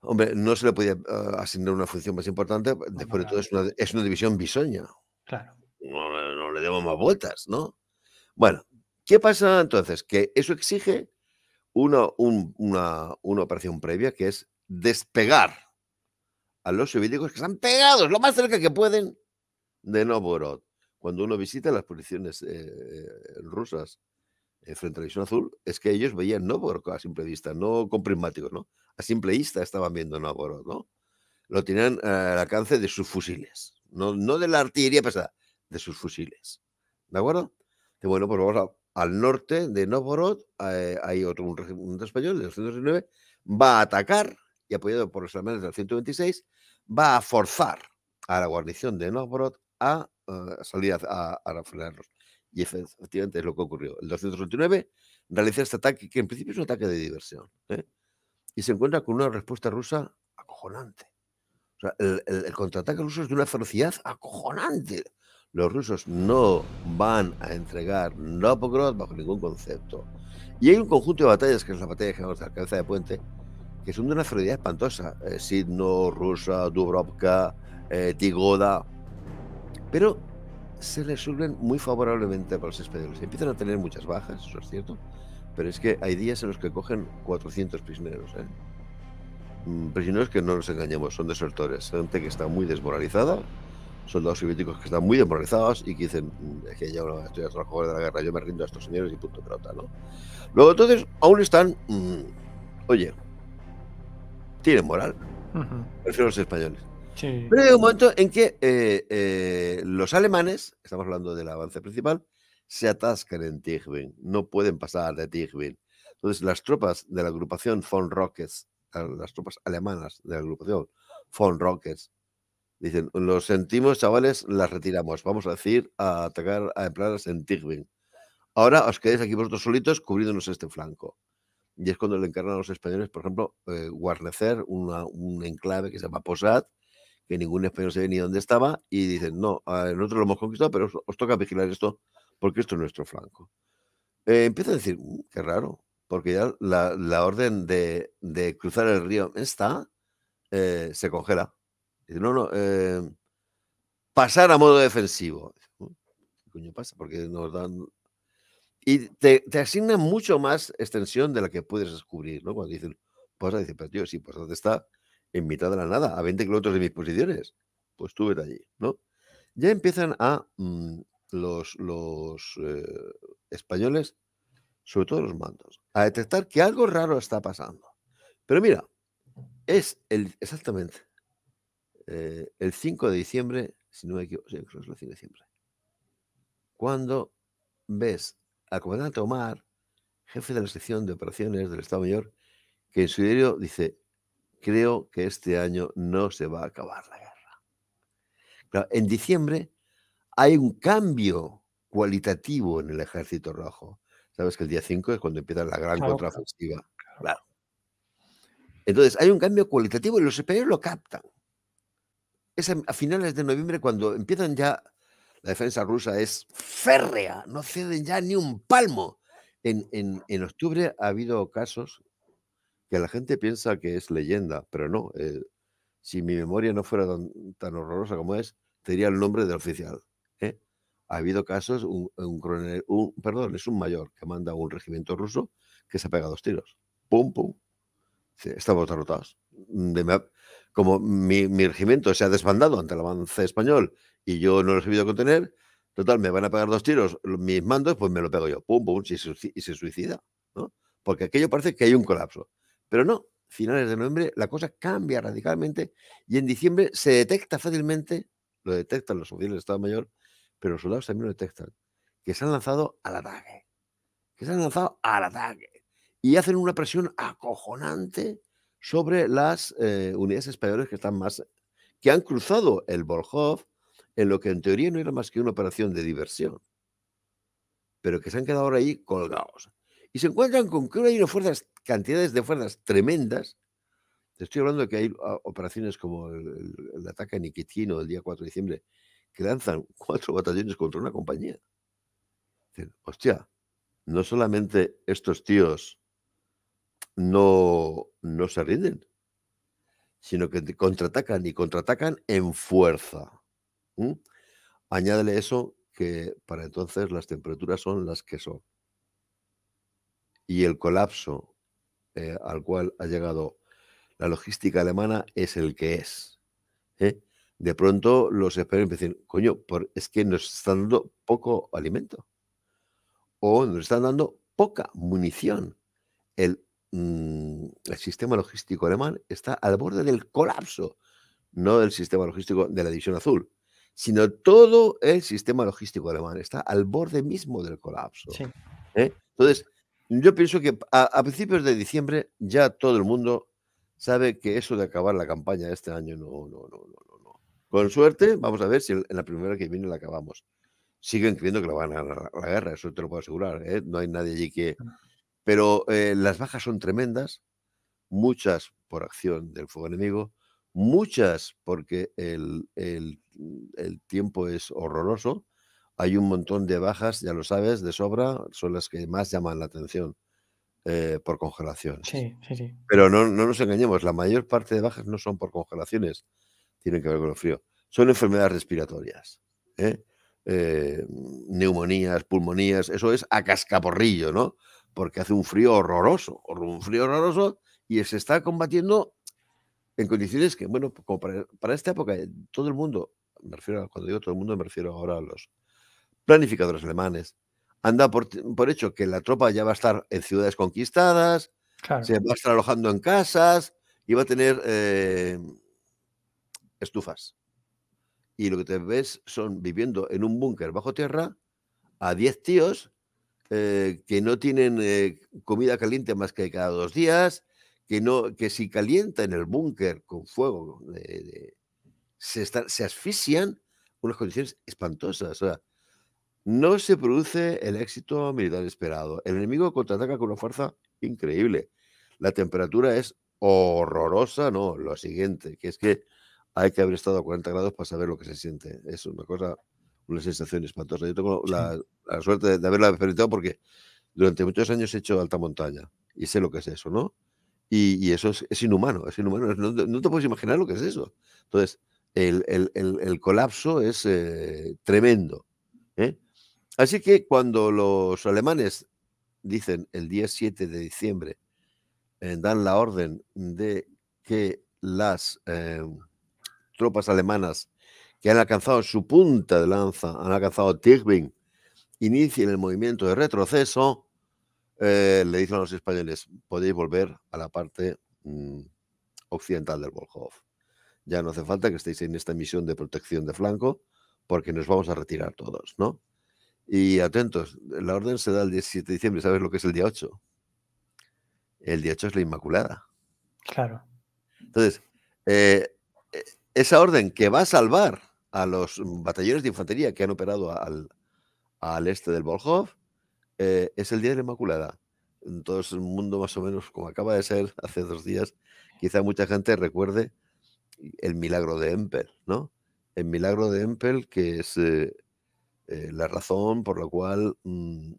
Hombre, no se le podía ah, asignar una función más importante, pues, después de todo es una, división bisoña. Claro. No, le demos más vueltas, ¿no? Bueno, ¿qué pasa entonces? Que eso exige una, una, operación previa que es despegar a los soviéticos que están pegados lo más cerca que pueden de Novorod cuando uno visita las posiciones eh, eh, rusas en eh, frente a la visión azul, es que ellos veían Novgorod a simple vista, no con prismáticos, ¿no? A simple vista estaban viendo Novgorod, ¿no? Lo tenían al alcance de sus fusiles, no, no de la artillería pesada, de sus fusiles. ¿De acuerdo? bueno, pues vamos al norte de Novgorod, hay otro un regimiento español, de 219, va a atacar y apoyado por los alemanes del 126, va a forzar a la guarnición de Novgorod a eh, salida a, a, Y efectivamente es lo que ocurrió. El 229 realiza este ataque, que en principio es un ataque de diversión, ¿eh? y se encuentra con una respuesta rusa acojonante. el, contraataque ruso es de una ferocidad acojonante. Los rusos no van a entregar Novgorod bajo ningún concepto. Y hay un conjunto de batallas, que es la batalla de General de la Cabeza de Puente, que son de una ferocidad espantosa. Eh, Sidno, Rusa, Dubrovka, Tigoda pero se resuelven muy favorablemente para los españoles. Empiezan a tener muchas bajas, eso es cierto, pero es que hay días en los que cogen 400 prisioneros. ¿eh? Mm, prisioneros que no nos engañemos, son desertores, gente que está muy desmoralizada, soldados soviéticos que están muy desmoralizados y que dicen, mm, que ya estoy a trabajar de la guerra, yo me rindo a estos señores y punto pelota, ¿no? Luego entonces aún están, mm, oye, tienen moral, prefiero a los españoles. Pero hay un momento en que eh, eh, los alemanes, estamos hablando del avance principal, se atascan en Tigbin, no pueden pasar de Tigbin. Entonces, las tropas de la agrupación von Rockets, las tropas alemanas de la agrupación von Rockets, dicen: Lo sentimos, chavales, las retiramos. Vamos a decir a atacar, a emplearlas en Tigbin. Ahora os quedáis aquí vosotros solitos cubriéndonos este flanco. Y es cuando le encargan a los españoles, por ejemplo, eh, guarnecer una, un enclave que se llama Posad, que ningún español ve ni dónde estaba, y dicen, no, nosotros lo hemos conquistado, pero os, toca vigilar esto, porque esto es nuestro flanco. Eh, empieza a decir, mm, qué raro, porque ya la, orden de, cruzar el río está, eh, se congela. Dice, no, no, eh, pasar a modo defensivo. Oh, ¿Qué coño pasa? Porque nos dan... Y te, asignan mucho más extensión de la que puedes descubrir, ¿no? Cuando dicen, pues dice, pero tío, sí, pues ¿dónde está? en mitad de la nada, a 20 kilómetros de mis posiciones. Pues tú allí, ¿no? Ya empiezan a mm, los, eh, españoles, sobre todo los mandos, a detectar que algo raro está pasando. Pero mira, es el, exactamente eh, el 5 de diciembre, si no me equivoco, es el cuando ves al comandante Omar, jefe de la sección de operaciones del Estado Mayor, que en su diario dice, creo que este año no se va a acabar la guerra. en diciembre hay un cambio cualitativo en el ejército rojo. Sabes que el día 5 es cuando empieza la gran contraofensiva. Claro. Entonces, hay un cambio cualitativo y los españoles lo captan. Es a finales de noviembre cuando empiezan ya, la defensa rusa es férrea, no ceden ya ni un palmo. En, en octubre ha habido casos, que la gente piensa que es leyenda, pero no. Eh, si mi memoria no fuera tan, horrorosa como es, tendría el nombre del oficial. ¿eh? Ha habido casos, un, un, coronel, perdón, es un mayor que manda a un regimiento ruso que se ha pegado dos tiros. Pum, pum. estamos derrotados. Mm, como mi, regimiento se ha desbandado ante el avance español y yo no lo he sabido contener, total, me van a pegar dos tiros mis mandos, pues me lo pego yo. Pum, pum, y se, y se suicida. ¿no? Porque aquello parece que hay un colapso. Pero no, finales de noviembre la cosa cambia radicalmente y en diciembre se detecta fácilmente, lo detectan los oficiales del Estado Mayor, pero los soldados también lo detectan, que se han lanzado al ataque, que se han lanzado al ataque y hacen una presión acojonante sobre las eh, unidades españolas que están más, que han cruzado el Volkhov en lo que en teoría no era más que una operación de diversión, pero que se han quedado ahora ahí colgados. Y se encuentran con que y hay fuerza fuerzas cantidades de fuerzas tremendas. Te estoy hablando de que hay ah, operaciones como el, ataque a Nikitino el día 4 de diciembre, que lanzan cuatro batallones contra una compañía. hostia, no solamente estos tíos no, no se rinden, sino que contraatacan y contraatacan en fuerza. Añádele eso que para entonces las temperaturas son las que son. Y el colapso eh, al cual ha llegado la logística alemana es el que es. ¿eh? De pronto los españoles dicen, coño, por, es que nos están dando poco alimento o nos están dando poca munición. El, mm, el sistema logístico alemán está al borde del colapso, no del sistema logístico de la División Azul, sino todo el sistema logístico alemán está al borde mismo del colapso. ¿eh? Entonces, yo pienso que a, principios de diciembre ya todo el mundo sabe que eso de acabar la campaña este año no, no, no, no, no. Con suerte, vamos a ver si en la primera que viene la acabamos. Siguen creyendo que la van a ganar la, guerra, eso te lo puedo asegurar. ¿eh? No hay nadie allí que. Pero eh, las bajas son tremendas, muchas por acción del fuego enemigo, muchas porque el tiempo es horroroso hay un montón de bajas, ya lo sabes, de sobra, son las que más llaman la atención eh, por congelación. Sí, sí, sí. Pero no, nos engañemos, la mayor parte de bajas no son por congelaciones, tienen que ver con el frío, son enfermedades respiratorias. ¿eh? Eh, neumonías, pulmonías, eso es a cascaporrillo, ¿no? Porque hace un frío horroroso, un frío horroroso y se está combatiendo en condiciones que, bueno, como para, para esta época, todo el mundo, me refiero cuando digo todo el mundo, me refiero ahora a los, planificadores alemanes. Anda por, por hecho que la tropa ya va a estar en ciudades conquistadas, se va a estar alojando en casas y va a tener eh, estufas. Y lo que te ves son viviendo en un búnker bajo tierra a 10 tíos eh, que no tienen eh, comida caliente más que cada dos días, que, no, que si en el búnker con fuego, se, se asfixian unas condiciones espantosas. O sea, no se produce el éxito militar esperado. El enemigo contraataca con una fuerza increíble. La temperatura es horrorosa, no, lo siguiente, que es que hay que haber estado a 40 grados para saber lo que se siente. Es una cosa, una sensación espantosa. Yo tengo la, suerte de, haberla experimentado porque durante muchos años he hecho alta montaña y sé lo que es eso, ¿no? Y, eso es, inhumano, es inhumano. No, te puedes imaginar lo que es eso. Entonces, el, colapso es eh, tremendo. ¿eh? Así que cuando los alemanes dicen el día 7 de diciembre, eh, dan la orden de que las eh, tropas alemanas que han alcanzado su punta de lanza, han alcanzado tigbing inicien el movimiento de retroceso, eh, le dicen a los españoles, podéis volver a la parte mm, occidental del Volkhov. Ya no hace falta que estéis en esta misión de protección de flanco, porque nos vamos a retirar todos, ¿no? Y atentos, la orden se da el 17 de diciembre, ¿sabes lo que es el día 8? El día 8 es la Inmaculada. Claro. Entonces, eh, e, esa orden que va a salvar a los batallones de infantería que han operado al, este del Volkhov eh, es el día de la Inmaculada. En todo el mundo, más o menos, como acaba de ser hace dos días, quizá mucha gente recuerde el milagro de Empel, ¿no? El milagro de Empel, que es eh, eh, la razón por la cual mm,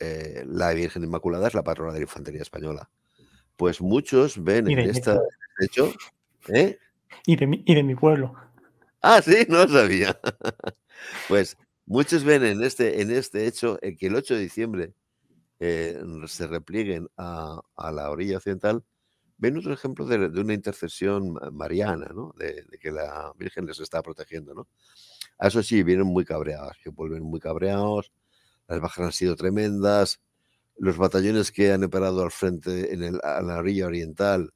eh, la Virgen Inmaculada es la patrona de la infantería española. Pues muchos ven en este hecho. ¿eh? Y, de mi, pueblo. Ah, sí, no sabía. pues muchos ven en este, en este hecho que el 8 de diciembre se replieguen a, la orilla occidental ven otro ejemplo de, una intercesión mariana, ¿no? De, que la Virgen les está protegiendo, ¿no? A eso sí, vienen muy cabreados, que vuelven muy cabreados, las bajas han sido tremendas, los batallones que han operado al frente en a la orilla oriental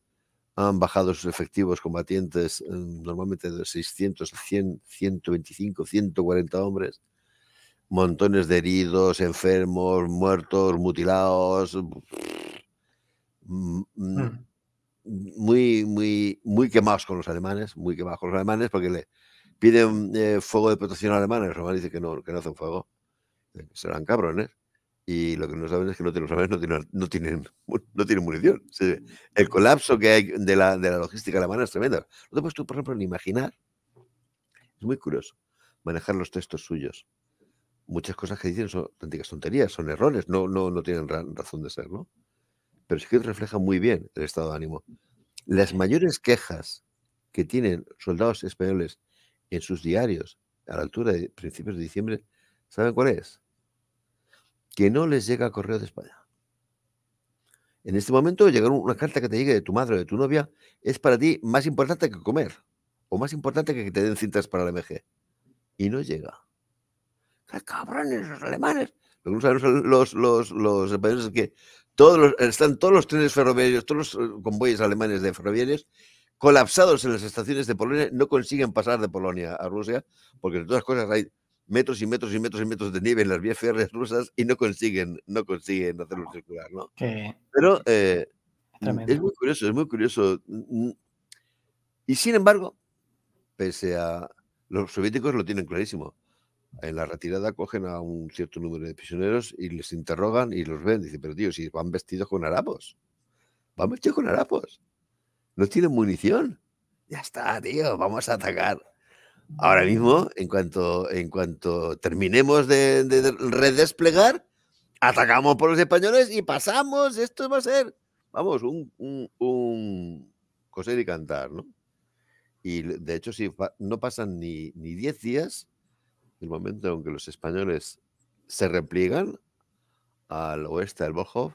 han bajado sus efectivos combatientes mm, normalmente de 600, 100, 125, 140 hombres, montones de heridos, enfermos, muertos, mutilados. Mm, hmm. mm, muy, muy, muy quemados con los alemanes, muy quemados con los alemanes, porque le piden eh, fuego de protección a alemanes, los alemanes dicen que no, que no hacen fuego, serán cabrones. Y lo que no saben es que no tienen, los alemanes no tienen, no tienen, no tienen munición. El colapso que hay de la, de la logística alemana es tremendo. No te puedes tú, por ejemplo, ni imaginar. Es muy curioso manejar los textos suyos. Muchas cosas que dicen son auténticas tonterías, son errores, no, no, no tienen razón de ser, ¿no? pero sí que refleja muy bien el estado de ánimo. Las mayores quejas que tienen soldados españoles en sus diarios a la altura de principios de diciembre, ¿saben cuál es? Que no les llega correo de España. En este momento, llegar una carta que te llegue de tu madre o de tu novia es para ti más importante que comer o más importante que que te den cintas para la e MG. Y no llega. ¡Qué cabrones los alemanes! Lo que no saben los, los, los, los españoles es que están todos los trenes ferroviarios, todos los eh, convoyes alemanes de ferroviarios colapsados en las estaciones de Polonia, no consiguen pasar de Polonia a Rusia, porque de todas cosas hay metros y metros y metros y metros de nieve en las vías férreas rusas y no consiguen, no consiguen hacerlo circular, Pero eh, es muy curioso, es muy curioso. Mm, mm. Y sin embargo, pese a los soviéticos lo tienen clarísimo en eh, la retirada cogen a un cierto número de prisioneros y les interrogan y los ven. Dicen, pero tío, si van vestidos con harapos. Van vestidos con harapos. No tienen munición. Ya está, tío, vamos a atacar. Ahora mismo, en cuanto, en cuanto terminemos de, redesplegar, atacamos por los españoles y pasamos. Esto va a ser, vamos, un, un, un coser y cantar, ¿no? Y de hecho, si no pasan ni 10 días, el momento en que los españoles se repliegan al oeste del Volkhov,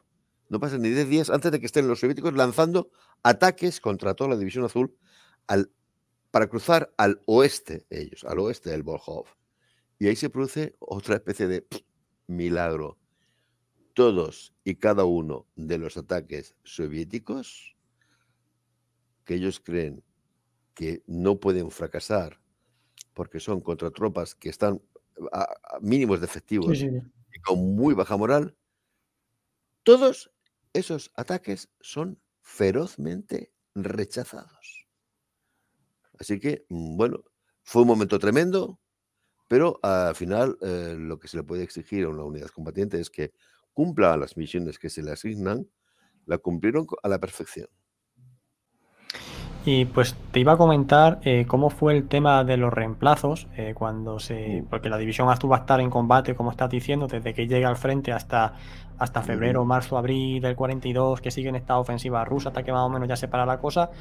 no pasan ni 10 días antes de que estén los soviéticos lanzando ataques contra toda la División Azul para cruzar al oeste, ellos, al oeste del Volkhov. Y ahí se produce otra especie de milagro. Todos y cada uno de los ataques soviéticos que ellos creen que no pueden fracasar porque son contra tropas que están a, mínimos de efectivos y con muy baja moral, todos esos ataques son ferozmente rechazados. Así que, mm, bueno, fue un momento tremendo, pero al final eh, lo que se le puede exigir a una unidad combatiente es que cumpla las misiones que se le asignan, la cumplieron a la perfección. Y pues te iba a comentar eh, cómo fue el tema de los reemplazos, eh, cuando se. Porque la división Estuvo va a estar en combate, como estás diciendo, desde que llega al frente hasta, hasta febrero, marzo, abril del 42, que siguen esta ofensiva rusa hasta que más o menos ya se para la cosa.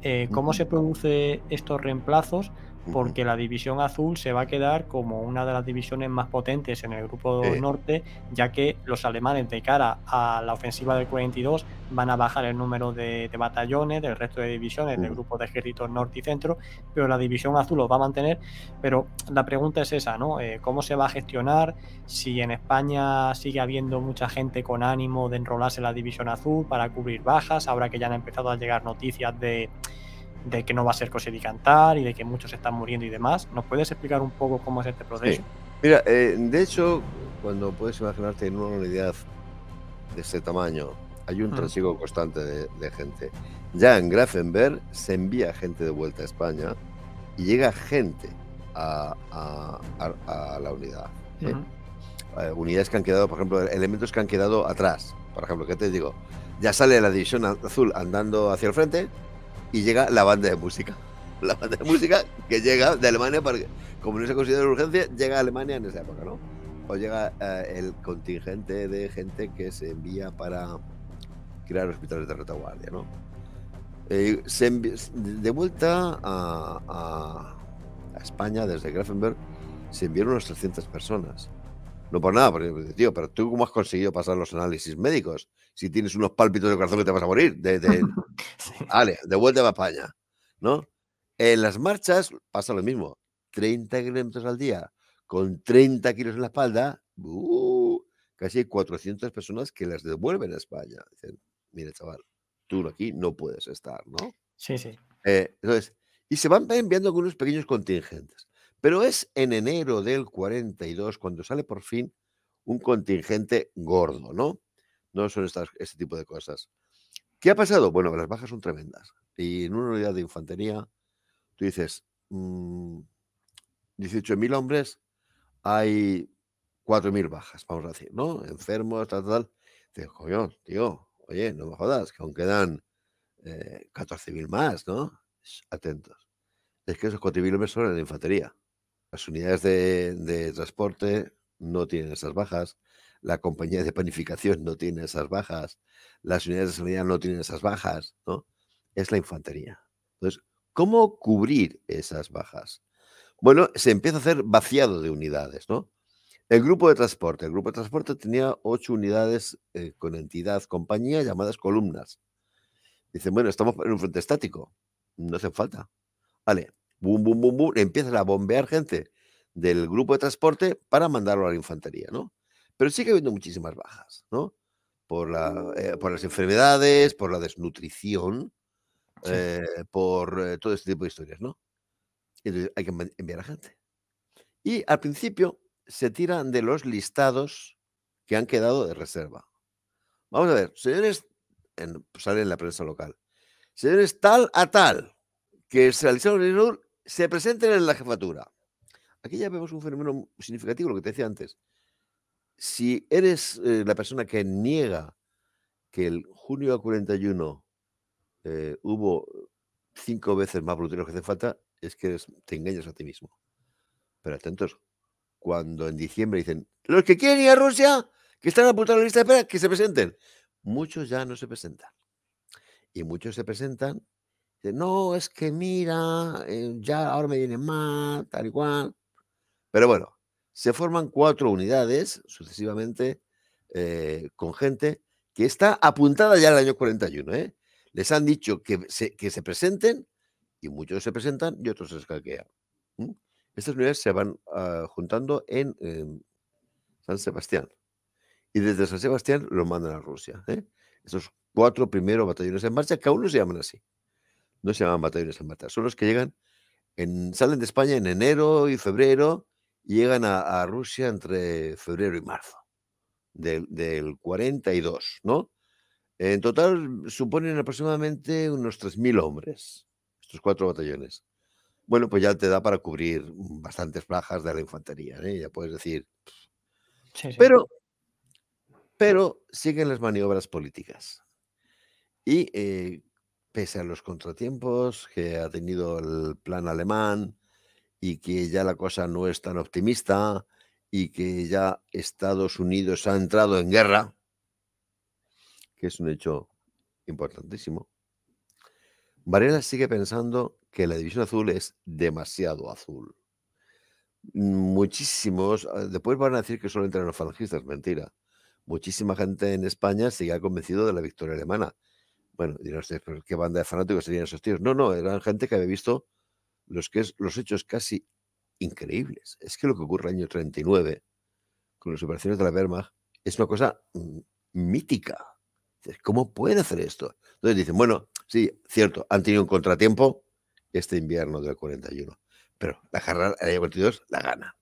Eh, ¿Cómo se produce estos reemplazos? porque la división azul se va a quedar como una de las divisiones más potentes en el grupo norte, ya que los alemanes de cara a la ofensiva del 42 van a bajar el número de, batallones del resto de divisiones del grupo de ejércitos norte y centro, pero la división azul los va a mantener. Pero la pregunta es esa, ¿no? Eh, ¿Cómo se va a gestionar si en España sigue habiendo mucha gente con ánimo de enrolarse en la división azul para cubrir bajas, ahora que ya han empezado a llegar noticias de de que no va a ser cosa de cantar y de que muchos están muriendo y demás. ¿Nos puedes explicar un poco cómo es este proceso? Mira, eh, de hecho, cuando puedes imaginarte en una unidad de ese tamaño, hay un mm. trasiego constante de, gente. Ya en Grafenberg se envía gente de vuelta a España y llega gente a, la unidad. ¿eh? Eh, unidades que han quedado, por ejemplo, elementos que han quedado atrás. Por ejemplo, que te digo? Ya sale la división azul andando hacia el frente, y llega la banda de música. La banda de música que llega de Alemania, porque, como no se considera urgencia, llega a Alemania en esa época, ¿no? O llega eh, el contingente de gente que se envía para crear hospitales de retaguardia, ¿no? Eh, de vuelta a, España desde Grafenberg se enviaron unas 300 personas. No por nada, porque, tío, pero tú cómo has conseguido pasar los análisis médicos si tienes unos pálpitos de corazón que te vas a morir. De, de... de vuelta a España, ¿no? En las marchas pasa lo mismo. 30 kilómetros al día, con 30 kilos en la espalda, uh, casi hay 400 personas que las devuelven a España. Dicen, mire, chaval, tú aquí no puedes estar, ¿no? Sí, sí. Eh, entonces, y se van enviando algunos pequeños contingentes. Pero es en enero del 42 cuando sale por fin un contingente gordo, ¿no? No son estas, este tipo de cosas. ¿Qué ha pasado? Bueno, las bajas son tremendas. Y en una unidad de infantería, tú dices, 18.000 mm, hombres, hay 4.000 bajas, vamos a decir, ¿no? Enfermos, tal, tal. Dices, coño, tío, oye, no me jodas, que aún quedan 14.000 eh, más, ¿no? Atentos. Es que esos 4.000 hombres son en la infantería. Las unidades de, de transporte no tienen esas bajas la compañía de panificación no tiene esas bajas, las unidades de sanidad no tienen esas bajas, ¿no? Es la infantería. Entonces, ¿cómo cubrir esas bajas? Bueno, se empieza a hacer vaciado de unidades, ¿no? El grupo de transporte. El grupo de transporte tenía ocho unidades eh, con entidad, compañía, llamadas columnas. Dicen, bueno, estamos en un frente estático, no hace falta. Vale, bum, bum, bum, bum, empiezan a bombear gente del grupo de transporte para mandarlo a la infantería, ¿no? Pero sigue habiendo muchísimas bajas, ¿no? Por, eh, las mm. enfermedades, por la desnutrición, eh, por eh, todo este tipo de historias, ¿no? Entonces hay que enviar a gente. Y al principio se tiran de los listados que han quedado de reserva. Vamos a ver, señores, sale en la prensa local, señores tal a tal, que se realizaron se presenten en la jefatura. Aquí ya vemos un fenómeno significativo, lo que te decía antes si eres eh, la persona que niega que el junio de 41 eh, hubo cinco veces más voluntarios que hace falta, es que te engañas a ti mismo. Pero atentos, cuando en diciembre dicen, los que quieren ir a Rusia, que están apuntados a la lista de espera, que se presenten. Muchos ya no se presentan. Y muchos se presentan, no, es que mira, eh, ya ahora me viene más, tal y cual. Pero bueno, se forman cuatro unidades sucesivamente eh, con gente que está apuntada ya al año 41. ¿eh? Les han dicho que se, que se, presenten y muchos se presentan y otros se escalquean. Estas unidades se van ah, juntando en em, San Sebastián y desde San Sebastián lo mandan a Rusia. ¿eh? Estos cuatro primeros batallones en marcha, que aún no se llaman así. No se llaman batallones en marcha, son los que llegan, salen de España en enero y febrero llegan a, Rusia entre febrero y marzo del, 42, ¿no? En total suponen aproximadamente unos 3.000 hombres, estos cuatro batallones. Bueno, pues ya te da para cubrir bastantes plazas de la infantería, ¿eh? ya puedes decir. Pero, pero siguen las maniobras políticas. Y eh, pese a los contratiempos que ha tenido el plan alemán, y que ya la cosa no es tan optimista y que ya Estados Unidos ha entrado en guerra, que es un hecho importantísimo, Varela sigue pensando que la división azul es demasiado azul. Muchísimos, ah, después van a decir que solo entran los falangistas, mentira. Muchísima gente en España se ha convencido de la victoria alemana. Bueno, dirán ustedes, ¿qué banda de fanáticos serían esos tíos? No, no, eran gente que había visto los, que los hechos casi increíbles. Es que lo que ocurre en el año 39 con las operaciones de la Wehrmacht es una cosa mm, mítica. ¿Cómo puede hacer esto? Entonces dicen, bueno, sí, cierto, han tenido un contratiempo este invierno del 41, pero la carrera del año 42 la gana.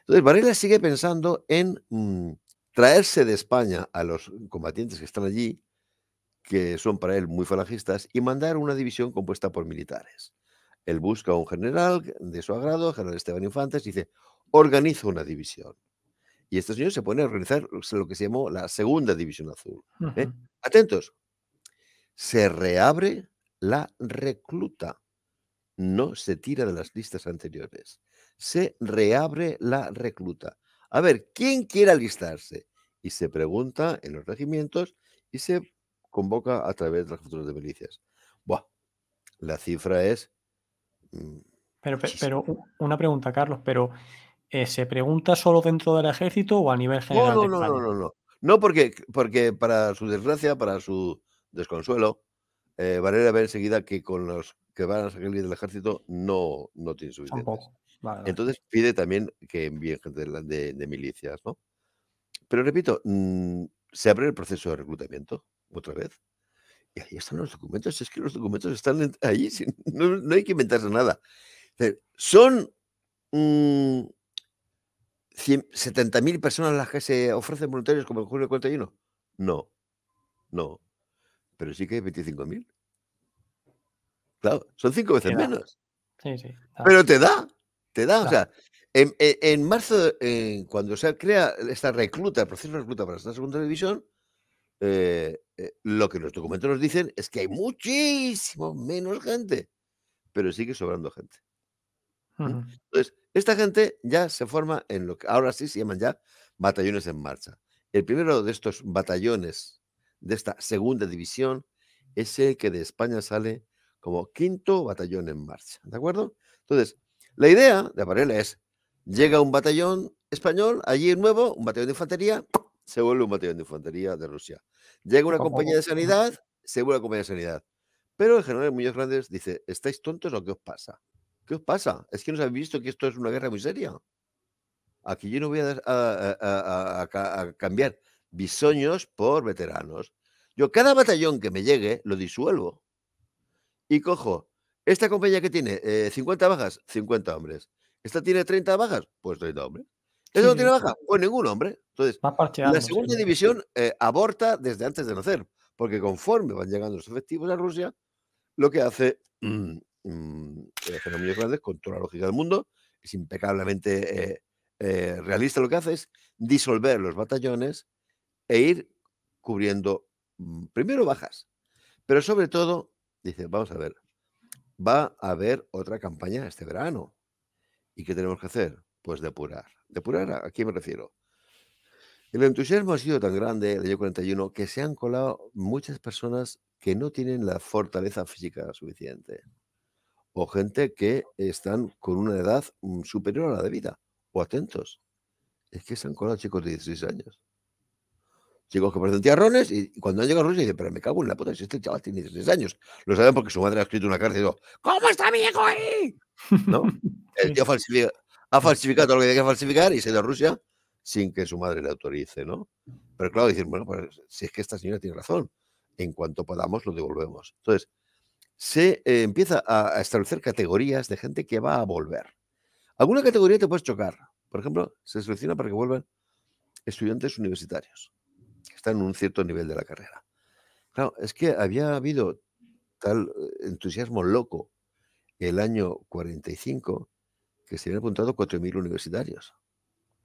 Entonces Varela sigue pensando en mm, traerse de España a los combatientes que están allí, que son para él muy falangistas, y mandar una división compuesta por militares. Él busca a un general de su agrado, general Esteban Infantes, y dice, organizo una división. Y este señor se pone a organizar lo que se llamó la segunda división azul. ¿eh? Atentos, se reabre la recluta. No se tira de las listas anteriores. Se reabre la recluta. A ver, ¿quién quiere alistarse? Y se pregunta en los regimientos y se convoca a través de las futuras de milicias. Buah, la cifra es Mm, pero, pero una pregunta, Carlos, pero eh, ¿se pregunta solo dentro del ejército o a nivel general? No, no, no, no, no, no. porque, porque para su desgracia, para su desconsuelo, eh, ve enseguida que con los que van a salir del ejército no, no tiene suficiente. Entonces pide también que envíen gente de, milicias, ¿no? Pero repito, mm, se abre el proceso de reclutamiento otra vez. Y ahí están los documentos, es que los documentos están ahí, no, hay que inventarse nada. Son 70.000 mm, personas las que se ofrecen voluntarios como el julio 41. No, no. Pero sí que hay 25.000. Claro, son cinco veces menos. Pero te da, te da. O sea, en, marzo, eh, cuando se crea esta recluta, el proceso de recluta para esta segunda división, eh, eh, lo que los documentos nos dicen es que hay muchísimo menos gente, pero sigue sobrando gente. Entonces, esta gente ya se forma en lo que ahora sí se llaman ya batallones en marcha. El primero de estos batallones de esta segunda división es el que de España sale como quinto batallón en marcha. ¿De acuerdo? Entonces, la idea de aparella es, llega un batallón español, allí nuevo, un batallón de infantería, se vuelve un batallón de infantería de Rusia. Llega una compañía de sanidad, se vuelve compañía de sanidad. Pero el general Muñoz Grandes dice, ¿estáis tontos o qué os pasa? ¿Qué os pasa? ¿Es que no habéis visto que esto es una guerra muy seria? Aquí yo no voy a, cambiar bisoños por veteranos. Yo cada batallón que me llegue lo disuelvo. Y cojo, esta compañía que tiene 50 eh, bajas, 50 hombres. Esta tiene 30 bajas, pues 30 hombres. ¿Esta no tiene baja? Pues ningún hombre. Entonces, la segunda división eh, aborta desde antes de nacer, porque conforme van llegando los efectivos a Rusia, lo que hace mm, economía con toda la lógica del mundo, es impecablemente eh, eh, realista, lo que hace es disolver los batallones e ir cubriendo mm, primero bajas, pero sobre todo, dice, vamos a ver, va a haber otra campaña este verano. ¿Y qué tenemos que hacer? Pues depurar. Depurar, ¿a quién me refiero? El entusiasmo ha sido tan grande el año 41 que se han colado muchas personas que no tienen la fortaleza física suficiente o gente que están con una edad mm, superior a la de vida o atentos. Es que se han colado chicos de 16 años. Chicos que parecen tierrones y cuando han llegado a Rusia dicen, pero me cago en la puta, si este chaval tiene 16 años. Lo saben porque su madre ha escrito una carta y digo, ¿cómo está mi hijo ahí? ¿No? El tío ha falsificado lo que tenía que falsificar y se ha ido a Rusia sin que su madre le autorice, ¿no? Pero claro, decir, bueno, pues si es que esta señora tiene razón, en cuanto podamos lo devolvemos. Entonces, se eh, empieza a, establecer categorías de gente que va a volver. Alguna categoría te puedes chocar. Por ejemplo, se selecciona para que vuelvan estudiantes universitarios, que están en un cierto nivel de la carrera. Claro, es que había habido tal eh, entusiasmo loco el año 45 que se habían apuntado 4.000 universitarios.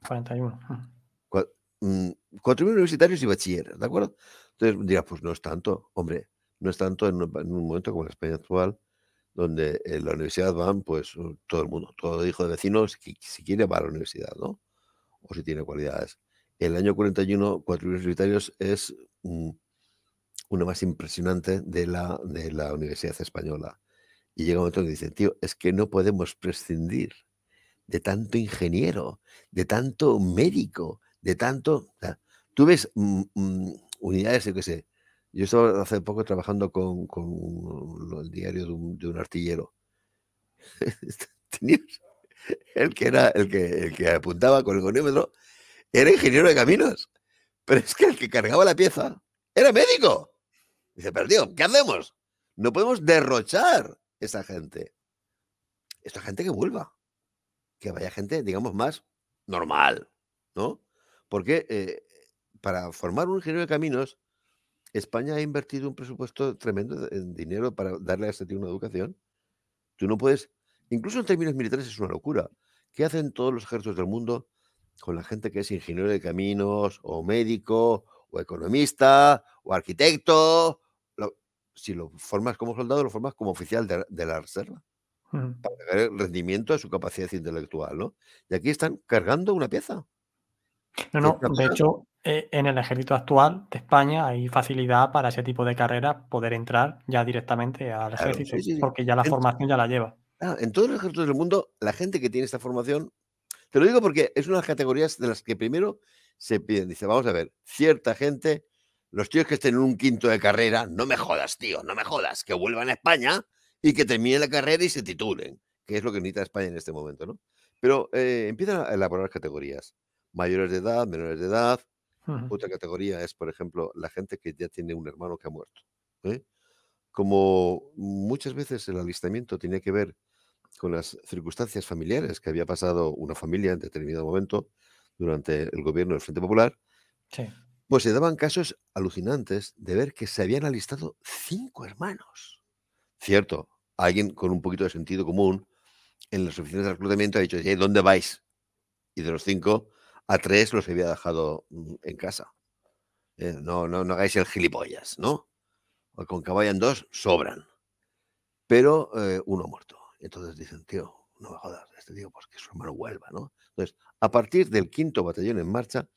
41. 4.000 mm, universitarios y bachilleres, ¿de acuerdo? Entonces dirá, pues no es tanto, hombre, no es tanto en un, momento como la España actual, donde en eh, la universidad van, pues uh, todo el mundo, todo hijo de vecinos, si quiere va a la universidad, ¿no? O si tiene cualidades. El año 41, 4.000 universitarios es mm, una más impresionante de la, de la universidad española. Y llega un momento que dicen, tío, es que no podemos prescindir de tanto ingeniero, de tanto médico, de tanto... tú ves mm, mm, unidades, yo qué sé. Yo estaba hace poco trabajando con, el diario de un, artillero. Este, el que era el que, apuntaba con el goniómetro era ingeniero de caminos. Pero es que el que cargaba la pieza era médico. Dice, pero ¿qué hacemos? No podemos derrochar esa gente. Esta gente que vuelva que vaya gente, digamos, más normal, ¿no? Porque eh, para formar un ingeniero de caminos, España ha invertido un presupuesto tremendo en dinero para darle a este tipo de educación. Tú no puedes, incluso en términos militares es una locura. ¿Qué hacen todos los ejércitos del mundo con la gente que es ingeniero de caminos o médico o economista o arquitecto? si lo formas como soldado, lo formas como oficial de la reserva para tener el rendimiento a su capacidad intelectual, ¿no? Y aquí están cargando una pieza. No, no, de hecho, eh, en el ejército actual de España hay facilidad para ese tipo de carreras poder entrar ya directamente al ejército, porque ya la formación ya la lleva. Ah, en todos los ejércitos del mundo, la gente que tiene esta formación, te lo digo porque es una de las categorías de las que primero se piden, dice, vamos a ver, cierta gente, los tíos que estén en un quinto de carrera, no me jodas, tío, no me jodas, que vuelvan a España y que terminen la carrera y se titulen, que es lo que necesita España en este momento, ¿no? Pero eh, empiezan a elaborar categorías, mayores de edad, menores de edad. Otra categoría es, por ejemplo, la gente que ya tiene un hermano que ha muerto. ¿eh? Como muchas veces el alistamiento tiene que ver con las circunstancias familiares que había pasado una familia en determinado momento durante el gobierno del Frente Popular, pues se daban casos alucinantes de ver que se habían alistado cinco hermanos. Cierto, alguien con un poquito de sentido común en las oficinas de reclutamiento ha dicho, ¿dónde vais? Y de los cinco, a tres los había dejado mm, en casa. Eh, no, no, no hagáis el gilipollas, ¿no? con que vayan dos, sobran. Pero eh, uno muerto. Entonces dicen, tío, no me jodas, este tío, pues que su hermano vuelva, ¿no? Entonces, a partir del quinto batallón en marcha,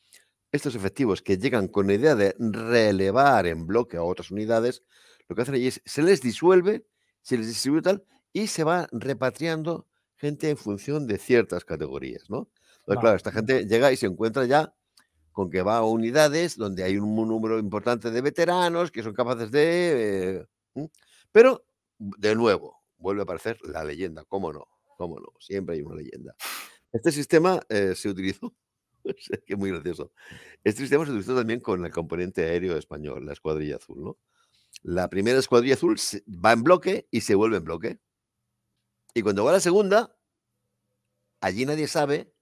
estos efectivos que llegan con la idea de relevar en bloque a otras unidades, lo que hacen allí es, se les disuelve se les distribuye tal, y se va repatriando gente en función de ciertas categorías, ¿no? claro, esta gente llega y se encuentra ya con que va a unidades donde hay un número importante de veteranos que son capaces de... Eh, pero, de nuevo, vuelve a aparecer la leyenda, ¿cómo no? ¿Cómo no? Siempre hay una leyenda. Este sistema eh, se utilizó que muy gracioso. Este sistema se utilizó también con el componente aéreo español, la escuadrilla azul, ¿no? La primera escuadrilla azul va en bloque y se vuelve en bloque. Y cuando va la segunda, allí nadie sabe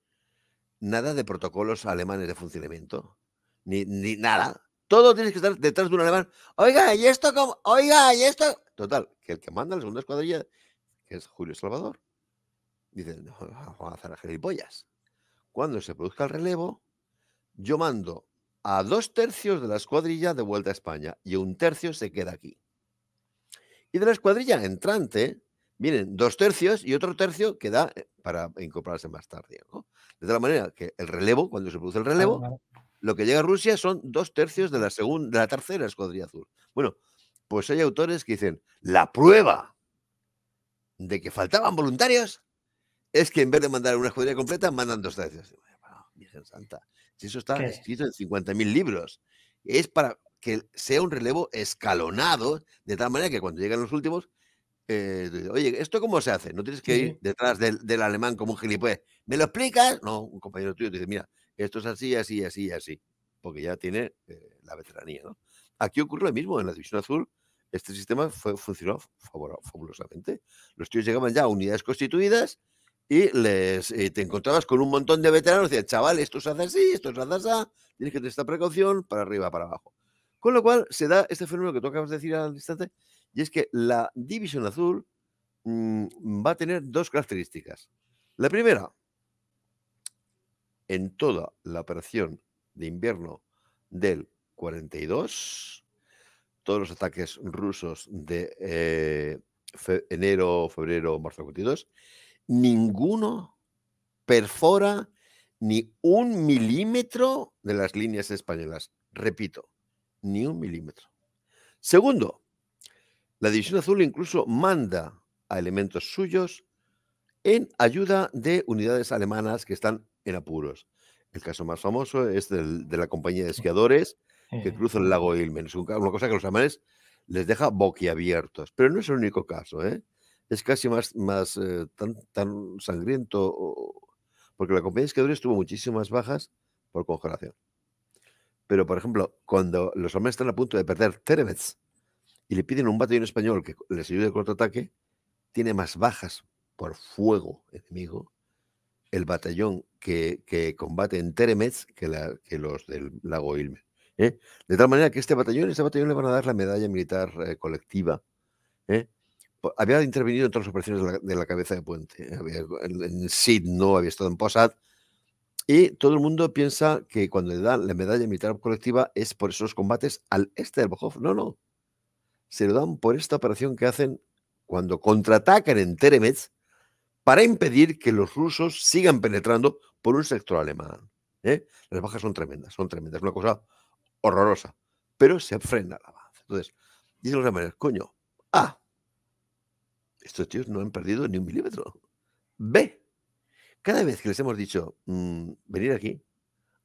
nada de protocolos alemanes de funcionamiento, ni, nada. Todo tiene que estar detrás de un alemán. Oiga, ¿y esto cómo? Oiga, ¿y esto? Total, que el que manda la segunda escuadrilla, que es Julio Salvador, dice, no, vamos a hacer Cuando se produzca el relevo, yo mando a dos tercios de la escuadrilla de vuelta a España y un tercio se queda aquí. Y de la escuadrilla entrante vienen dos tercios y otro tercio queda eh, para incorporarse más tarde. De tal manera que el relevo, cuando se produce el relevo, lo que llega a Rusia son dos tercios de la, segunda, de la tercera escuadrilla azul. Bueno, pues hay autores que dicen, la prueba de que faltaban voluntarios es que en vez de mandar una escuadrilla completa, mandan dos tercios. Santa. Si eso está escrito en 50.000 libros. Es para que sea un relevo escalonado, de tal manera que cuando llegan los últimos, eh, oye, ¿esto cómo se hace? No tienes que ir detrás del, alemán como un gilipollas. ¿Me lo explicas? No, un compañero tuyo te dice, mira, esto es así, así, así, así, porque ya tiene eh, la veteranía. ¿no? Aquí ocurre lo mismo, en la División Azul este sistema funcionó fabulosamente. Los tíos llegaban ya a unidades constituidas, y les eh, te encontrabas con un montón de veteranos y decías, chaval, esto se hace así, esto se hace así, tienes que tener esta precaución para arriba, para abajo. Con lo cual se da este fenómeno que tú acabas de decir al instante, y es que la división azul mm, va a tener dos características. La primera, en toda la operación de invierno del 42, todos los ataques rusos de eh, enero, febrero, marzo 42, ninguno perfora ni un milímetro de las líneas españolas. Repito, ni un milímetro. Segundo, la División Azul incluso manda a elementos suyos en ayuda de unidades alemanas que están en apuros. El caso más famoso es el de la compañía de esquiadores que cruza el lago Ilmen. Es una cosa que los alemanes les deja boquiabiertos. Pero no es el único caso. ¿eh? es casi más, más eh, tan, sangriento, porque la compañía Escadores tuvo muchísimas bajas por congelación. Pero, por ejemplo, cuando los hombres están a punto de perder Terebets y le piden un batallón español que les ayude el contraataque, tiene más bajas por fuego enemigo el batallón que, combate en Teremez que, los del lago Ilme ¿eh? De tal manera que este batallón, este batallón le van a dar la medalla militar eh, colectiva había intervenido en otras operaciones de la, cabeza de puente. en SID no había estado en Posad. Y todo el mundo piensa que cuando le dan la medalla militar colectiva es por esos combates al este del Bojov. No, no. Se lo dan por esta operación que hacen cuando contraatacan en Teremez para impedir que los rusos sigan penetrando por un sector alemán. ¿Eh? Las bajas son tremendas, son tremendas. Es una cosa horrorosa. Pero se frena el avance. Entonces, dicen los alemanes, coño, ah, estos tíos no han perdido ni un milímetro. Ve. Cada vez que les hemos dicho mm, venir aquí,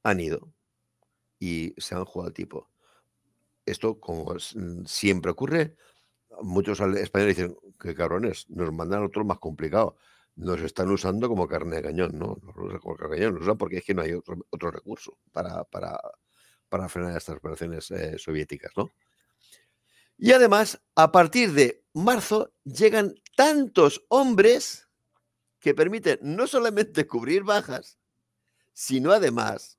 han ido y se han jugado al tipo. Esto, como mm, siempre ocurre, muchos españoles dicen que cabrones, nos mandan otro más complicado. Nos están usando como carne de cañón, ¿no? Nos usan como carne de cañón, nos usan porque es que no hay otro, recurso para, para, para, frenar estas operaciones eh, soviéticas, ¿no? Y además, a partir de marzo llegan tantos hombres que permiten no solamente cubrir bajas, sino además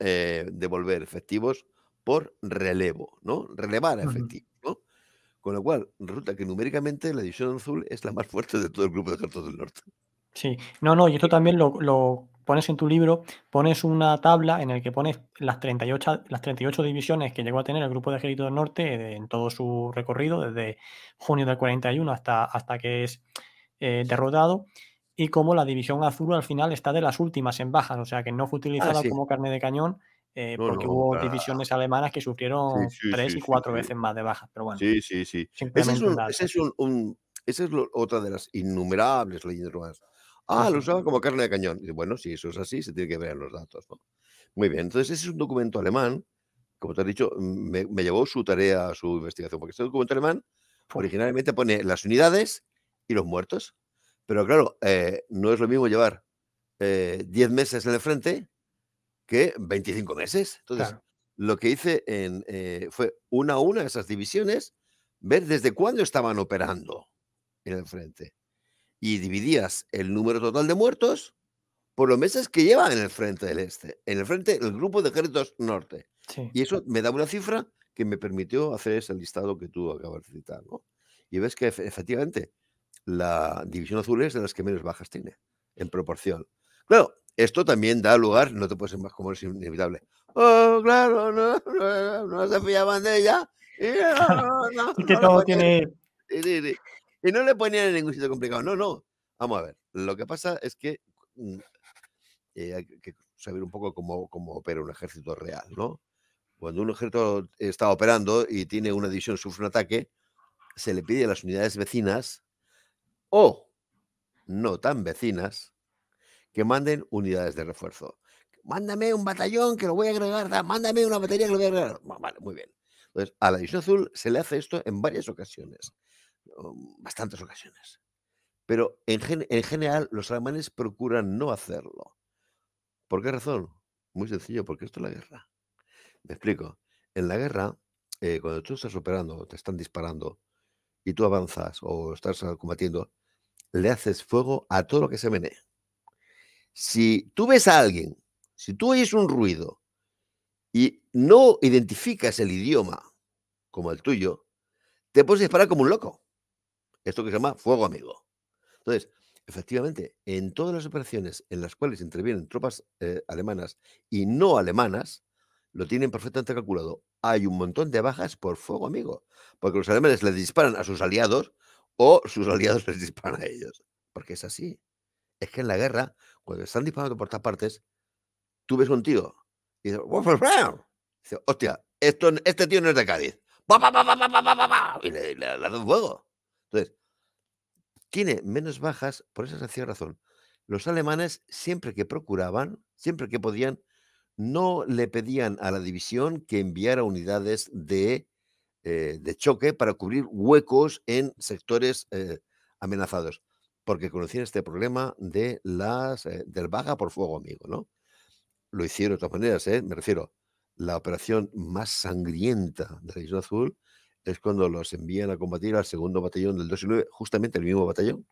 eh, devolver efectivos por relevo, ¿no? Relevar efectivos, Con lo cual, resulta que numéricamente la división azul es la más fuerte de todo el grupo de ejércitos del norte. Sí, no, no, y esto también lo pones en tu libro, pones una tabla en la que pones las 38, las 38 divisiones que llegó a tener el grupo de ejército del norte eh, en todo su recorrido, desde junio del 41 hasta, hasta que es eh, derrotado, y cómo la división azul al final está de las últimas en bajas, o sea que no fue ah, utilizada como carne de cañón. Eh, porque hubo divisiones alemanas que sufrieron tres y cuatro veces más de bajas, pero bueno. Sí, sí, sí. esa es otra de las innumerables leyendas Ah, lo usaba como carne de cañón. Y bueno, si eso es así, se tiene que ver en los datos. Muy bien, entonces ese es un documento alemán. Como te has dicho, mm, me, llevó su tarea, su investigación, porque este documento alemán originalmente pone las unidades y los muertos. Pero claro, eh, no es lo mismo llevar 10 eh, meses en el frente que 25 meses. Entonces, lo que hice eh, fue una a una esas divisiones, ver desde cuándo estaban operando en el frente y dividías el número total de muertos por los meses que lleva en el frente del este, en el frente del grupo de ejércitos norte. Y eso me da una cifra que me permitió hacer ese listado que tú acabas de citar. ¿no? Y ves que efectivamente la división azul es de las que menos bajas tiene, en proporción. Claro, esto también da lugar, no te puedes más como es inevitable. Oh, claro, no, no, se pillaban de ella. Y, que todo tiene. Y no le ponían en ningún sitio complicado. No, no. Vamos a ver. Lo que pasa es que mm, eh, hay que saber un poco cómo, cómo, opera un ejército real, ¿no? Cuando un ejército está operando y tiene una división, sufre un ataque, se le pide a las unidades vecinas o no tan vecinas que manden unidades de refuerzo. Mándame un batallón que lo voy a agregar, mándame una batería que lo voy a agregar. Vale, muy bien. Entonces, a la división azul se le hace esto en varias ocasiones bastantes ocasiones. Pero en, general los alemanes procuran no hacerlo. ¿Por qué razón? Muy sencillo, porque esto es la guerra. Me explico. En la guerra, eh, cuando tú estás operando, te están disparando y tú avanzas o estás ah, combatiendo, le haces fuego a todo lo que se mene. Si tú ves a alguien, si tú oyes un ruido y no identificas el idioma como el tuyo, te puedes disparar como un loco. Esto que se llama fuego amigo. Entonces, efectivamente, en todas las operaciones en las cuales intervienen tropas eh, alemanas y no alemanas, lo tienen perfectamente calculado. Hay un montón de bajas por fuego amigo, porque los alemanes les disparan a sus aliados o sus aliados les disparan a ellos. Porque es así. Es que en la guerra, cuando están disparando por todas partes, tú ves un tío y dices, dice, hostia, esto, este tío no es de Cádiz. Y le, fuego. Entonces, tiene menos bajas por esa sencilla razón. Los alemanes siempre que procuraban, siempre que podían, no le pedían a la división que enviara unidades de, eh, choque para cubrir huecos en sectores eh, amenazados, porque conocían este problema de las, eh, del vaga por fuego amigo, ¿no? Lo hicieron de todas maneras, me refiero, la operación más sangrienta de la Isla Azul es cuando los envían a combatir al segundo batallón del 2 y 9, justamente el mismo batallón,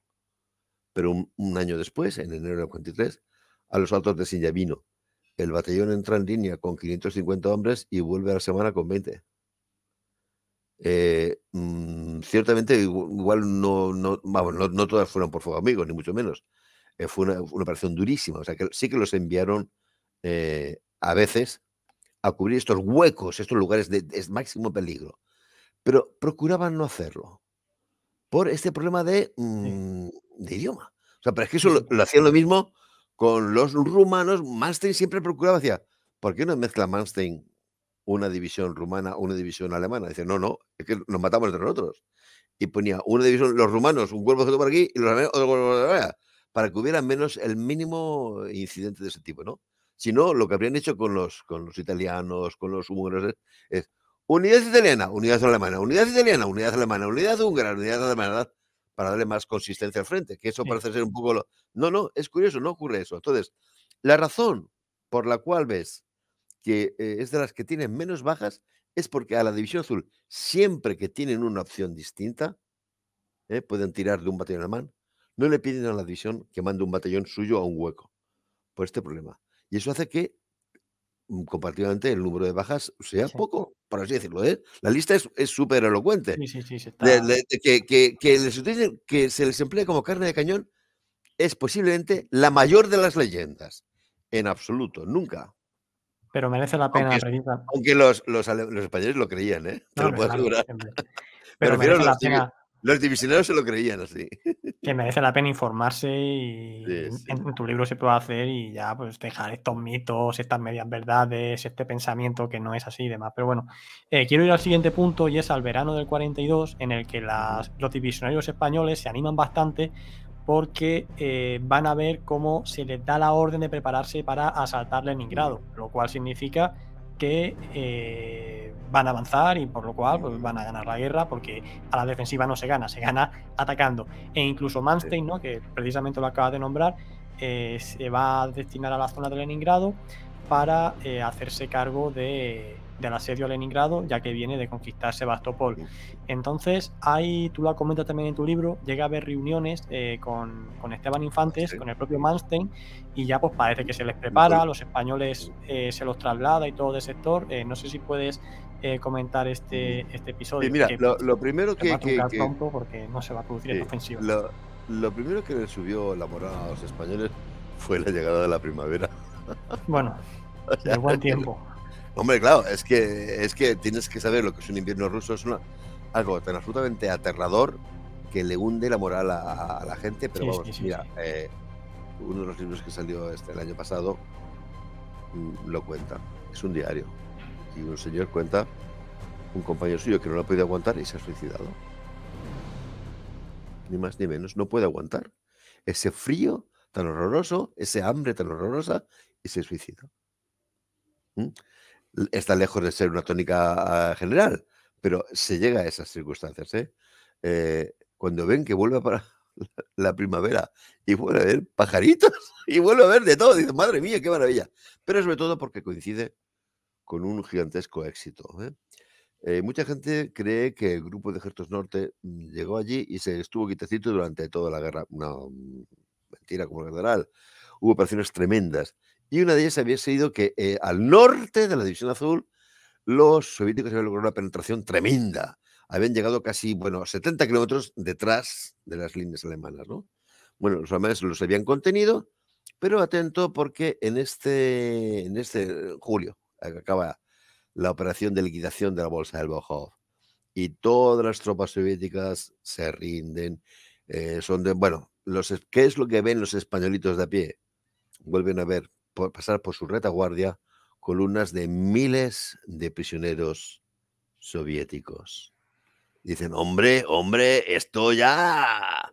pero un, año después, en enero del 43, a los altos de Sinyavino. El batallón entra en línea con 550 hombres y vuelve a la semana con 20. Eh, mm, ciertamente, igual no, no, todas fueron por fuego amigo, ni mucho menos. Eh, fue una, operación durísima. O sea, que sí que los enviaron eh, a veces a cubrir estos huecos, estos lugares de máximo peligro pero procuraban no hacerlo por este problema de, mm, idioma. O sea, pero es que eso lo, hacían lo mismo con los rumanos. Manstein siempre procuraba, decía, ¿por qué no mezcla Manstein una división rumana, una división alemana? Dice, no, no, es que nos matamos entre nosotros. Y ponía una división, los rumanos, un cuerpo por aquí y los alemanes otro cuerpo por allá, para que hubiera menos el mínimo incidente de ese tipo, ¿no? Si no, lo que habrían hecho con los, con los italianos, con los húngaros, es Unidad italiana, unidad alemana, unidad italiana, unidad alemana, unidad húngara, unidad alemana, para darle más consistencia al frente, que eso parece ser un poco No, no, es curioso, no ocurre eso. Entonces, la razón por la cual ves que eh, es de las que tienen menos bajas es porque a la División Azul, siempre que tienen una opción distinta, eh, pueden tirar de un batallón alemán, no le piden a la división que mande un batallón suyo a un hueco por este problema. Y eso hace que comparativamente el número de bajas sea poco, por así decirlo. ¿eh? La lista es súper elocuente. que, se les emplee como carne de cañón es posiblemente la mayor de las leyendas. En absoluto, nunca. Pero merece la pena, Aunque, aunque los, españoles lo creían, ¿eh? Pero, pero merece la pena los divisionarios se lo creían así. Que merece la pena informarse y En, tu libro se puede hacer y ya pues dejar estos mitos, estas medias verdades, este pensamiento que no es así y demás. Pero bueno, eh, quiero ir al siguiente punto y es al verano del 42 en el que las, los divisionarios españoles se animan bastante porque eh, van a ver cómo se les da la orden de prepararse para asaltar Leningrado, lo cual significa que eh, van a avanzar y por lo cual pues, van a ganar la guerra porque a la defensiva no se gana, se gana atacando. E incluso Manstein, ¿no? que precisamente lo acaba de nombrar, eh, se va a destinar a la zona de Leningrado para eh, hacerse cargo de, del asedio a Leningrado, ya que viene de conquistar Sebastopol. Entonces, ahí tú lo comentas también en tu libro, llega a haber reuniones eh, con, Esteban Infantes, con el propio Manstein, y ya pues parece que se les prepara, los españoles eh, se los traslada y todo de sector. Eh, no sé si puedes comentar este, este episodio. mira, lo, primero que... porque no se va a producir esta ofensiva. Lo, primero que le subió la moral a los españoles fue la llegada de la primavera. Bueno, el buen tiempo. Hombre, claro, es que, es que tienes que saber lo que es un invierno ruso. Es algo tan absolutamente aterrador que le hunde la moral a, la gente. Pero vamos, mira, eh, uno de los libros que salió este, el año pasado mm, lo cuenta. Es un diario. Y un señor cuenta un compañero suyo que no lo ha podido aguantar y se ha suicidado. Ni más ni menos. No puede aguantar ese frío tan horroroso, ese hambre tan horrorosa y se suicida. ¿Mm? está lejos de ser una tónica ah, general, pero se llega a esas circunstancias. ¿eh? Eh, cuando ven que vuelve para la primavera y vuelve a ver pajaritos y vuelve a ver de todo, dicen, madre mía, qué maravilla. Pero sobre todo porque coincide con un gigantesco éxito. ¿eh? mucha gente cree que el grupo de Ejércitos Norte mm, llegó allí y se estuvo quietecito durante toda la guerra. Una mm, mentira, como general. Hubo operaciones tremendas y una de ellas había sido que eh, al norte de la División Azul, los soviéticos habían logrado una penetración tremenda. Habían llegado casi, bueno, 70 kilómetros detrás de las líneas alemanas, ¿no? Bueno, los alemanes los habían contenido, pero atento porque en este, en este julio acaba la operación de liquidación de la bolsa del Bojov y todas las tropas soviéticas se rinden. Eh, son bueno, los, ¿qué es lo que ven los españolitos de a pie? Vuelven a ver por pasar por su retaguardia columnas de miles de prisioneros soviéticos. Dicen, hombre, hombre, esto ya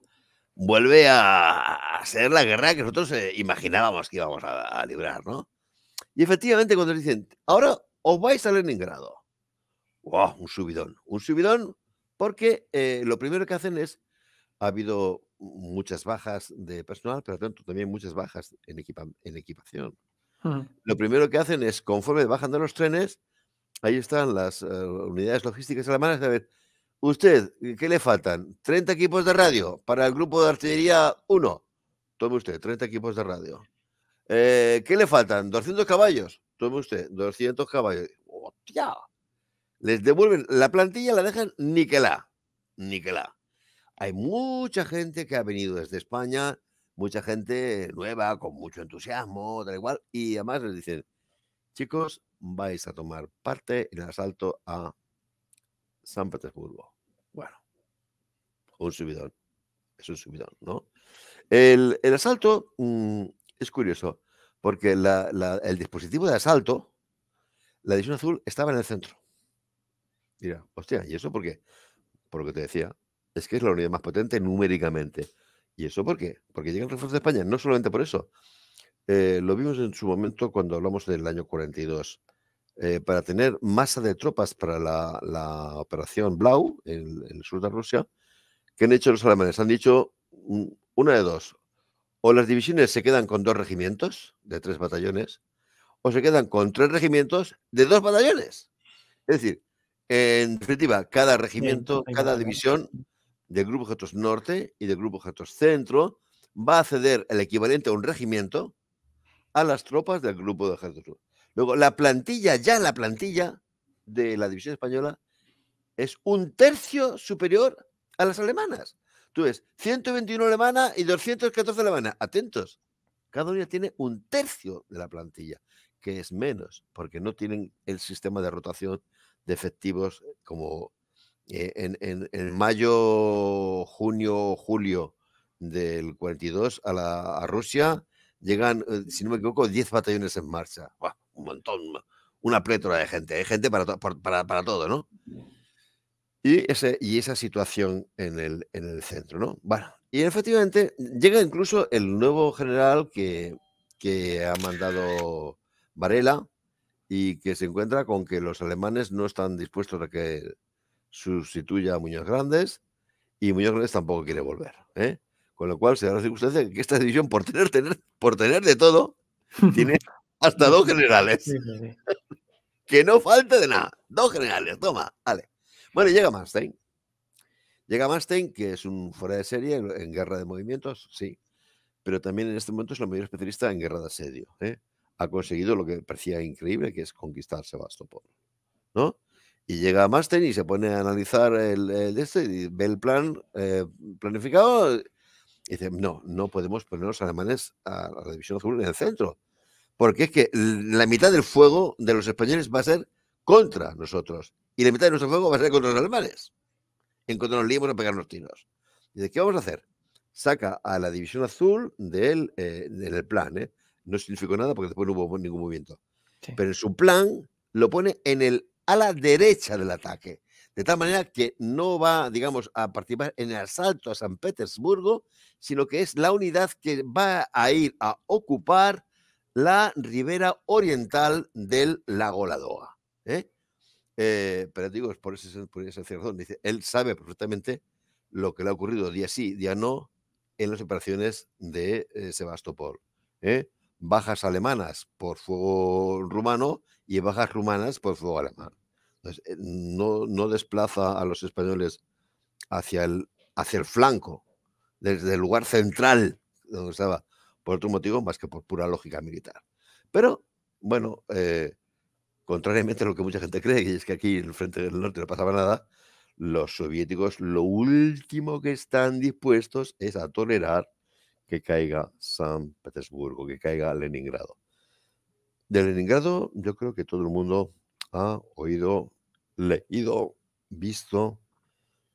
vuelve a, ser la guerra que nosotros eh, imaginábamos que íbamos a, librar, ¿no? Y efectivamente cuando dicen, ahora os vais a Leningrado. ¡Wow! Un subidón. Un subidón porque eh, lo primero que hacen es, ha habido muchas bajas de personal, pero también muchas bajas en, equipación. Hmm. Lo primero que hacen es, conforme bajan de los trenes, ahí están las eh, unidades logísticas alemanas, a ver, usted, ¿qué le faltan? 30 equipos de radio para el grupo de artillería 1. Tome usted, 30 equipos de radio. Eh, ¿Qué le faltan? 200 caballos. Tome usted, 200 caballos. Les devuelven la plantilla, la dejan niquelá. Niquelá. Hay mucha gente que ha venido desde España, mucha gente nueva, con mucho entusiasmo, tal igual, y además les dicen, chicos, vais a tomar parte en el asalto a San Petersburgo. Bueno, un subidón, es un subidón, ¿no? El, asalto mm, es curioso, porque el dispositivo de asalto, la división azul, estaba en el centro. Mira, hostia, ¿y eso por qué? Por lo que te decía, es que es la unidad más potente numéricamente. ¿Y eso por qué? Porque llega el refuerzo de España, no solamente por eso. Eh, lo vimos en su momento cuando hablamos del año 42. Eh, para tener masa de tropas para la, operación Blau en, en, el sur de Rusia, ¿qué han hecho los alemanes? Han dicho mm, una de dos. O las divisiones se quedan con dos regimientos de tres batallones, o se quedan con tres regimientos de dos batallones. Es decir, en definitiva, cada regimiento, cada división del Grupo Objetos Norte y del Grupo Objetos Centro va a ceder el equivalente a un regimiento a las tropas del Grupo de Objetos Luego, la plantilla, ya la plantilla de la División Española es un tercio superior a las alemanas. Tú ves, 121 alemanas y 214 alemanas. Atentos, cada una tiene un tercio de la plantilla, que es menos, porque no tienen el sistema de rotación de efectivos como eh, en, mayo, junio, julio del 42 a, la, a Rusia llegan, eh, si no me equivoco, 10 batallones en marcha. Un montón, una plétora de gente. Hay ¿eh? gente para, para, para todo, ¿no? Y, ese, y esa situación en el, en el centro, ¿no? Bueno, y efectivamente llega incluso el nuevo general que, que ha mandado Varela y que se encuentra con que los alemanes no están dispuestos a que Sustituye a Muñoz Grandes y Muñoz Grandes tampoco quiere volver. ¿eh? Con lo cual se da la circunstancia que esta división, por tener, tener, por tener de todo, tiene hasta dos generales. que no falta de nada. Dos generales, toma, vale. Bueno, llega Manstein. Llega Manstein, que es un fuera de serie en, guerra de movimientos, sí. Pero también en este momento es la mayor especialista en guerra de asedio. ¿eh? Ha conseguido lo que parecía increíble, que es conquistar Sebastopol. ¿No? Y llega a Master y se pone a analizar el, este y ve el plan eh, planificado. Eh, y dice, no, no podemos poner los alemanes a, la División Azul en el centro. Porque es que la mitad del fuego de los españoles va a ser contra nosotros. Y la mitad de nuestro fuego va a ser contra los alemanes. En contra nos liemos a pegarnos tiros. Y dice, ¿qué vamos a hacer? Saca a la División Azul del, eh, del plan. No significó nada porque después no hubo ningún movimiento. Pero en su plan lo pone en el a la derecha del ataque. De tal manera que no va, digamos, a participar en el asalto a San Petersburgo, sino que es la unidad que va a ir a ocupar la ribera oriental del lago Ladoga. ¿eh? Eh, pero digo, es por ese, por razón. Dice, él sabe perfectamente lo que le ha ocurrido día sí, día no, en las operaciones de eh, Sebastopol. ¿eh? bajas alemanas por fuego rumano y bajas rumanas por fuego alemán. Entonces, eh, no, no desplaza a los españoles hacia el, hacia flanco, desde el lugar central donde estaba, por otro motivo más que por pura lógica militar. Pero, bueno, eh, contrariamente a lo que mucha gente cree, que es que aquí en el frente del norte no pasaba nada, los soviéticos lo último que están dispuestos es a tolerar que caiga San Petersburgo, que caiga Leningrado. De Leningrado yo creo que todo el mundo ha oído, leído, visto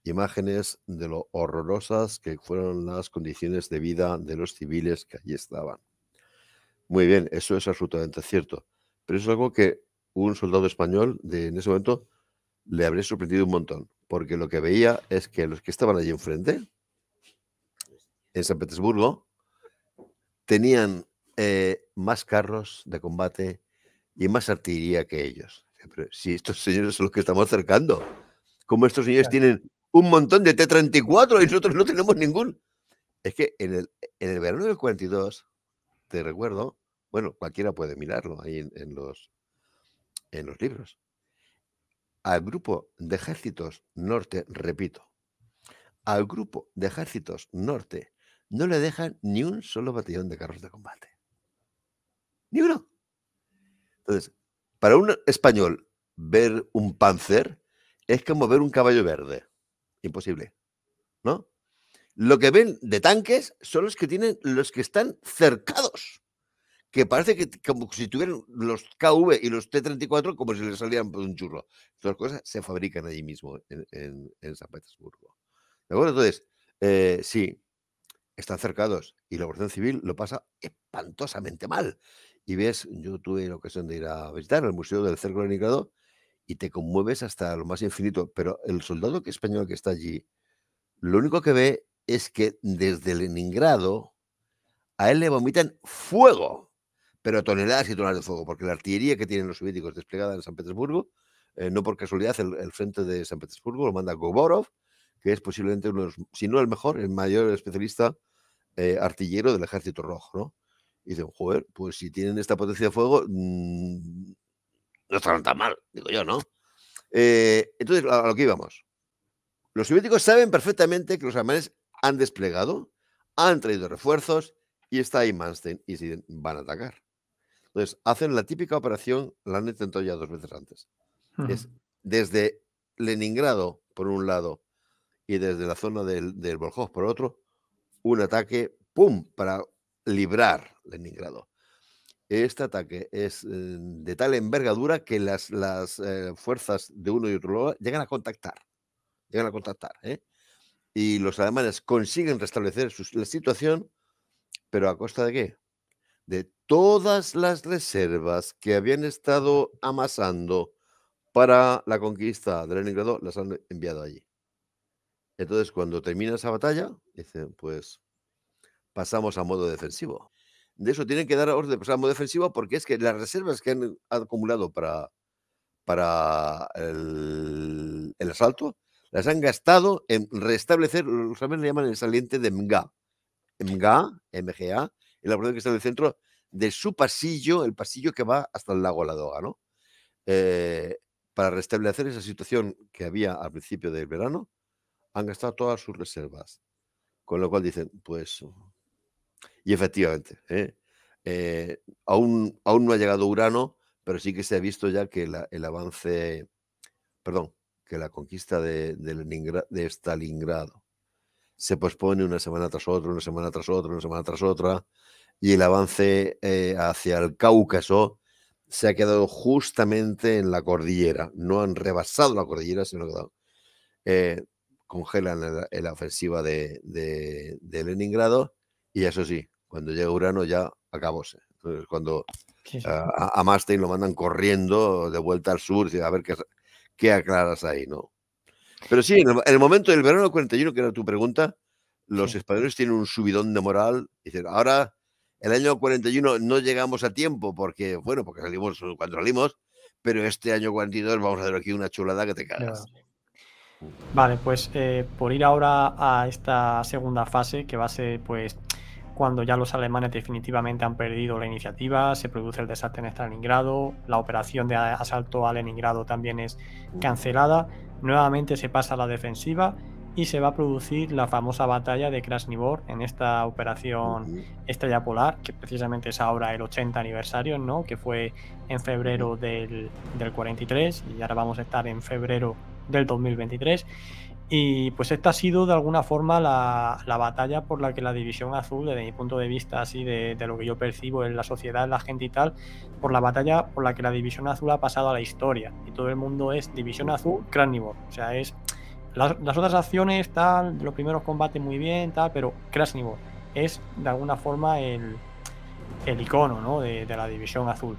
imágenes de lo horrorosas que fueron las condiciones de vida de los civiles que allí estaban. Muy bien, eso es absolutamente cierto, pero es algo que un soldado español de, en ese momento le habría sorprendido un montón, porque lo que veía es que los que estaban allí enfrente, en San Petersburgo, tenían eh, más carros de combate y más artillería que ellos. Pero si estos señores son los que estamos acercando, como estos señores tienen un montón de T-34 y nosotros no tenemos ningún. Es que en el, en verano del 42, te recuerdo, bueno, cualquiera puede mirarlo ahí en los, en los libros, al grupo de ejércitos norte, repito, al grupo de ejércitos norte no le dejan ni un solo batallón de carros de combate. Ni uno. Entonces, para un español ver un panzer es como ver un caballo verde. Imposible. ¿No? Lo que ven de tanques son los que tienen los que están cercados. Que parece que como si tuvieran los KV y los T-34 como si les salieran por un churro. Estas cosas se fabrican allí mismo, en, San Petersburgo. acuerdo? Entonces, eh, sí, están cercados y la Guardia Civil lo pasa espantosamente mal. Y ves, yo tuve la ocasión de ir a visitar el Museo del Cerco de Leningrado y te conmueves hasta lo más infinito, pero el soldado que español que está allí, lo único que ve es que desde Leningrado a él le vomitan fuego, pero toneladas y toneladas de fuego, porque la artillería que tienen los soviéticos desplegada en San Petersburgo, eh, no por casualidad el, el, frente de San Petersburgo lo manda Goborov, que es posiblemente uno de los, si no el mejor, el mayor especialista eh, artillero del Ejército Rojo, ¿no? Y dicen, joder, pues si tienen esta potencia de fuego, mm, no están tan mal, digo yo, ¿no? Eh, entonces, a lo que íbamos. Los soviéticos saben perfectamente que los alemanes han desplegado, han traído refuerzos y está ahí Manstein y si van a atacar. Entonces, hacen la típica operación, la han intentado ya dos veces antes. Es desde Leningrado, por un lado, y desde la zona del, del por otro, un ataque, ¡pum!, para librar Leningrado. Este ataque es eh, de tal envergadura que las, eh, fuerzas de uno y otro lado llegan a contactar. Llegan a contactar. ¿eh? Y los alemanes consiguen restablecer su, la situación, pero a costa de qué? De todas las reservas que habían estado amasando para la conquista de Leningrado, las han enviado allí. Entonces, cuando termina esa batalla, dice, pues pasamos a modo defensivo. De eso tienen que dar orden de pasar a modo defensivo porque es que las reservas que han acumulado para, para el, asalto las han gastado en restablecer, los le llaman el saliente de MGA. MGA, MGA, la parte que está en el centro de su pasillo, el pasillo que va hasta el lago Ladoga, ¿no? Eh, para restablecer esa situación que había al principio del verano, han gastado todas sus reservas. Con lo cual dicen, pues... Y efectivamente, ¿eh? Eh, aún, aún no ha llegado Urano, pero sí que se ha visto ya que el avance, perdón, que la conquista de, de, Stalingrado se pospone una semana tras otra, una semana tras otra, una semana tras otra, y el avance eh, hacia el Cáucaso se ha quedado justamente en la cordillera. No han rebasado la cordillera, sino que quedado congelan la, la ofensiva de, de, Leningrado y eso sí, cuando llega Urano ya acabóse. Entonces, cuando a, a lo mandan corriendo de vuelta al sur a ver qué, qué aclaras ahí, ¿no? Pero sí, en el, momento del verano 41, que era tu pregunta, los españoles tienen un subidón de moral. Dicen, ahora, el año 41 no llegamos a tiempo porque, bueno, porque salimos cuando salimos, pero este año 42 vamos a ver aquí una chulada que te cagas. Vale, pues eh, por ir ahora a esta segunda fase, que va a ser pues cuando ya los alemanes definitivamente han perdido la iniciativa, se produce el desastre en Stalingrado, la operación de asalto a Leningrado también es cancelada, nuevamente se pasa a la defensiva y se va a producir la famosa batalla de Krasnivor en esta operación Estrella Polar, que precisamente es ahora el 80 aniversario, ¿no? que fue en febrero del, del 43 y ahora vamos a estar en febrero del 2023. Y pues esta ha sido de alguna forma la, batalla por la que la división azul, desde mi punto de vista, así de, lo que yo percibo en la sociedad, en la gente y tal, por la batalla por la que la división azul ha pasado a la historia. Y todo el mundo es división azul, cránivor. O sea, es las, otras acciones, tal, los primeros combates muy bien, tal, pero cránivor es de alguna forma el, el icono de, la división azul.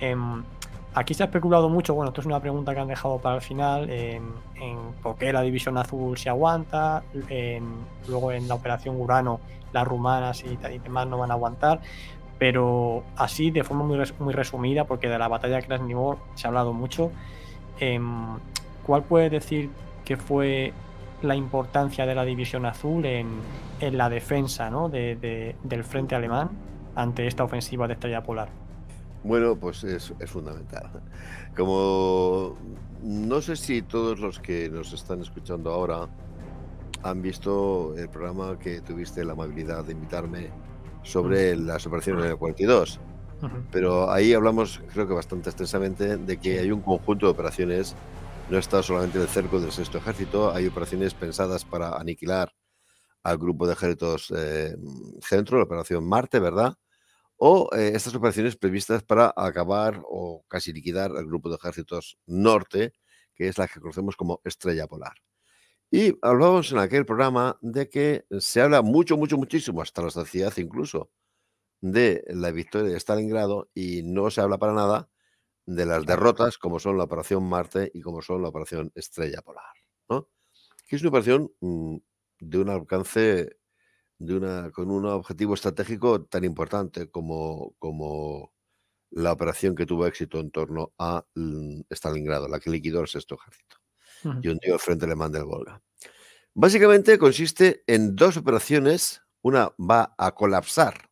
En... Em, Aquí se ha especulado mucho, bueno, esto es una pregunta que han dejado para el final, en, por qué la división azul se aguanta, luego en la operación Urano las rumanas y, demás no van a aguantar, pero así de forma muy, muy resumida, porque de la batalla de Krasnivor se ha hablado mucho, em, ¿cuál puede decir que fue la importancia de la división azul en, la defensa del frente alemán ante esta ofensiva de Estrella Polar? Bueno, pues es, fundamental. Como no sé si todos los que nos están escuchando ahora han visto el programa que tuviste la amabilidad de invitarme sobre las operaciones del 42. Pero ahí hablamos, creo que bastante extensamente, de que hay un conjunto de operaciones, no está solamente el cerco del sexto ejército, hay operaciones pensadas para aniquilar al grupo de ejércitos eh, centro, la operación Marte, ¿verdad? o eh, estas operaciones previstas para acabar o casi liquidar al grupo de ejércitos norte, que es la que conocemos como Estrella Polar. Y hablábamos en aquel programa de que se habla mucho, mucho, muchísimo, hasta la saciedad incluso, de la victoria de Stalingrado y no se habla para nada de las derrotas como son la Operación Marte y como son la Operación Estrella Polar, ¿no? que es una operación mm, de un alcance con un objetivo estratégico tan importante como, como la operación que tuvo éxito en torno a mm, Stalingrado, la que liquidó el sexto ejército y un y hundió el frente alemán del Volga. Básicamente consiste en dos operaciones. Una va a colapsar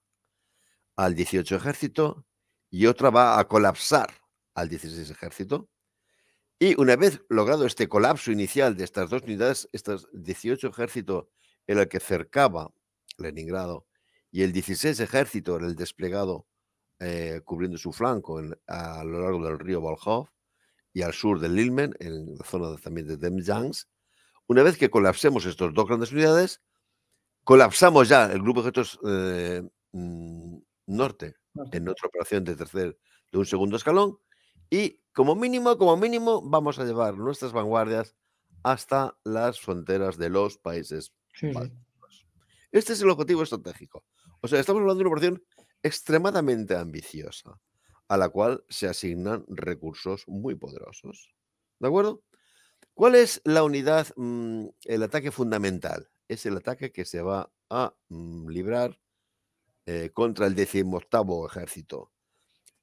al 18 ejército y otra va a colapsar al 16 ejército. Y una vez logrado este colapso inicial de estas dos unidades, estos 18 ejército en el que cercaba Leningrado, y el 16 ejército en el desplegado eh, cubriendo su flanco a lo largo del río Volkhov y al sur del Ilmen, en la zona también de Demjansk. Una vez que colapsemos estos dos grandes unidades, colapsamos ya el grupo de ejércitos eh, mm, norte en otra operación de tercer, de un segundo escalón, y como mínimo, como mínimo, vamos a llevar nuestras vanguardias hasta las fronteras de los países. Este es el objetivo estratégico. O sea, estamos hablando de una operación extremadamente ambiciosa, a la cual se asignan recursos muy poderosos. ¿De acuerdo? ¿Cuál es la unidad, mm, el ataque fundamental? Es el ataque que se va a mm, librar eh, contra el decimoctavo ejército.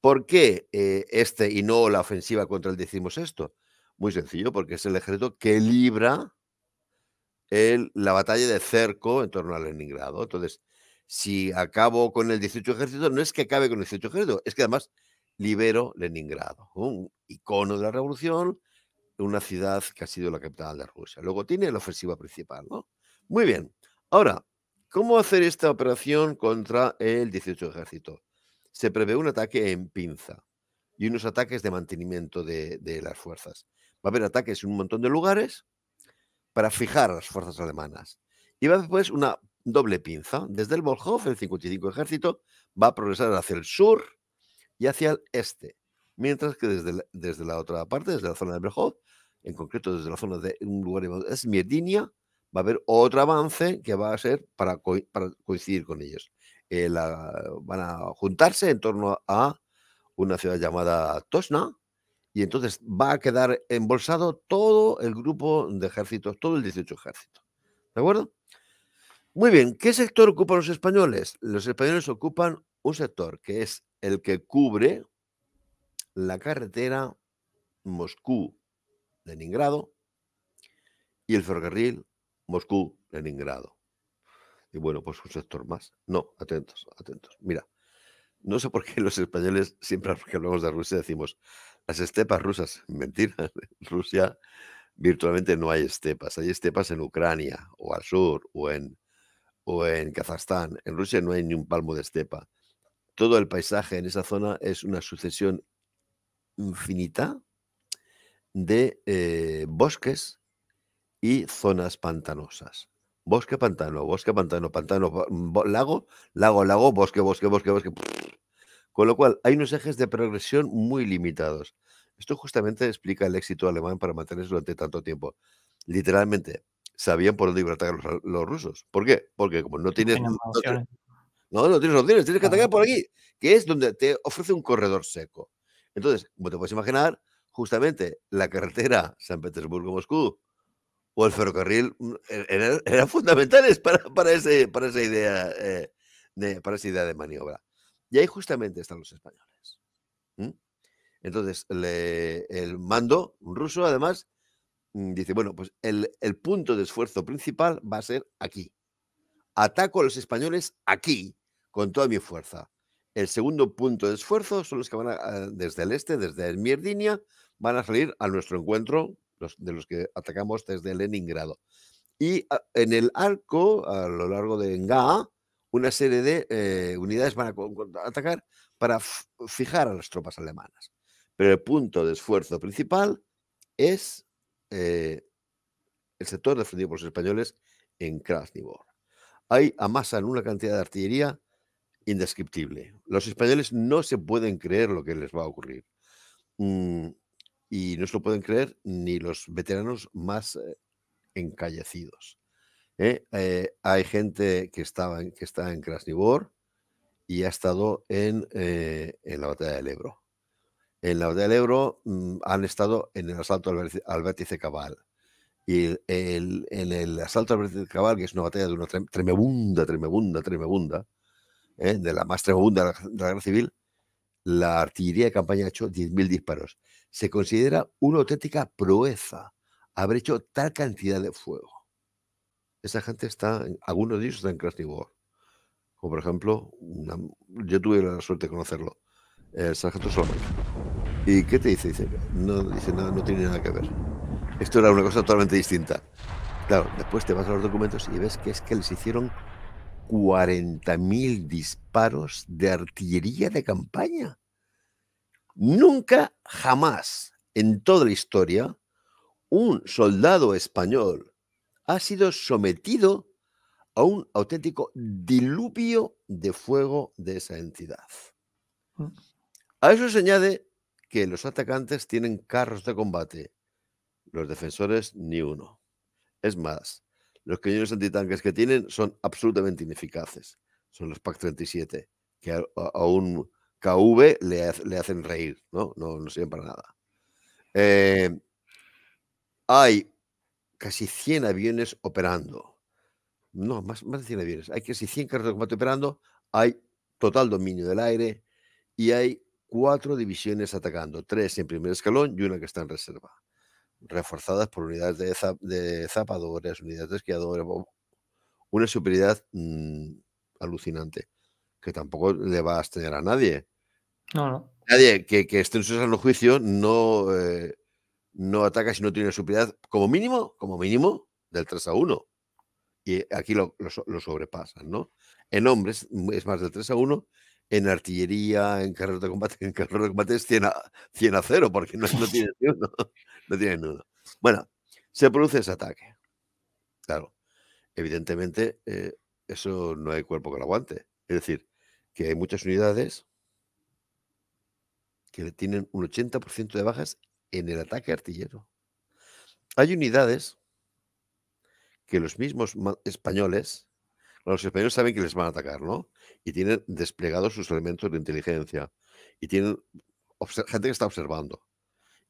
¿Por qué eh, este y no la ofensiva contra el decimosexto? Muy sencillo, porque es el ejército que libra la batalla de cerco en torno a Leningrado. Entonces, si acabo con el 18 ejército, no es que acabe con el 18 ejército, es que además libero Leningrado, un icono de la revolución, una ciudad que ha sido la capital de Rusia. Luego tiene la ofensiva principal, ¿no? Muy bien. Ahora, ¿cómo hacer esta operación contra el 18 ejército? Se prevé un ataque en pinza y unos ataques de mantenimiento de las fuerzas. Va a haber ataques en un montón de lugares, para fijar las fuerzas alemanas. Y va después una doble pinza. Desde el Volhof, el 55 Ejército va a progresar hacia el sur y hacia el este, mientras que desde la, desde la otra parte, desde la zona de Volhof, en concreto desde la zona de un lugar llamado Smirdinia, va a haber otro avance que va a ser para, coincidir con ellos. Eh, la, van a juntarse en torno a una ciudad llamada Tosna, y entonces va a quedar embolsado todo el grupo de ejércitos, todo el 18 ejército. ¿De acuerdo? Muy bien, ¿qué sector ocupan los españoles? Los españoles ocupan un sector que es el que cubre la carretera Moscú-Leningrado y el ferrocarril Moscú-Leningrado. Y bueno, pues un sector más. No, atentos, atentos. Mira, no sé por qué los españoles, siempre que hablamos de Rusia, decimos las estepas rusas, mentira. en Rusia virtualmente no hay estepas. Hay estepas en Ucrania o al sur o en, o en Kazajstán. En Rusia no hay ni un palmo de estepa. Todo el paisaje en esa zona es una sucesión infinita de eh, bosques y zonas pantanosas. Bosque, pantano, bosque, pantano, pantano, lago, lago, lago, bosque, bosque, bosque, bosque. Con lo cual, hay unos ejes de progresión muy limitados. Esto justamente explica el éxito alemán para mantenerse durante tanto tiempo. Literalmente, sabían por dónde iban a atacar los, rusos. ¿Por qué? Porque como no tienes... No, no, tienes opciones, tienes que atacar por aquí, que es donde te ofrece un corredor seco. Entonces, como te puedes imaginar, justamente la carretera San Petersburgo-Moscú o el ferrocarril mm, er, eran, fundamentales para, ese, para esa idea. Eh, para esa idea de maniobra. Y ahí justamente están los españoles. Entonces, el mando ruso, además, mm, dice, bueno, pues el, punto de esfuerzo principal va a ser aquí. Ataco a los españoles aquí, con toda mi fuerza. El segundo punto de esfuerzo son los que van desde el este, desde el Mierdinia, van a salir a nuestro encuentro, los, de los que atacamos desde Leningrado. Y ah, en el arco, a lo largo de Engaa, una serie de eh, unidades van a, atacar para fijar a las tropas alemanas. Pero el punto de esfuerzo principal es eh, el sector defendido por los españoles en Krasnivor. Ahí amasan una cantidad de artillería indescriptible. Los españoles no se pueden creer lo que les va a ocurrir. Mm, y no se lo pueden creer ni los veteranos más eh, encallecidos. ¿eh? Eh, hay gente que, estaba en, que está en Krasnivor y ha estado en, eh, en, la batalla del Ebro. En la batalla del Ebro mm, han estado en el asalto al, vértice cabal. Y el, en el asalto al vértice cabal, que es una batalla de una tremenda tremebunda, tremebunda, de la más tremenda de la, de la guerra civil, la artillería de campaña ha hecho 10.000 disparos. Se considera una auténtica proeza haber hecho tal cantidad de fuego esa gente está, algunos de ellos están en Crafty Como por ejemplo, yo tuve la suerte de conocerlo, el sargento Solomon ¿Y qué te dice? Dice, no, dice nada, no tiene nada que ver. Esto era una cosa totalmente distinta. Claro, después te vas a los documentos y ves que es que les hicieron 40.000 disparos de artillería de campaña. Nunca, jamás, en toda la historia, un soldado español ha sido sometido a un auténtico diluvio de fuego de esa entidad. Mm. A eso se añade que los atacantes tienen carros de combate, los defensores ni uno. Es más, los cañones antitanques que tienen son absolutamente ineficaces. Son los PAC-37, que a, un KV le, hacen reír, ¿no? ¿no? sirven para nada. Eh, hay casi 100 aviones operando. No, más, más de 100 aviones. Hay casi 100 carros de combate operando, hay total dominio del aire y hay cuatro divisiones atacando, tres en primer escalón y una que está en reserva, reforzadas por unidades de, zapadores, unidades de esquiadores, una superioridad mm, alucinante, que tampoco le va a estrenar a nadie. No, no. Nadie que, esté en su juicio no eh, no ataca si no tiene superioridad, como mínimo, como mínimo, del 3 a 1. Y aquí lo, sobrepasan, ¿no? En hombres mm, es más del 3 a 1, en artillería, en carreras de combate, en carreras de combate es 100 a, 0, porque no, no tienen uno. No uno. Bueno, se produce ese ataque. Claro, evidentemente eh, eso no hay cuerpo que lo aguante. Es decir, que hay muchas unidades que tienen un 80% de bajas en el ataque artillero. Hay unidades que los mismos españoles, los españoles saben que les van a atacar, ¿no? Y tienen desplegados sus elementos de inteligencia y tienen gente que está observando.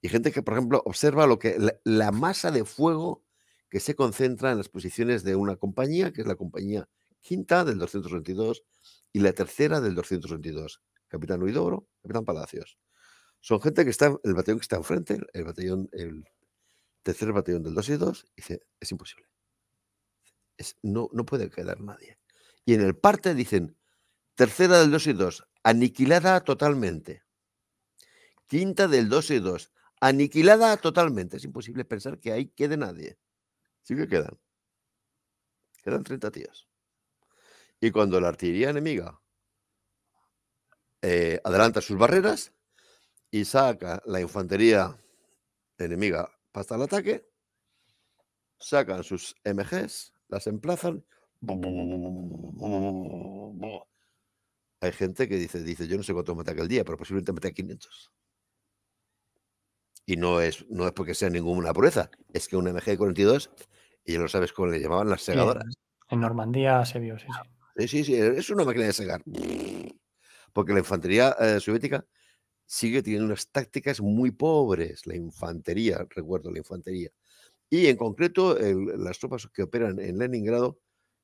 Y gente que, por ejemplo, observa lo que la, masa de fuego que se concentra en las posiciones de una compañía, que es la compañía quinta del 222 y la tercera del 222, Capitán Uidoro, Capitán Palacios. Son gente que está, el batallón que está enfrente, el batallón, el tercer batallón del 2 y 2, dice, es imposible. Es, no, no puede quedar nadie. Y en el parte dicen, tercera del 2 y 2, aniquilada totalmente. Quinta del 2 y 2, aniquilada totalmente. Es imposible pensar que ahí quede nadie. Sí que quedan. Quedan 30 tíos. Y cuando la artillería enemiga eh, adelanta sus barreras, y saca la infantería enemiga hasta el ataque, sacan sus MGs, las emplazan. Hay gente que dice, dice, yo no sé cuánto me aquel el día, pero posiblemente me 500. Y no es, no es porque sea ninguna pureza, es que un MG-42, y ya lo sabes cómo le llamaban las segadoras. En Normandía se vio, sí, sí. Sí, sí, es una máquina de segar. Porque la infantería eh, soviética sigue teniendo unas tácticas muy pobres, la infantería, recuerdo, la infantería. Y en concreto, las tropas que operan en Leningrado,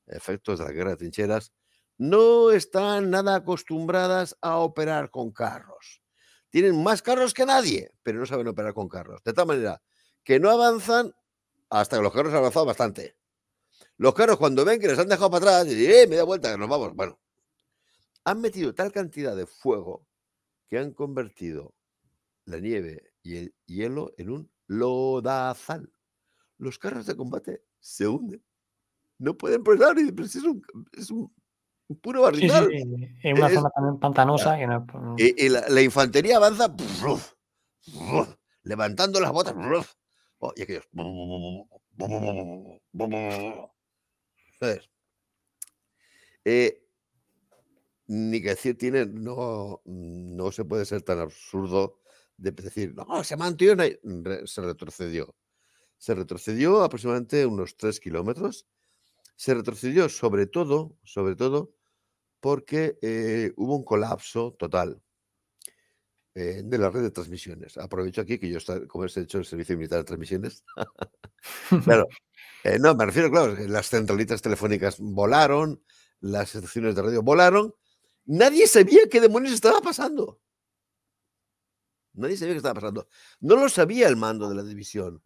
efectos de la guerra de trincheras, no están nada acostumbradas a operar con carros. Tienen más carros que nadie, pero no saben operar con carros. De tal manera que no avanzan hasta que los carros han avanzado bastante. Los carros cuando ven que les han dejado para atrás, dicen, eh, media vuelta, que nos vamos. Bueno, han metido tal cantidad de fuego que han convertido la nieve y el hielo en un lodazal. Los carros de combate se hunden. No pueden pasar, es un, es un puro barril en una zona también pantanosa. Y, la, infantería avanza levantando las botas. y aquellos. eh, ni que decir tiene, no, no se puede ser tan absurdo de decir, no, se mantuvo, se retrocedió. Se retrocedió aproximadamente unos tres kilómetros. Se retrocedió sobre todo, sobre todo, porque eh, hubo un colapso total eh, de la red de transmisiones. Aprovecho aquí que yo, como he hecho el servicio militar de transmisiones, claro, eh, no, me refiero, claro, las centralitas telefónicas volaron, las estaciones de radio volaron Nadie sabía qué demonios estaba pasando. Nadie sabía qué estaba pasando. No lo sabía el mando de la división.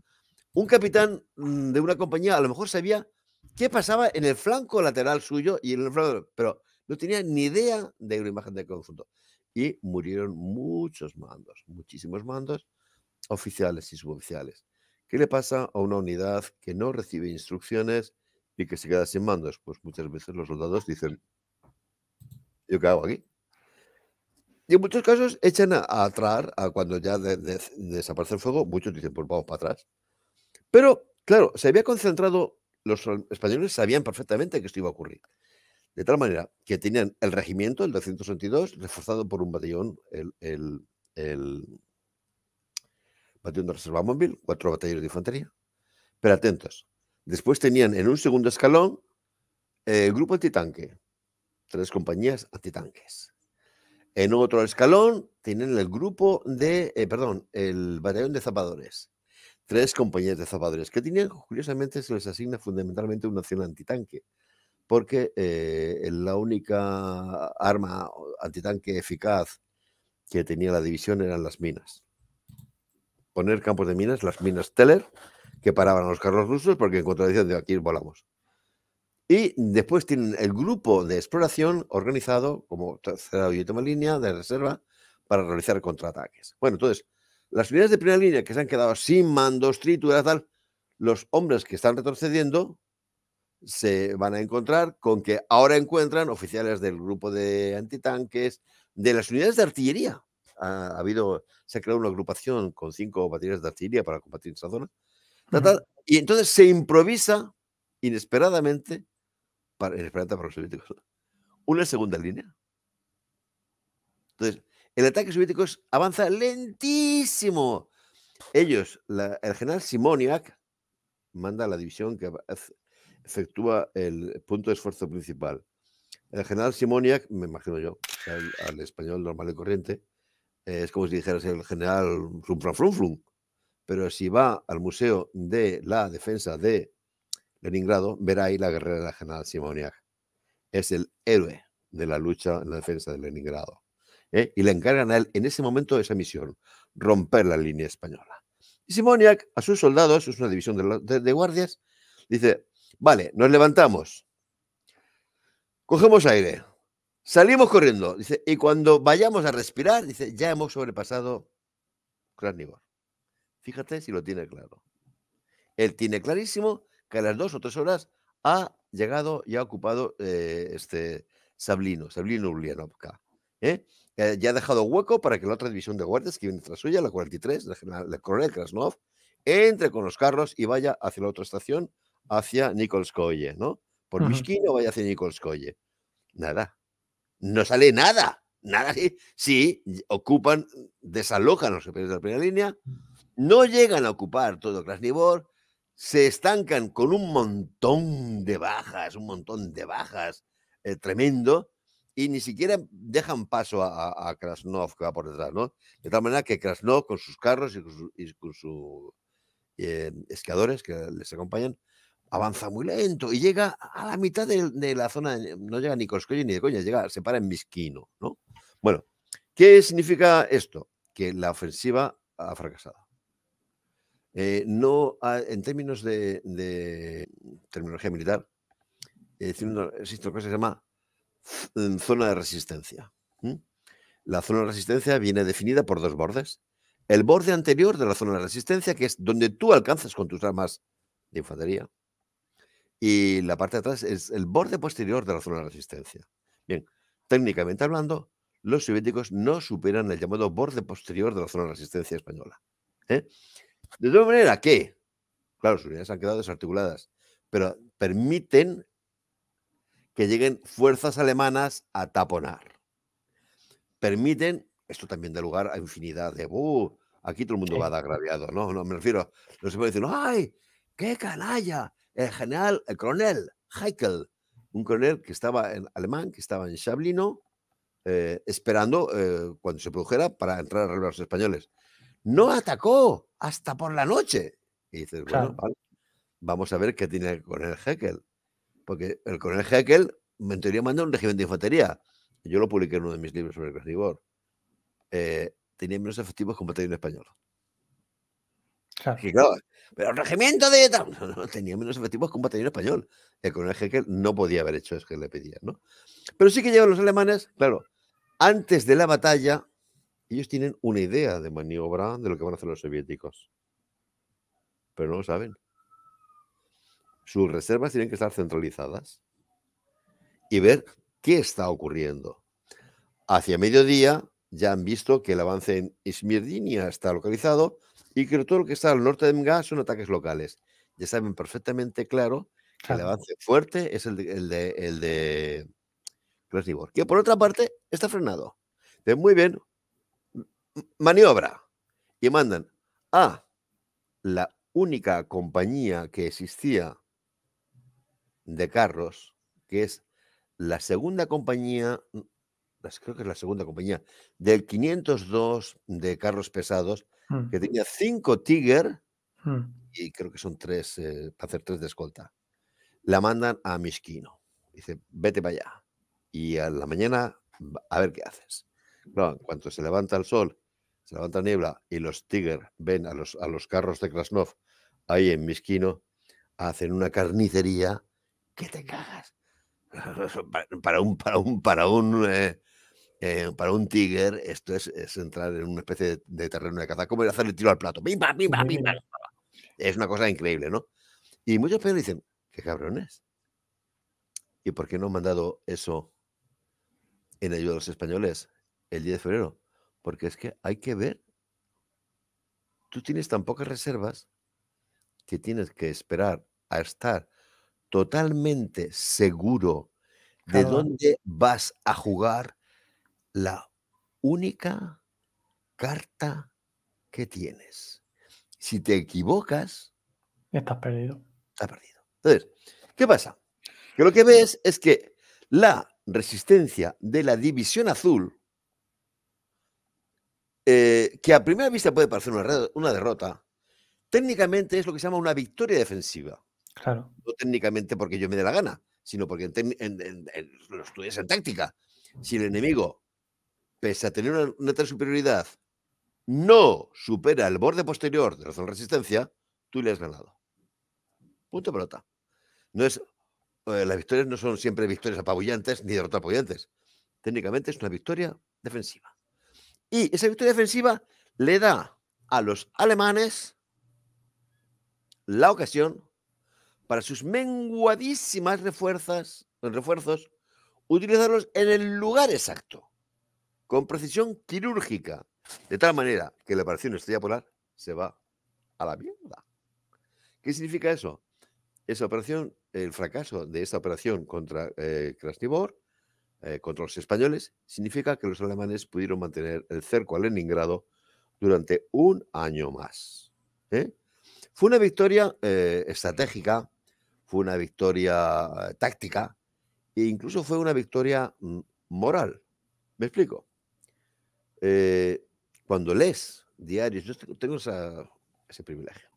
Un capitán mm, de una compañía a lo mejor sabía qué pasaba en el flanco lateral suyo y en el flanco, pero no tenía ni idea de la imagen del conjunto. Y murieron muchos mandos, muchísimos mandos, oficiales y suboficiales. ¿Qué le pasa a una unidad que no recibe instrucciones y que se queda sin mandos? Pues muchas veces los soldados dicen, ¿Yo qué hago aquí? Y en muchos casos echan a, atrás a cuando ya desaparece el fuego, muchos dicen, pues vamos para atrás. Pero, claro, se había concentrado, los españoles sabían perfectamente que esto iba a ocurrir. De tal manera que tenían el regimiento, el 222, reforzado por un batallón, el, el, el batallón de reserva móvil, cuatro batallones de infantería. Pero atentos, después tenían en un segundo escalón eh, el grupo antitanque, tres compañías antitanques. En otro escalón tienen el grupo de, eh, perdón, el batallón de zapadores. Tres compañías de zapadores que tenían, curiosamente, se les asigna fundamentalmente una acción antitanque, porque eh, la única arma antitanque eficaz que tenía la división eran las minas. Poner campos de minas, las minas Teller, que paraban a los carros rusos porque en contradicción de aquí volamos. Y después tienen el grupo de exploración organizado como tercera y última línea de reserva para realizar contraataques. Bueno, entonces, las unidades de primera línea que se han quedado sin mandos, trituras, tal, los hombres que están retrocediendo se van a encontrar con que ahora encuentran oficiales del grupo de antitanques, de las unidades de artillería. Ha, habido, se ha creado una agrupación con cinco baterías de artillería para combatir esa zona. Y entonces se improvisa inesperadamente en eh, para los soviéticos. Una segunda línea. Entonces, el ataque soviético avanza lentísimo. Ellos, el general Simoniak, manda la división que efectúa el punto de esfuerzo principal. El general Simoniak, me imagino yo, al, español normal y corriente, eh, es como si dijeras el general pero si va al Museo de la Defensa de Leningrado, verá ahí la guerrera de la general Simoniak. Es el héroe de la lucha en la defensa de Leningrado. ¿eh? Y le encargan a él en ese momento esa misión, romper la línea española. Y Simoniac, a sus soldados, es una división de, guardias, dice, vale, nos levantamos, cogemos aire, salimos corriendo, dice, y cuando vayamos a respirar, dice, ya hemos sobrepasado Krasnivor. Fíjate si lo tiene claro. Él tiene clarísimo que a las dos o tres horas ha llegado y ha ocupado eh, este Sablino, Sablino Ulianovka. ¿eh? Eh, ya ha dejado hueco para que la otra división de guardias que viene tras suya, la 43, la, general, la coronel Krasnov, entre con los carros y vaya hacia la otra estación, hacia Nikolskoye, ¿no? Por vaya hacia Nikolskoye. Nada. No sale nada. Nada. Sí, ocupan, desalojan los superiores de la primera línea, no llegan a ocupar todo Krasnivor, se estancan con un montón de bajas, un montón de bajas eh, tremendo, y ni siquiera dejan paso a, Krasnov que va por detrás, ¿no? De tal manera que Krasnov con sus carros y con, sus eh, esquiadores que les acompañan, avanza muy lento y llega a la mitad de, la zona, no llega ni Koskoye ni de coña, llega, se para en Misquino, ¿no? Bueno, ¿qué significa esto? Que la ofensiva ha fracasado. Eh, no, en términos de, terminología militar, existe una cosa que se llama zona de resistencia. La zona de resistencia viene definida por dos bordes. El borde anterior de la zona de resistencia, que es donde tú alcanzas con tus armas de infantería, y la parte de atrás es el borde posterior de la zona de resistencia. Bien, técnicamente hablando, los soviéticos no superan el llamado borde posterior de la zona de resistencia española. ¿eh? De todas manera que, claro, sus unidades han quedado desarticuladas, pero permiten que lleguen fuerzas alemanas a taponar. Permiten, esto también da lugar a infinidad de, uh, aquí todo el mundo va de agraviado, no, no, me refiero, no se puede decir, ay, qué canalla, el general, el coronel Heikel, un coronel que estaba en alemán, que estaba en Chablino, eh, esperando eh, cuando se produjera para entrar a los españoles no atacó hasta por la noche. Y dices, bueno, vamos a ver qué tiene el coronel Heckel. Porque el coronel Heckel, en teoría, manda un regimiento de infantería. Yo lo publiqué en uno de mis libros sobre el Cresnibor. Eh, tenía menos efectivos que un batallón español. Claro. pero el regimiento de... No, tenía menos efectivos que un batallón español. El coronel Heckel no podía haber hecho eso que le pedían, ¿no? Pero sí que llegan los alemanes, claro, antes de la batalla, ellos tienen una idea de maniobra de lo que van a hacer los soviéticos, pero no lo saben. Sus reservas tienen que estar centralizadas y ver qué está ocurriendo. Hacia mediodía ya han visto que el avance en Ismirdinia está localizado y que todo lo que está al norte de Mga son ataques locales. Ya saben perfectamente claro que el avance fuerte es el de, el de, el de Krasnivor, que por otra parte está frenado. muy bien, maniobra. Y mandan a ah, la única compañía que existía de carros, que es la segunda compañía, mm, creo que es la segunda compañía, del 502 de carros pesados, hmm. que tenía cinco Tiger hmm. y creo que son tres, eh, para hacer tres de escolta. La mandan a Misquino. Dice, vete para allá. Y a la mañana, a ver qué haces. Cuando en cuanto se levanta el sol, se levanta niebla y los Tiger ven a los, a los carros de Krasnov ahí en Misquino, hacen una carnicería ¡Qué te cagas. Para un, para un, para un, eh, eh, para un Tiger, esto es, entrar en una especie de, terreno de caza, como ir hacer el tiro al plato. Es una cosa increíble, ¿no? Y muchos peores dicen, qué cabrones. ¿Y por qué no han mandado eso en ayuda a los españoles? el 10 de febrero, porque es que hay que ver, tú tienes tan pocas reservas que tienes que esperar a estar totalmente seguro de dónde vas a jugar la única carta que tienes. Si te equivocas, estás perdido. Estás perdido. Entonces, ¿qué pasa? Que lo que ves es que la resistencia de la división azul eh, que a primera vista puede parecer una, derrota, técnicamente es lo que se llama una victoria defensiva. Claro. No técnicamente porque yo me dé la gana, sino porque lo estudias en táctica. Si el enemigo, pese a tener una, tal superioridad, no supera el borde posterior de la zona de resistencia, tú le has ganado. Punto pelota. No es, eh, las victorias no son siempre victorias apabullantes ni derrotas apabullantes. Técnicamente es una victoria defensiva. Y esa victoria defensiva le da a los alemanes la ocasión para sus menguadísimas refuerzas, refuerzos utilizarlos en el lugar exacto, con precisión quirúrgica, de tal manera que la operación estrella polar se va a la mierda. ¿Qué significa eso? Esa operación, el fracaso de esa operación contra eh, Krasnivor, eh, contra los españoles, significa que los alemanes pudieron mantener el cerco a Leningrado durante un año más. ¿eh? Fue una victoria eh, estratégica, fue una victoria táctica e incluso fue una victoria mm, moral. ¿Me explico? cuando lees diarios, yo tengo ese privilegio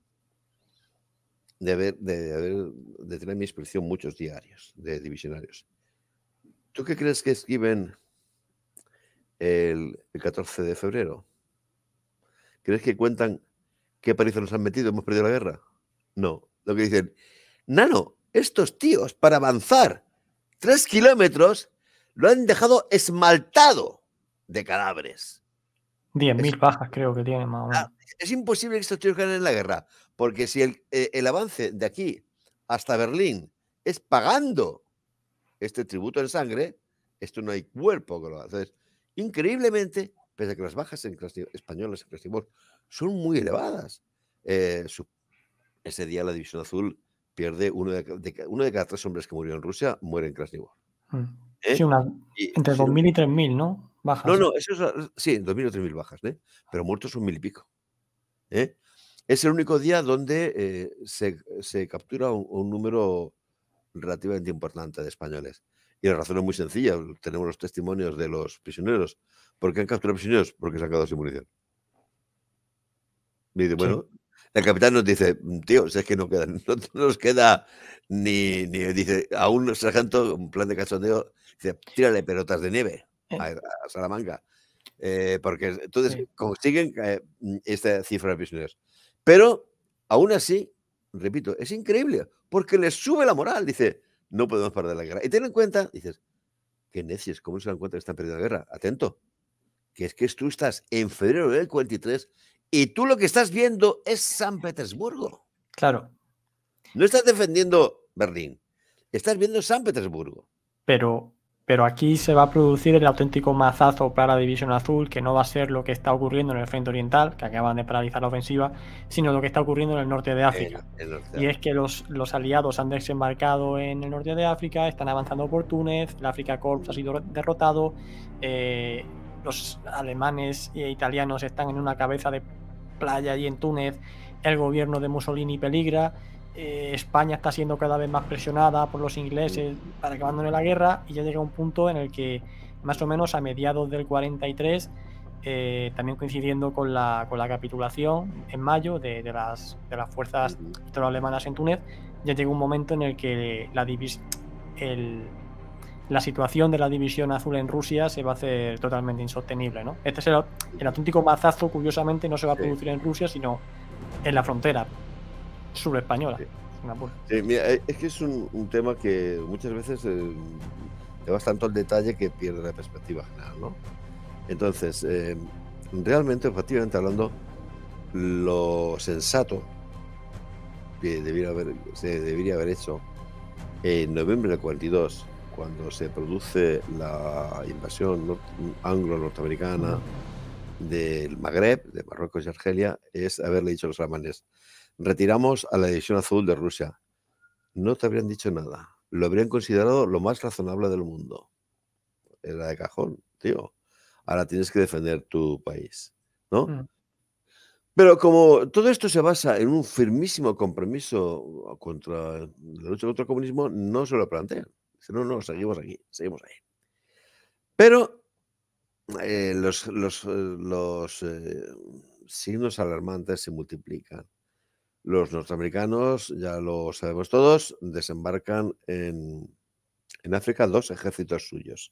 de haber, de, tener en mi inscripción muchos diarios de divisionarios. ¿Tú qué crees que escriben el, 14 de febrero? ¿Crees que cuentan qué países nos han metido? ¿Hemos perdido la guerra? No. Lo que dicen, Nano, estos tíos para avanzar tres kilómetros lo han dejado esmaltado de cadáveres. 10.000 bajas creo que tienen. más o menos. Ah, es imposible que estos tíos ganen la guerra, porque si el, eh, el avance de aquí hasta Berlín es pagando este tributo en sangre, esto no hay cuerpo que lo haga. increíblemente, pese a que las bajas en españolas en Krasnivor son muy elevadas, eh, ese día la División Azul pierde uno de, cada tres hombres que murió en Rusia, muere en Krasnivor. Ah. ¿Eh? entre 2.000 y 3.000, ¿no? Bajas. No, no, eso es, sí, 2.000 o 3.000 bajas, ¿eh? pero muertos son mil y pico. ¿eh? Es el único día donde se, captura un número relativamente importante de españoles. Y la razón es muy sencilla. Tenemos los testimonios de los prisioneros. ¿Por qué han capturado prisioneros? Porque se han quedado sin munición. Y bueno, la capitán nos dice, tío, si es que no queda, no, nos queda ni, ni, dice, a un sargento, un plan de cachondeo, dice, tírale pelotas de nieve a, Salamanca. Eh, porque entonces consiguen eh, esta cifra de prisioneros. Pero, aún así, repito, es increíble, porque les sube la moral, dice, no podemos perder la guerra. Y ten en cuenta, dices, qué necios, ¿cómo se dan cuenta que están perdiendo la guerra? Atento, que es que tú estás en febrero del 43 y tú lo que estás viendo es San Petersburgo. Claro. No estás defendiendo Berlín, estás viendo San Petersburgo. Pero pero aquí se va a producir el auténtico mazazo para División Azul, que no va a ser lo que está ocurriendo en el Frente Oriental, que acaban de paralizar la ofensiva, sino lo que está ocurriendo en el norte de África. y es que los, aliados han desembarcado en el norte de África, están avanzando por Túnez, el África Corps ha sido derrotado, eh, los alemanes e italianos están en una cabeza de playa allí en Túnez, el gobierno de Mussolini peligra. Eh, España está siendo cada vez más presionada por los ingleses para que abandone la guerra y ya llega un punto en el que más o menos a mediados del 43, eh, también coincidiendo con la, con la, capitulación en mayo de, las, de las fuerzas alemanas en Túnez, ya llega un momento en el que la, divis la situación de la división azul en Rusia se va a hacer totalmente insostenible. ¿no? Este es el, el auténtico mazazo, curiosamente, no se va a producir en Rusia, sino en la frontera surespañola. española mira, eh, es que es un, tema que muchas veces eh, te vas tanto al detalle que pierde la perspectiva general, ¿no? Entonces, eh, realmente, efectivamente hablando, lo sensato que haber, se debería haber hecho en noviembre del 42, cuando se produce la invasión anglo-norteamericana del Magreb, de Marruecos y Argelia, es haberle dicho a los alemanes, Retiramos a la división azul de Rusia. No te habrían dicho nada. Lo habrían considerado lo más razonable del mundo. Era de cajón, tío. Ahora tienes que defender tu país, ¿no? Mm. Pero como todo esto se basa en un firmísimo compromiso contra la lucha contra el comunismo, no se lo plantean. Si no, no, seguimos aquí, seguimos ahí. Pero eh, los, eh, eh, signos alarmantes se multiplican. Los norteamericanos, ya lo sabemos todos, desembarcan en, África dos ejércitos suyos.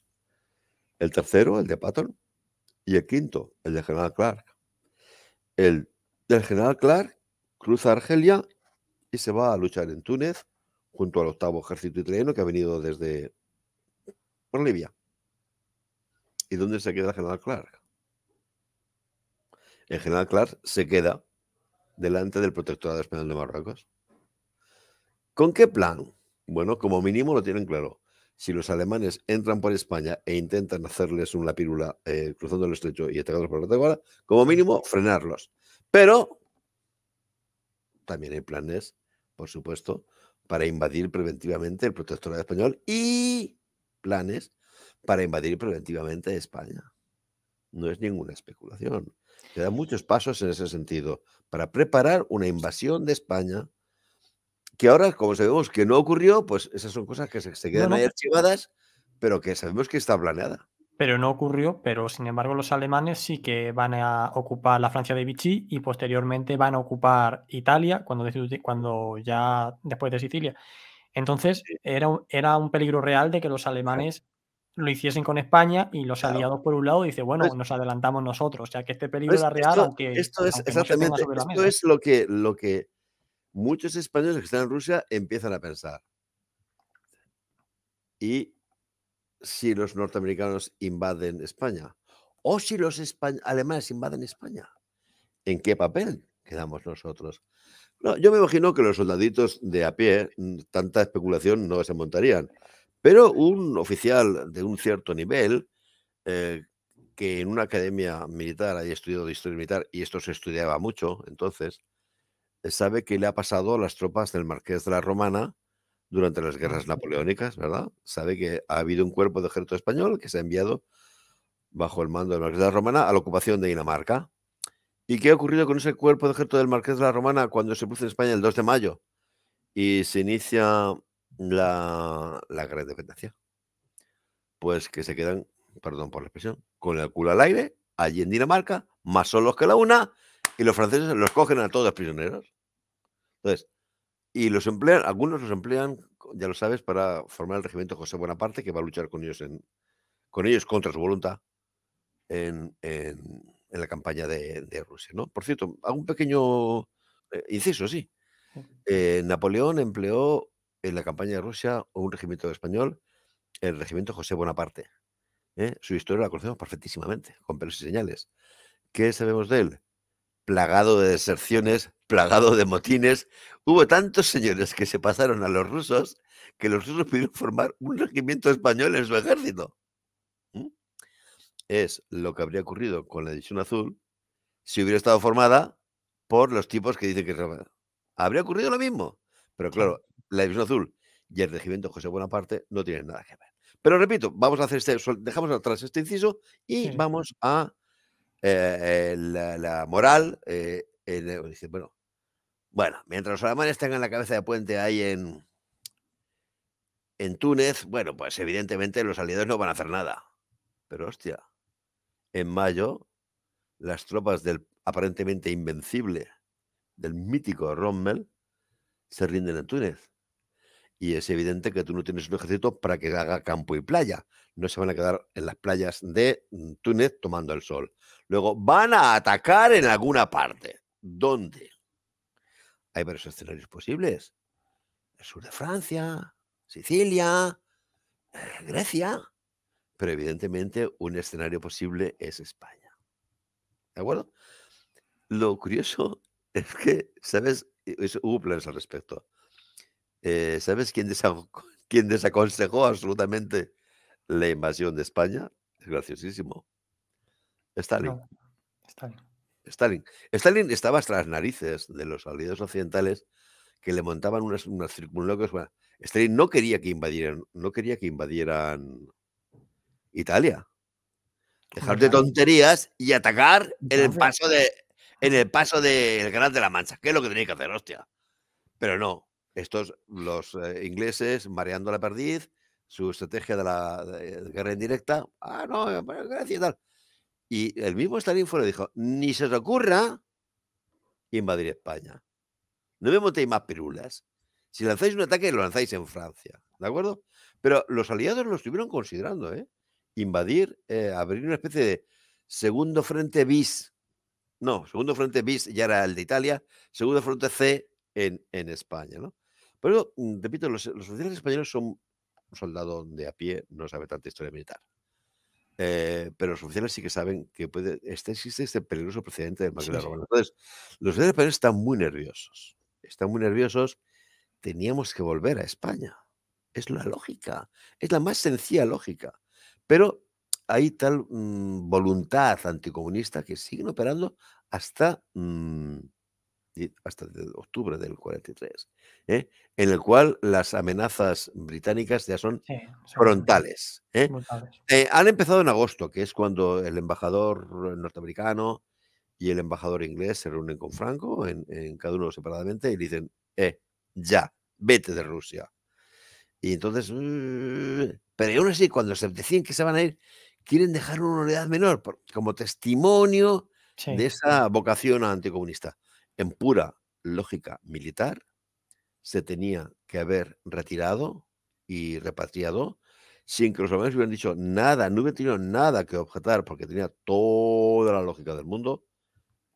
El tercero, el de Patton, y el quinto, el de General Clark. El del General Clark cruza Argelia y se va a luchar en Túnez junto al octavo ejército italiano que ha venido desde por Libia. ¿Y dónde se queda el General Clark? El General Clark se queda delante del Protectorado Español de Marruecos. ¿Con qué plan? Bueno, como mínimo lo tienen claro. Si los alemanes entran por España e intentan hacerles una pírula eh, cruzando el estrecho y atacándolos por la como mínimo frenarlos. Pero también hay planes, por supuesto, para invadir preventivamente el protectorado español y planes para invadir preventivamente España. No es ninguna especulación. Se da muchos pasos en ese sentido, para preparar una invasión de España, que ahora, como sabemos que no ocurrió, pues esas son cosas que se, quedan ahí archivadas, pero que sabemos que está planeada. Pero no ocurrió, pero sin embargo los alemanes sí que van a ocupar la Francia de Vichy y posteriormente van a ocupar Italia cuando, cuando ya después de Sicilia. Entonces era, era un peligro real de que los alemanes lo hiciesen con España y los aliados por un lado dice bueno pues nos adelantamos nosotros, o sea que este peligro pues era real esto, aunque esto es esto es lo que lo que muchos españoles que están en Rusia empiezan a pensar y si los norteamericanos invaden España o si los alemanes invaden España, ¿en qué papel quedamos nosotros? yo me imagino que los soldaditos de a pie mm, tanta especulación no se montarían pero un oficial de un cierto nivel, eh, que en una academia militar haya estudiado historia militar, y esto se estudiaba mucho entonces, eh, sabe que le ha pasado a las tropas del Marqués de la Romana durante las ah, guerras napoleónicas, ¿verdad? Sabe que ha habido un cuerpo de ejército español que se ha enviado bajo el mando del Marqués de la Romana a la ocupación de Dinamarca. ¿Y qué ha ocurrido con ese cuerpo de ejército del Marqués de la Romana cuando se puso en España el 2 de mayo y se inicia la, la gran dependencia. Pues que se quedan, perdón por la expresión, con el culo al aire, allí en Dinamarca, más solos que la una, y los franceses los cogen a todos prisioneros. Entonces, y los emplean, algunos los emplean, ya lo sabes, para formar el regimiento José Bonaparte, que va a luchar con ellos, con ellos contra su voluntad en, en, la campaña de, Rusia. ¿no? Por cierto, hago un pequeño eh, inciso, sí. Eh, Napoleón empleó en la campaña de Rusia o un regimiento español, el regimiento José Bonaparte. ¿eh? Su historia la conocemos perfectísimamente, con pelos y señales. ¿Qué sabemos de él? Plagado de deserciones, plagado de motines. Hubo tantos señores que se pasaron a los rusos que los rusos pudieron formar un regimiento español en su ejército. ¿Mm? Es lo que habría ocurrido con la edición azul si hubiera estado formada por los tipos que dicen que... Habría ocurrido lo mismo. Pero claro, la División Azul y el regimiento José Bonaparte no tienen nada que ver. Pero repito, vamos a hacer este dejamos atrás este inciso y vamos a eh, la, moral. Eh, bueno, mientras los alemanes tengan la cabeza de puente ahí en, en Túnez, bueno, pues evidentemente los aliados no van a hacer nada. Pero hostia, en mayo las tropas del aparentemente invencible, del mítico Rommel, se rinden en Túnez. Y es evidente que tú no tienes un ejército para que haga campo y playa. No se van a quedar en las playas de mm, Túnez tomando el sol. Luego, van a atacar en alguna parte. ¿Dónde? Hay varios escenarios posibles. El sur de Francia, Sicilia, eh, Grecia. Pero evidentemente un escenario posible es España. ¿De acuerdo? Lo curioso es que, ¿sabes? Hubo planes al respecto. Eh, ¿Sabes quién, desaconsejó absolutamente la invasión de España? Es graciosísimo. Stalin. Stalin. Stalin. estaba hasta las narices de los aliados occidentales que le montaban unas, unas Stalin no quería que invadieran, no quería que invadieran Italia. Dejar de tonterías y atacar en el paso de en el paso del Gran de la Mancha, ¿Qué es lo que tenía que hacer, hostia. Pero no, estos, los eh, ingleses, mareando la perdiz, su estrategia de la guerra indirecta, ah, no, gracias y tal. Y el mismo Stalin fue y dijo, ni se os ocurra invadir España. No me montéis más pirulas. Si lanzáis un ataque, lo lanzáis en Francia, ¿de acuerdo? Pero los aliados lo estuvieron considerando, ¿eh? Invadir, eh, abrir una especie de segundo frente bis. No, segundo frente bis ya era el de Italia, segundo frente C en, en España, ¿no? Pero, mm, repito, los, oficiales españoles son un soldado de a pie, no sabe tanta historia militar. Eh, pero los oficiales sí que saben que puede, este, existe este peligroso precedente del de Entonces, los oficiales españoles están muy nerviosos. Están muy nerviosos. Teníamos que volver a España. Es la lógica. Es la más sencilla lógica. Pero hay tal mm, voluntad anticomunista que siguen operando hasta mm, hasta octubre del 43, ¿eh? en el cual las amenazas británicas ya son frontales. ¿eh? Eh, han empezado en agosto, que es cuando el embajador norteamericano y el embajador inglés se reúnen con Franco, en, cada uno separadamente, y dicen, ya, vete de Rusia. Y entonces, pero aún así, cuando se deciden que se van a ir, quieren dejar una unidad menor como testimonio de esa vocación anticomunista en pura lógica militar, se tenía que haber retirado y repatriado sin que los hombres hubieran dicho nada, no hubieran tenido nada que objetar porque tenía toda la lógica del mundo.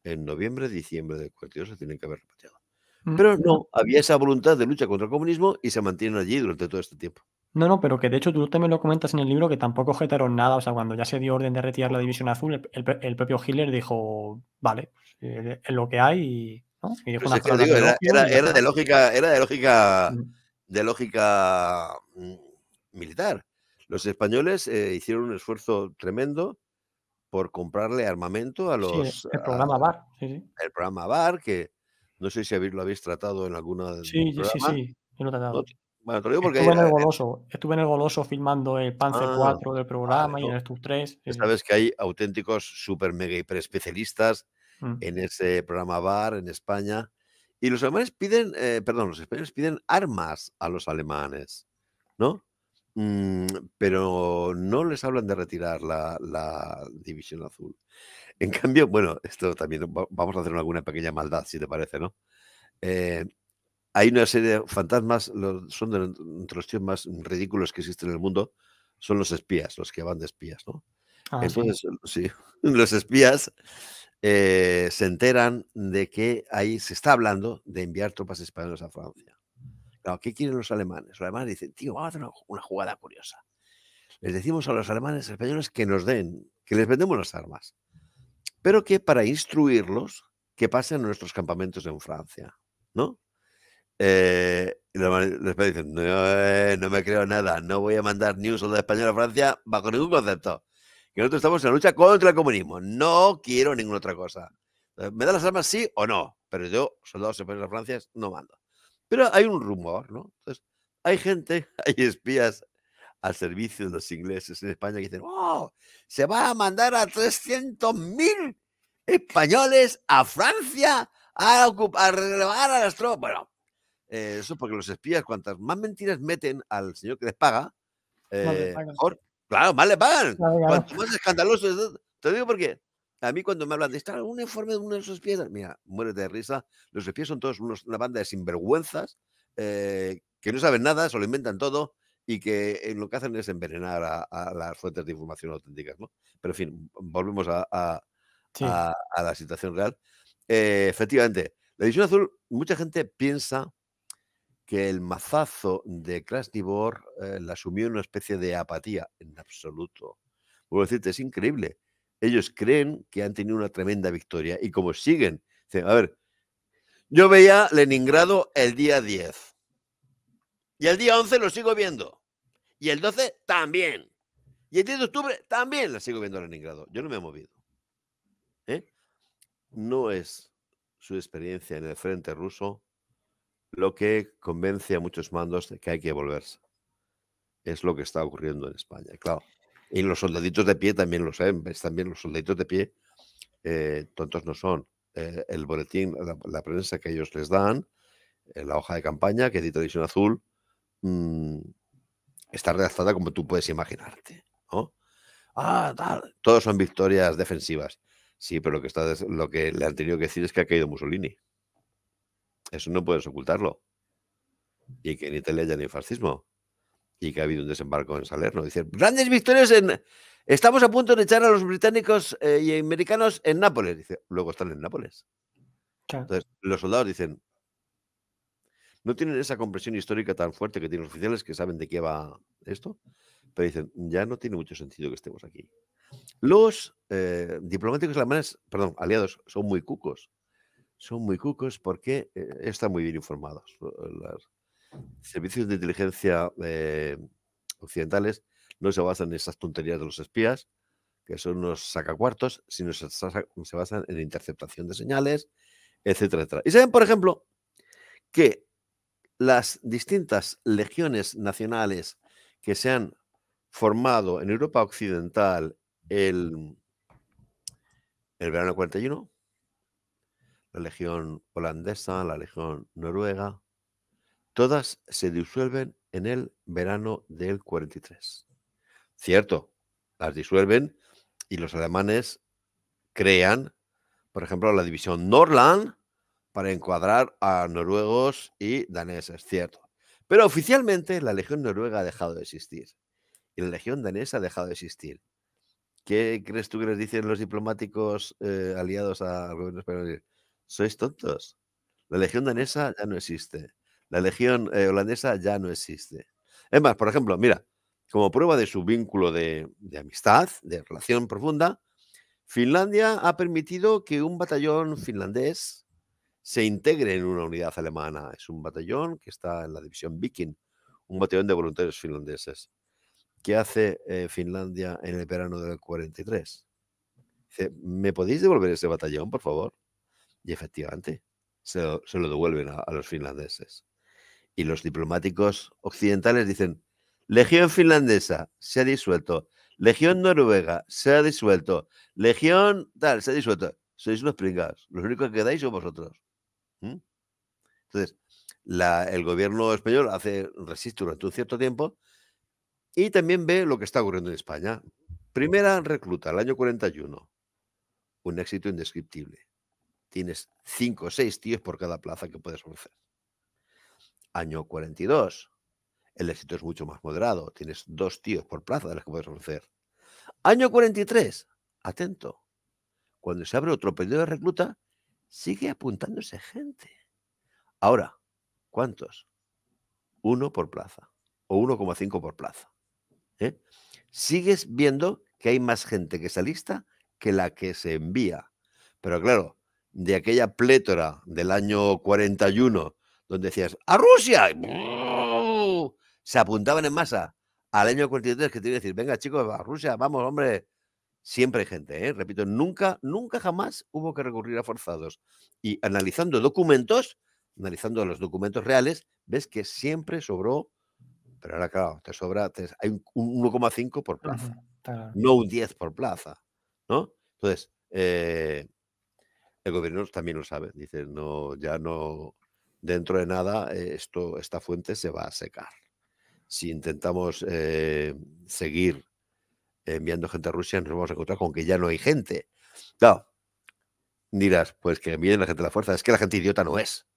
En noviembre, diciembre de 42 se tienen que haber repatriado. Mm. Pero no, había esa voluntad de lucha contra el comunismo y se mantienen allí durante todo este tiempo. No, no, pero que de hecho tú también lo comentas en el libro que tampoco objetaron nada. O sea, cuando ya se dio orden de retirar la División Azul, el, el propio Hitler dijo, vale, eh, en lo que hay. era, de lógica, era de lógica, mm. de lógica mm, militar. Los españoles eh, hicieron un esfuerzo tremendo por comprarle armamento a los. el programa bar El programa bar que no sé si habéis, lo habéis tratado en alguna. Sí, sí, sí, Yo bueno, te digo porque. Estuve, en el goloso, estuve en el Goloso filmando el Panzer 4 ah, del programa y en el Stus 3. Sabes que hay auténticos super mega hiper especialistas Mm. en ese programa VAR en España. Y los alemanes piden, eh, perdón, los españoles piden armas a los alemanes, ¿no? Mm, pero no les hablan de retirar la, división azul. En cambio, bueno, esto también vamos a hacer alguna pequeña maldad, si te parece, ¿no? Eh, hay una serie de fantasmas, los, son de, los tíos más ridículos que existen en el mundo, son los espías, los que van de espías, ¿no? Ah, Entonces, sí. los espías eh, se enteran de que ahí se está hablando de enviar tropas españolas a Francia. ¿qué quieren los alemanes? Los alemanes dicen, tío, vamos a hacer una, jugada curiosa. Les decimos a los alemanes españoles que nos den, que les vendemos las armas, pero que para instruirlos, que pasen a nuestros campamentos en Francia, ¿no? Eh, dicen, eh, no, me creo nada, no voy a mandar ni un soldado español a Francia bajo ningún concepto que nosotros estamos en la lucha contra el comunismo. No quiero ninguna otra cosa. Eh, ¿Me da las armas sí o no? Pero yo, soldados españoles a Francia, no mando. Pero hay un rumor, ¿no? Entonces, hay gente, hay espías al servicio de los ingleses en España que dicen, ¡oh! Se va a mandar a 300.000 españoles a Francia a, a a las tropas. Bueno, eh, eso porque los espías, cuantas más mentiras meten al señor que les paga, eh, mejor. Claro, vale, van. Cuanto más escandaloso es, te digo porque a mí cuando me hablan de estar un informe de uno de sus piedras. mira, mueres de risa. Los pies son todos una banda de sinvergüenzas eh, que no saben nada, solo lo inventan todo y que eh, lo que hacen es envenenar a, las fuentes de información auténticas, Pero en fin, volvemos a, la situación real. Eh, efectivamente, la edición azul, mucha gente piensa el mazazo de Krasnivor eh, la asumió en una especie de apatía, en absoluto. puedo decirte, es increíble. Ellos creen que han tenido una tremenda victoria y como siguen, a ver, yo veía Leningrado el día 10 y el día 11 lo sigo viendo y el 12 también y el 10 de octubre también la sigo viendo Leningrado. Yo no me he movido. ¿eh? No es su experiencia en el frente ruso lo que convence a muchos mandos de que hay que volverse. Es lo que está ocurriendo en España, claro. Y los soldaditos de pie también lo saben, también los soldaditos de pie eh, tontos no son. Eh, el boletín, la, prensa que ellos les dan, la hoja de campaña que edita Edición Azul, mm, está redactada como tú puedes imaginarte. Ah, Todos son victorias defensivas. Sí, pero lo que, está, lo que le han tenido que decir es que ha caído Mussolini. Eso no puedes ocultarlo. Y que en Italia ya no hay fascismo. Y que ha habido un desembarco en Salerno. Dicen, grandes victorias en... Estamos a punto de echar a los británicos eh, y americanos en Nápoles. Dice, luego están en Nápoles. Entonces, los soldados dicen, no tienen esa compresión histórica tan fuerte que tienen los oficiales que saben de qué va esto, pero dicen, ya no tiene mucho sentido que estemos aquí. Los eh, diplomáticos alemanes, perdón, aliados, son muy cucos son muy cucos porque eh, están muy bien informados. Los eh, servicios de inteligencia eh, occidentales no se basan en esas tonterías de los espías, que son unos sacacuartos, sino se, basan en interceptación de señales, etcétera, etcétera. Y saben, por ejemplo, que las distintas legiones nacionales que se han formado en Europa Occidental el, el verano 41, la legión holandesa, la legión noruega, todas se disuelven en el verano del 43. Cierto, las disuelven y los alemanes crean, por ejemplo, la división Norland para encuadrar a noruegos y daneses, cierto. Pero oficialmente la Legión Noruega ha dejado de existir y la Legión Danesa ha dejado de existir. ¿Qué crees tú que les dicen los diplomáticos eh, aliados al gobierno español? Sois tontos. La legión danesa ya no existe. La legión eh, holandesa ya no existe. Es más, por ejemplo, mira, como prueba de su vínculo de, amistad, de relación profunda, Finlandia ha permitido que un batallón finlandés se integre en una unidad alemana. Es un batallón que está en la división Viking, un batallón de voluntarios finlandeses. ¿Qué hace eh, Finlandia en el verano del 43? Dice, ¿me podéis devolver ese batallón, por favor? Y efectivamente, se lo, devuelven a, los finlandeses. Y los diplomáticos occidentales dicen, Legión finlandesa se ha disuelto, Legión noruega se ha disuelto, Legión tal se ha disuelto. Sois unos pringados, los únicos que quedáis son vosotros. ¿Mm? Entonces, el gobierno español hace, resiste durante un cierto tiempo y también ve lo que está ocurriendo en España. Primera recluta, el año 41. Un éxito indescriptible tienes cinco o seis tíos por cada plaza que puedes ofrecer. Año 42, el éxito es mucho más moderado, tienes dos tíos por plaza de las que puedes ofrecer. Año 43, atento, cuando se abre otro periodo de recluta, sigue apuntándose gente. Ahora, ¿cuántos? Uno por plaza o 1,5 por plaza. ¿eh? Sigues viendo que hay más gente que se alista que la que se envía. Pero claro, de aquella plétora del año 41, donde decías, ¡a Rusia! Se apuntaban en masa al año 43 que te iba a decir, venga chicos, a Rusia, vamos, hombre. Siempre hay gente, ¿eh? repito, nunca, nunca jamás hubo que recurrir a forzados. Y analizando documentos, analizando los documentos reales, ves que siempre sobró, pero ahora claro, te sobra, hay un 1,5 por plaza, no un 10 por plaza, ¿no? Entonces, eh, el gobierno también lo sabe, dice, no, ya no, dentro de nada, eh, esto, esta fuente se va a secar. Si intentamos eh, seguir enviando gente a Rusia, nos vamos a encontrar con que ya no hay gente. Claro, dirás, pues que envíen la gente a la fuerza, es que la gente idiota no es.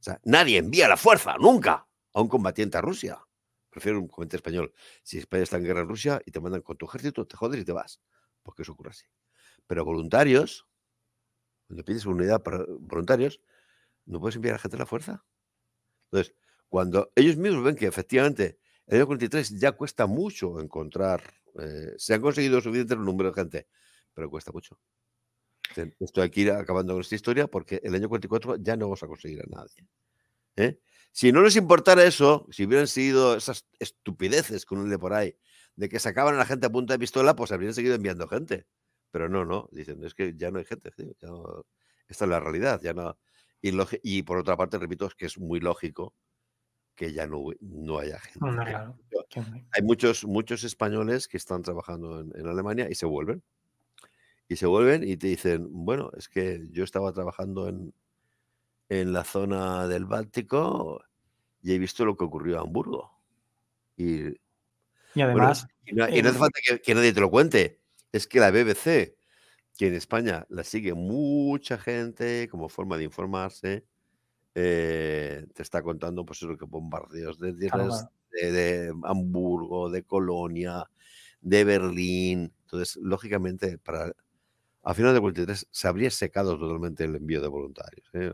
O sea, nadie envía la fuerza, nunca, a un combatiente a Rusia. Prefiero un comité español. Si España está en guerra en Rusia y te mandan con tu ejército, te jodes y te vas. Porque eso ocurre así. Pero voluntarios, cuando pides unidad para voluntarios, no puedes enviar a gente a la fuerza. Entonces, cuando ellos mismos ven que efectivamente el año 43 ya cuesta mucho encontrar, eh, se han conseguido suficiente número de gente, pero cuesta mucho. Estoy aquí acabando con esta historia porque el año 44 ya no vamos a conseguir a nadie. ¿eh? Si no les importara eso, si hubieran sido esas estupideces con uno de por ahí, de que sacaban a la gente a punta de pistola, pues habrían seguido enviando gente. Pero no, no, dicen, es que ya no hay gente, esta es la realidad, ya no. Y, por otra parte, repito, es que es muy lógico que ya no, haya gente. ¿eh? Hay muchos, muchos españoles que están trabajando en, Alemania y se vuelven. Y se vuelven y te dicen, bueno, es que yo estaba trabajando en, la zona del Báltico y he visto lo que ocurrió a Hamburgo. Y, además... no, eh, hace falta que nadie te lo cuente es que la BBC, que en España la sigue mucha gente como forma de informarse, eh, te está contando pues eso que bombardeos de, de, Hamburgo, de Colonia, de Berlín. Entonces, lógicamente, para a final de 43 se habría secado totalmente el envío de voluntarios. ¿eh?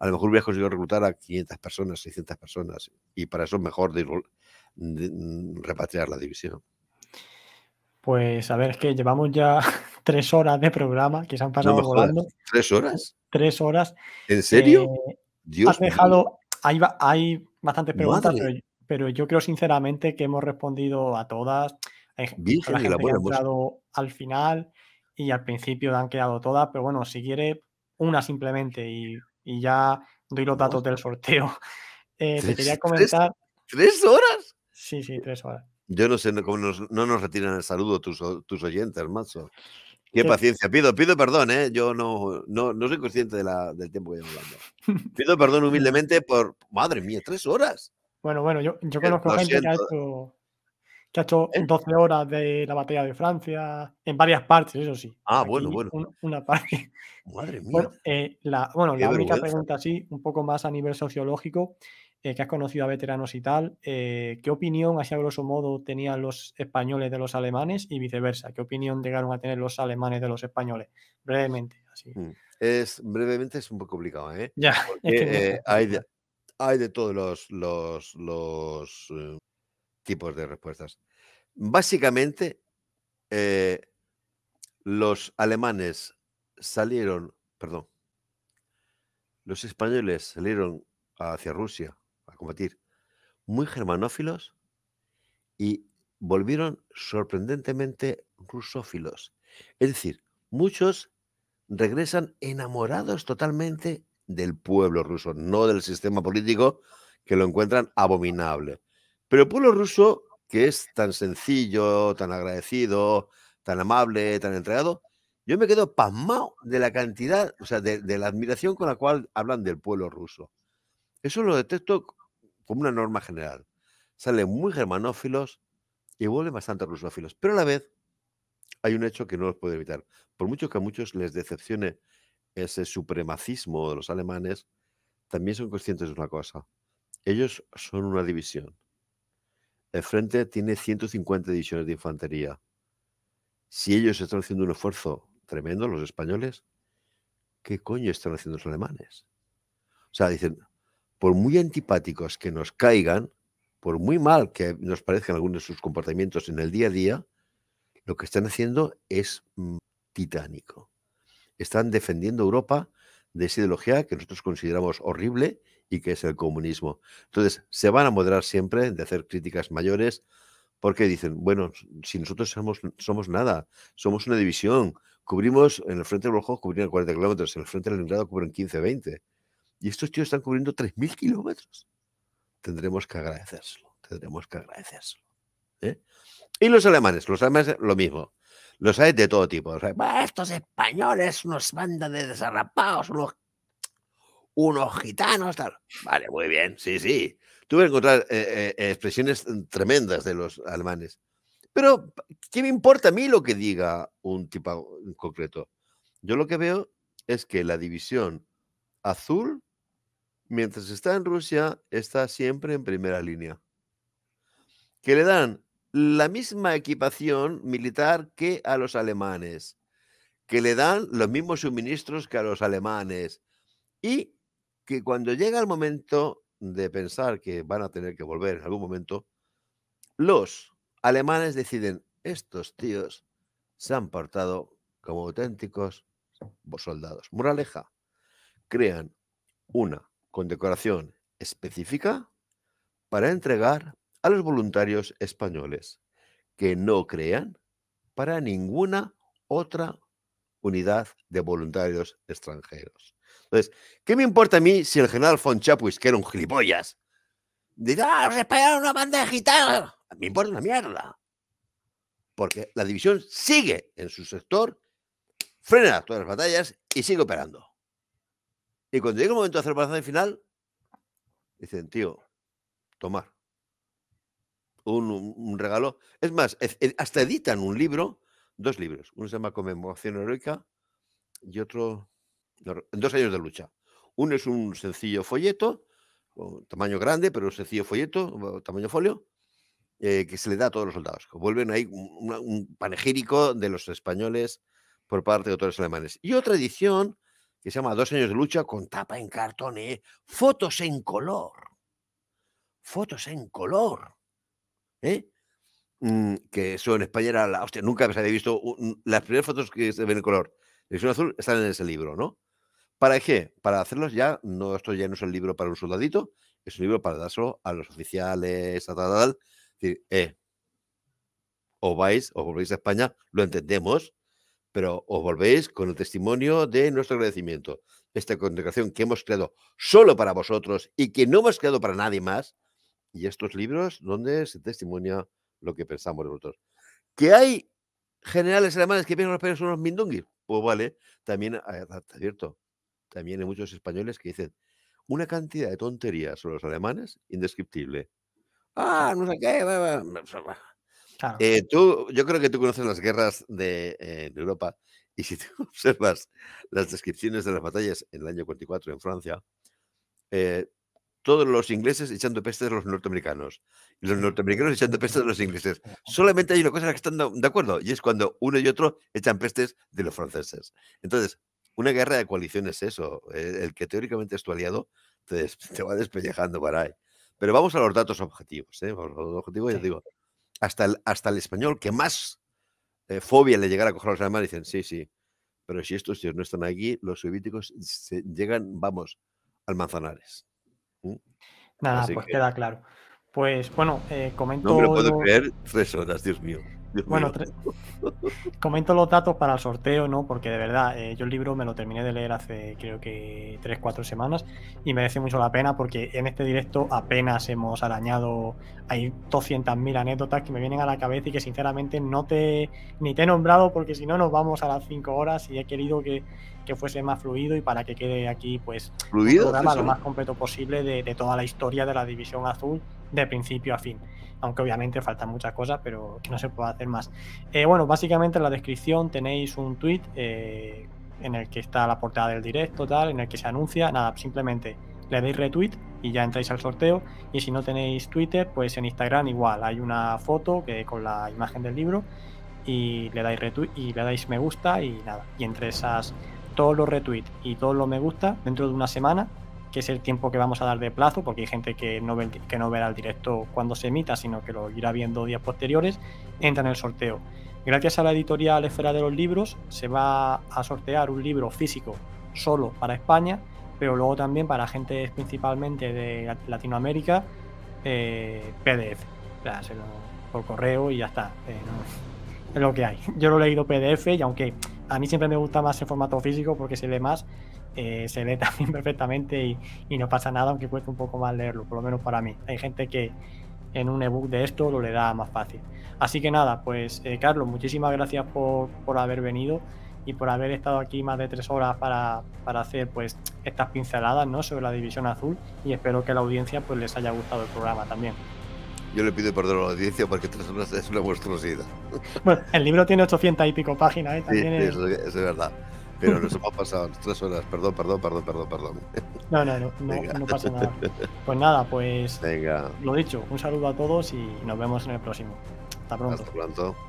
a lo mejor hubiera conseguido reclutar a 500 personas, 600 personas, y para eso es mejor mm, repatriar la división. Pues a ver, es que llevamos ya tres horas de programa que se han pasado volando. ¿Tres horas? Tres horas. ¿En serio? Eh, Dios has dejado. Hay, hay bastantes preguntas, pero, yo creo sinceramente que hemos respondido a todas. la ha entrado al final y al principio han quedado todas, pero bueno, si quiere, una simplemente y, ya doy los datos del sorteo. Eh, quería comentar. ¿Tres horas? Sí, sí, tres horas. Yo no sé cómo no nos retiran el saludo tus, oyentes, macho. Qué paciencia. Pido, pido perdón, ¿eh? Yo no, no, soy consciente del tiempo que llevo hablando. Pido perdón humildemente por. Madre mía, tres horas. Bueno, bueno, yo, eh, conozco gente que ha hecho 12 eh. horas de la batalla de Francia, en varias partes, eso sí. Ah, bueno, bueno. una parte. Madre mía. Bueno, eh, la, bueno, la única pregunta, así, un poco más a nivel sociológico, eh, que has conocido a veteranos y tal, eh, ¿qué opinión, así a grosso modo, tenían los españoles de los alemanes y viceversa? ¿Qué opinión llegaron a tener los alemanes de los españoles? Brevemente, así. Mm, es, brevemente es un poco complicado, ¿eh? Ya. Eh, hay, de, todos los, los, los tipos de respuestas. Básicamente, los alemanes salieron, perdón, los españoles salieron hacia Rusia combatir, muy germanófilos y volvieron sorprendentemente rusófilos. Es decir, muchos regresan enamorados totalmente del pueblo ruso, no del sistema político que lo encuentran abominable. Pero el pueblo ruso, que es tan sencillo, tan agradecido, tan amable, tan entregado, yo me quedo pasmado de la cantidad, o sea, de, la admiración con la cual hablan del pueblo ruso. Eso lo detecto como una norma general. Salen muy germanófilos y vuelven bastante rusófilos. Pero a la vez hay un hecho que no los puede evitar. Por mucho que a muchos les decepcione ese supremacismo de los alemanes, también son conscientes de una cosa. Ellos son una división. El frente tiene 150 divisiones de infantería. Si ellos están haciendo un esfuerzo tremendo, los españoles, ¿qué coño están haciendo los alemanes? O sea, dicen, por muy antipáticos que nos caigan, por muy mal que nos parezcan algunos de sus comportamientos en el día a día, lo que están haciendo es mm, titánico. Están defendiendo Europa de esa ideología que nosotros consideramos horrible y que es el comunismo. Entonces, se van a moderar siempre de hacer críticas mayores porque dicen, bueno, si nosotros somos, somos nada, somos una división, cubrimos en el frente Rojo, cubrimos 40 kilómetros, en el frente del Leningrado cubren 15, 20. Y estos tíos están cubriendo 3.000 kilómetros. Tendremos que agradecérselo, tendremos que agradecérselo. ¿eh? Y los alemanes, los alemanes lo mismo. Los hay de todo tipo. estos españoles, unos bandas de desarrapados, unos, unos gitanos, Vale, muy bien, sí, sí. Tuve que encontrar eh, eh, expresiones tremendas de los alemanes. Pero, ¿qué me importa a mí lo que diga un tipo en concreto? Yo lo que veo es que la división azul mientras está en Rusia, está siempre en primera línea. Que le dan la misma equipación militar que a los alemanes, que le dan los mismos suministros que a los alemanes y que cuando llega el momento de pensar que van a tener que volver en algún momento, los alemanes deciden, estos tíos se han portado como auténticos soldados. Moraleja, crean una con decoración específica para entregar a los voluntarios españoles que no crean para ninguna otra unidad de voluntarios extranjeros. Entonces, ¿qué me importa a mí si el general von Chapuis, que era un gilipollas, dice, ah, respetaron una banda gitana? Me importa una mierda. Porque la división sigue en su sector, frena todas las batallas y sigue operando. Y cuando llega el momento de hacer de final, dicen, tío, tomar. Un, regalo. Es más, eh, hasta editan un libro, dos libros. Uno se llama Conmemoración Heroica y otro, Dos años de lucha. Uno es un sencillo folleto, tamaño grande, pero sencillo folleto, tamaño folio, eh, que se le da a todos los soldados. Vuelven ahí un panegírico de los españoles por parte de autores alemanes. Y otra edición que se llama Dos años de lucha con tapa en cartón, ¿eh? fotos en color, fotos en color, ¿eh? mm, que eso en España era la hostia, nunca se había visto las primeras fotos que se ven en color. un Azul están en ese libro, ¿no? ¿Para qué? Para hacerlos ya, no, esto ya no es el libro para un soldadito, es un libro para dárselo a los oficiales, a tal, Es decir, eh, o vais, o volvéis a España, lo entendemos, pero os volvéis con el testimonio de nuestro agradecimiento. Esta congregación que hemos creado solo para vosotros y que no hemos creado para nadie más. Y estos libros donde se testimonia lo que pensamos de vosotros. Que hay generales alemanes que piensan los son unos mindungis. Pues vale, también, cierto, ah, ah, ah, también hay muchos españoles que dicen una cantidad de tonterías sobre los alemanes indescriptible. Ah, no sé qué. va. Eh, tú, yo creo que tú conoces las guerras de, eh, Europa y si tú observas las descripciones de las batallas en el año 44 en Francia, eh, todos los ingleses echando pestes de los norteamericanos y los norteamericanos echando pestes de los ingleses. Solamente hay una cosa en la que están de acuerdo y es cuando uno y otro echan pestes de los franceses. Entonces, una guerra de coalición es eso. El que teóricamente es tu aliado te, te va despellejando para ahí. Pero vamos a los datos objetivos. ¿eh? los objetivos, ya digo, hasta el, hasta el español que más eh, fobia le llegara a coger a los alemanes, dicen, sí, sí, pero si estos no están aquí, los soviéticos se llegan, vamos, al Manzanares. Nada, pues queda claro. Pues bueno, eh, comento... No me lo puedo creer, tres horas, Dios mío bueno, comento los datos para el sorteo, ¿no? Porque de verdad, eh, yo el libro me lo terminé de leer hace creo que 3-4 semanas y merece mucho la pena porque en este directo apenas hemos arañado. Hay 200.000 anécdotas que me vienen a la cabeza y que sinceramente no te ni te he nombrado porque si no nos vamos a las 5 horas y he querido que, fuese más fluido y para que quede aquí pues ¿Fluido? programa lo más completo posible de toda la historia de la División Azul de principio a fin. Aunque obviamente faltan muchas cosas, pero que no se puede hacer más. Eh, bueno, básicamente en la descripción tenéis un tweet eh, en el que está la portada del directo, tal, en el que se anuncia. Nada, simplemente le dais retweet y ya entráis al sorteo. Y si no tenéis Twitter, pues en Instagram igual hay una foto que con la imagen del libro y le dais retweet y le dais me gusta y nada. Y entre esas todos los retweets y todos los me gusta dentro de una semana que es el tiempo que vamos a dar de plazo, porque hay gente que no, verá el directo cuando se emita, sino que lo irá viendo días posteriores, entra en el sorteo. Gracias a la editorial Esfera de los Libros se va a sortear un libro físico solo para España, pero luego también para gente principalmente de Latinoamérica, eh, PDF. por correo y ya está. Eh, es lo que hay. Yo lo he leído PDF y aunque a mí siempre me gusta más el formato físico porque se lee más, eh, se lee también perfectamente y, no pasa nada, aunque cueste un poco más leerlo, por lo menos para mí. Hay gente que en un ebook de esto lo le da más fácil. Así que nada, pues eh, Carlos, muchísimas gracias por, por, haber venido y por haber estado aquí más de tres horas para, para hacer pues estas pinceladas ¿no? sobre la división azul y espero que a la audiencia pues les haya gustado el programa también. Yo le pido perdón a la audiencia porque tres horas es una monstruosidad. Bueno, el libro tiene 800 y pico páginas, ¿eh? También eso es verdad. Pero nos hemos pasado tres horas. Perdón, perdón, perdón, perdón, perdón. No, no, no, no, pasa nada. Pues nada, pues. Venga. Lo dicho, un saludo a todos y nos vemos en el próximo. Hasta Hasta pronto.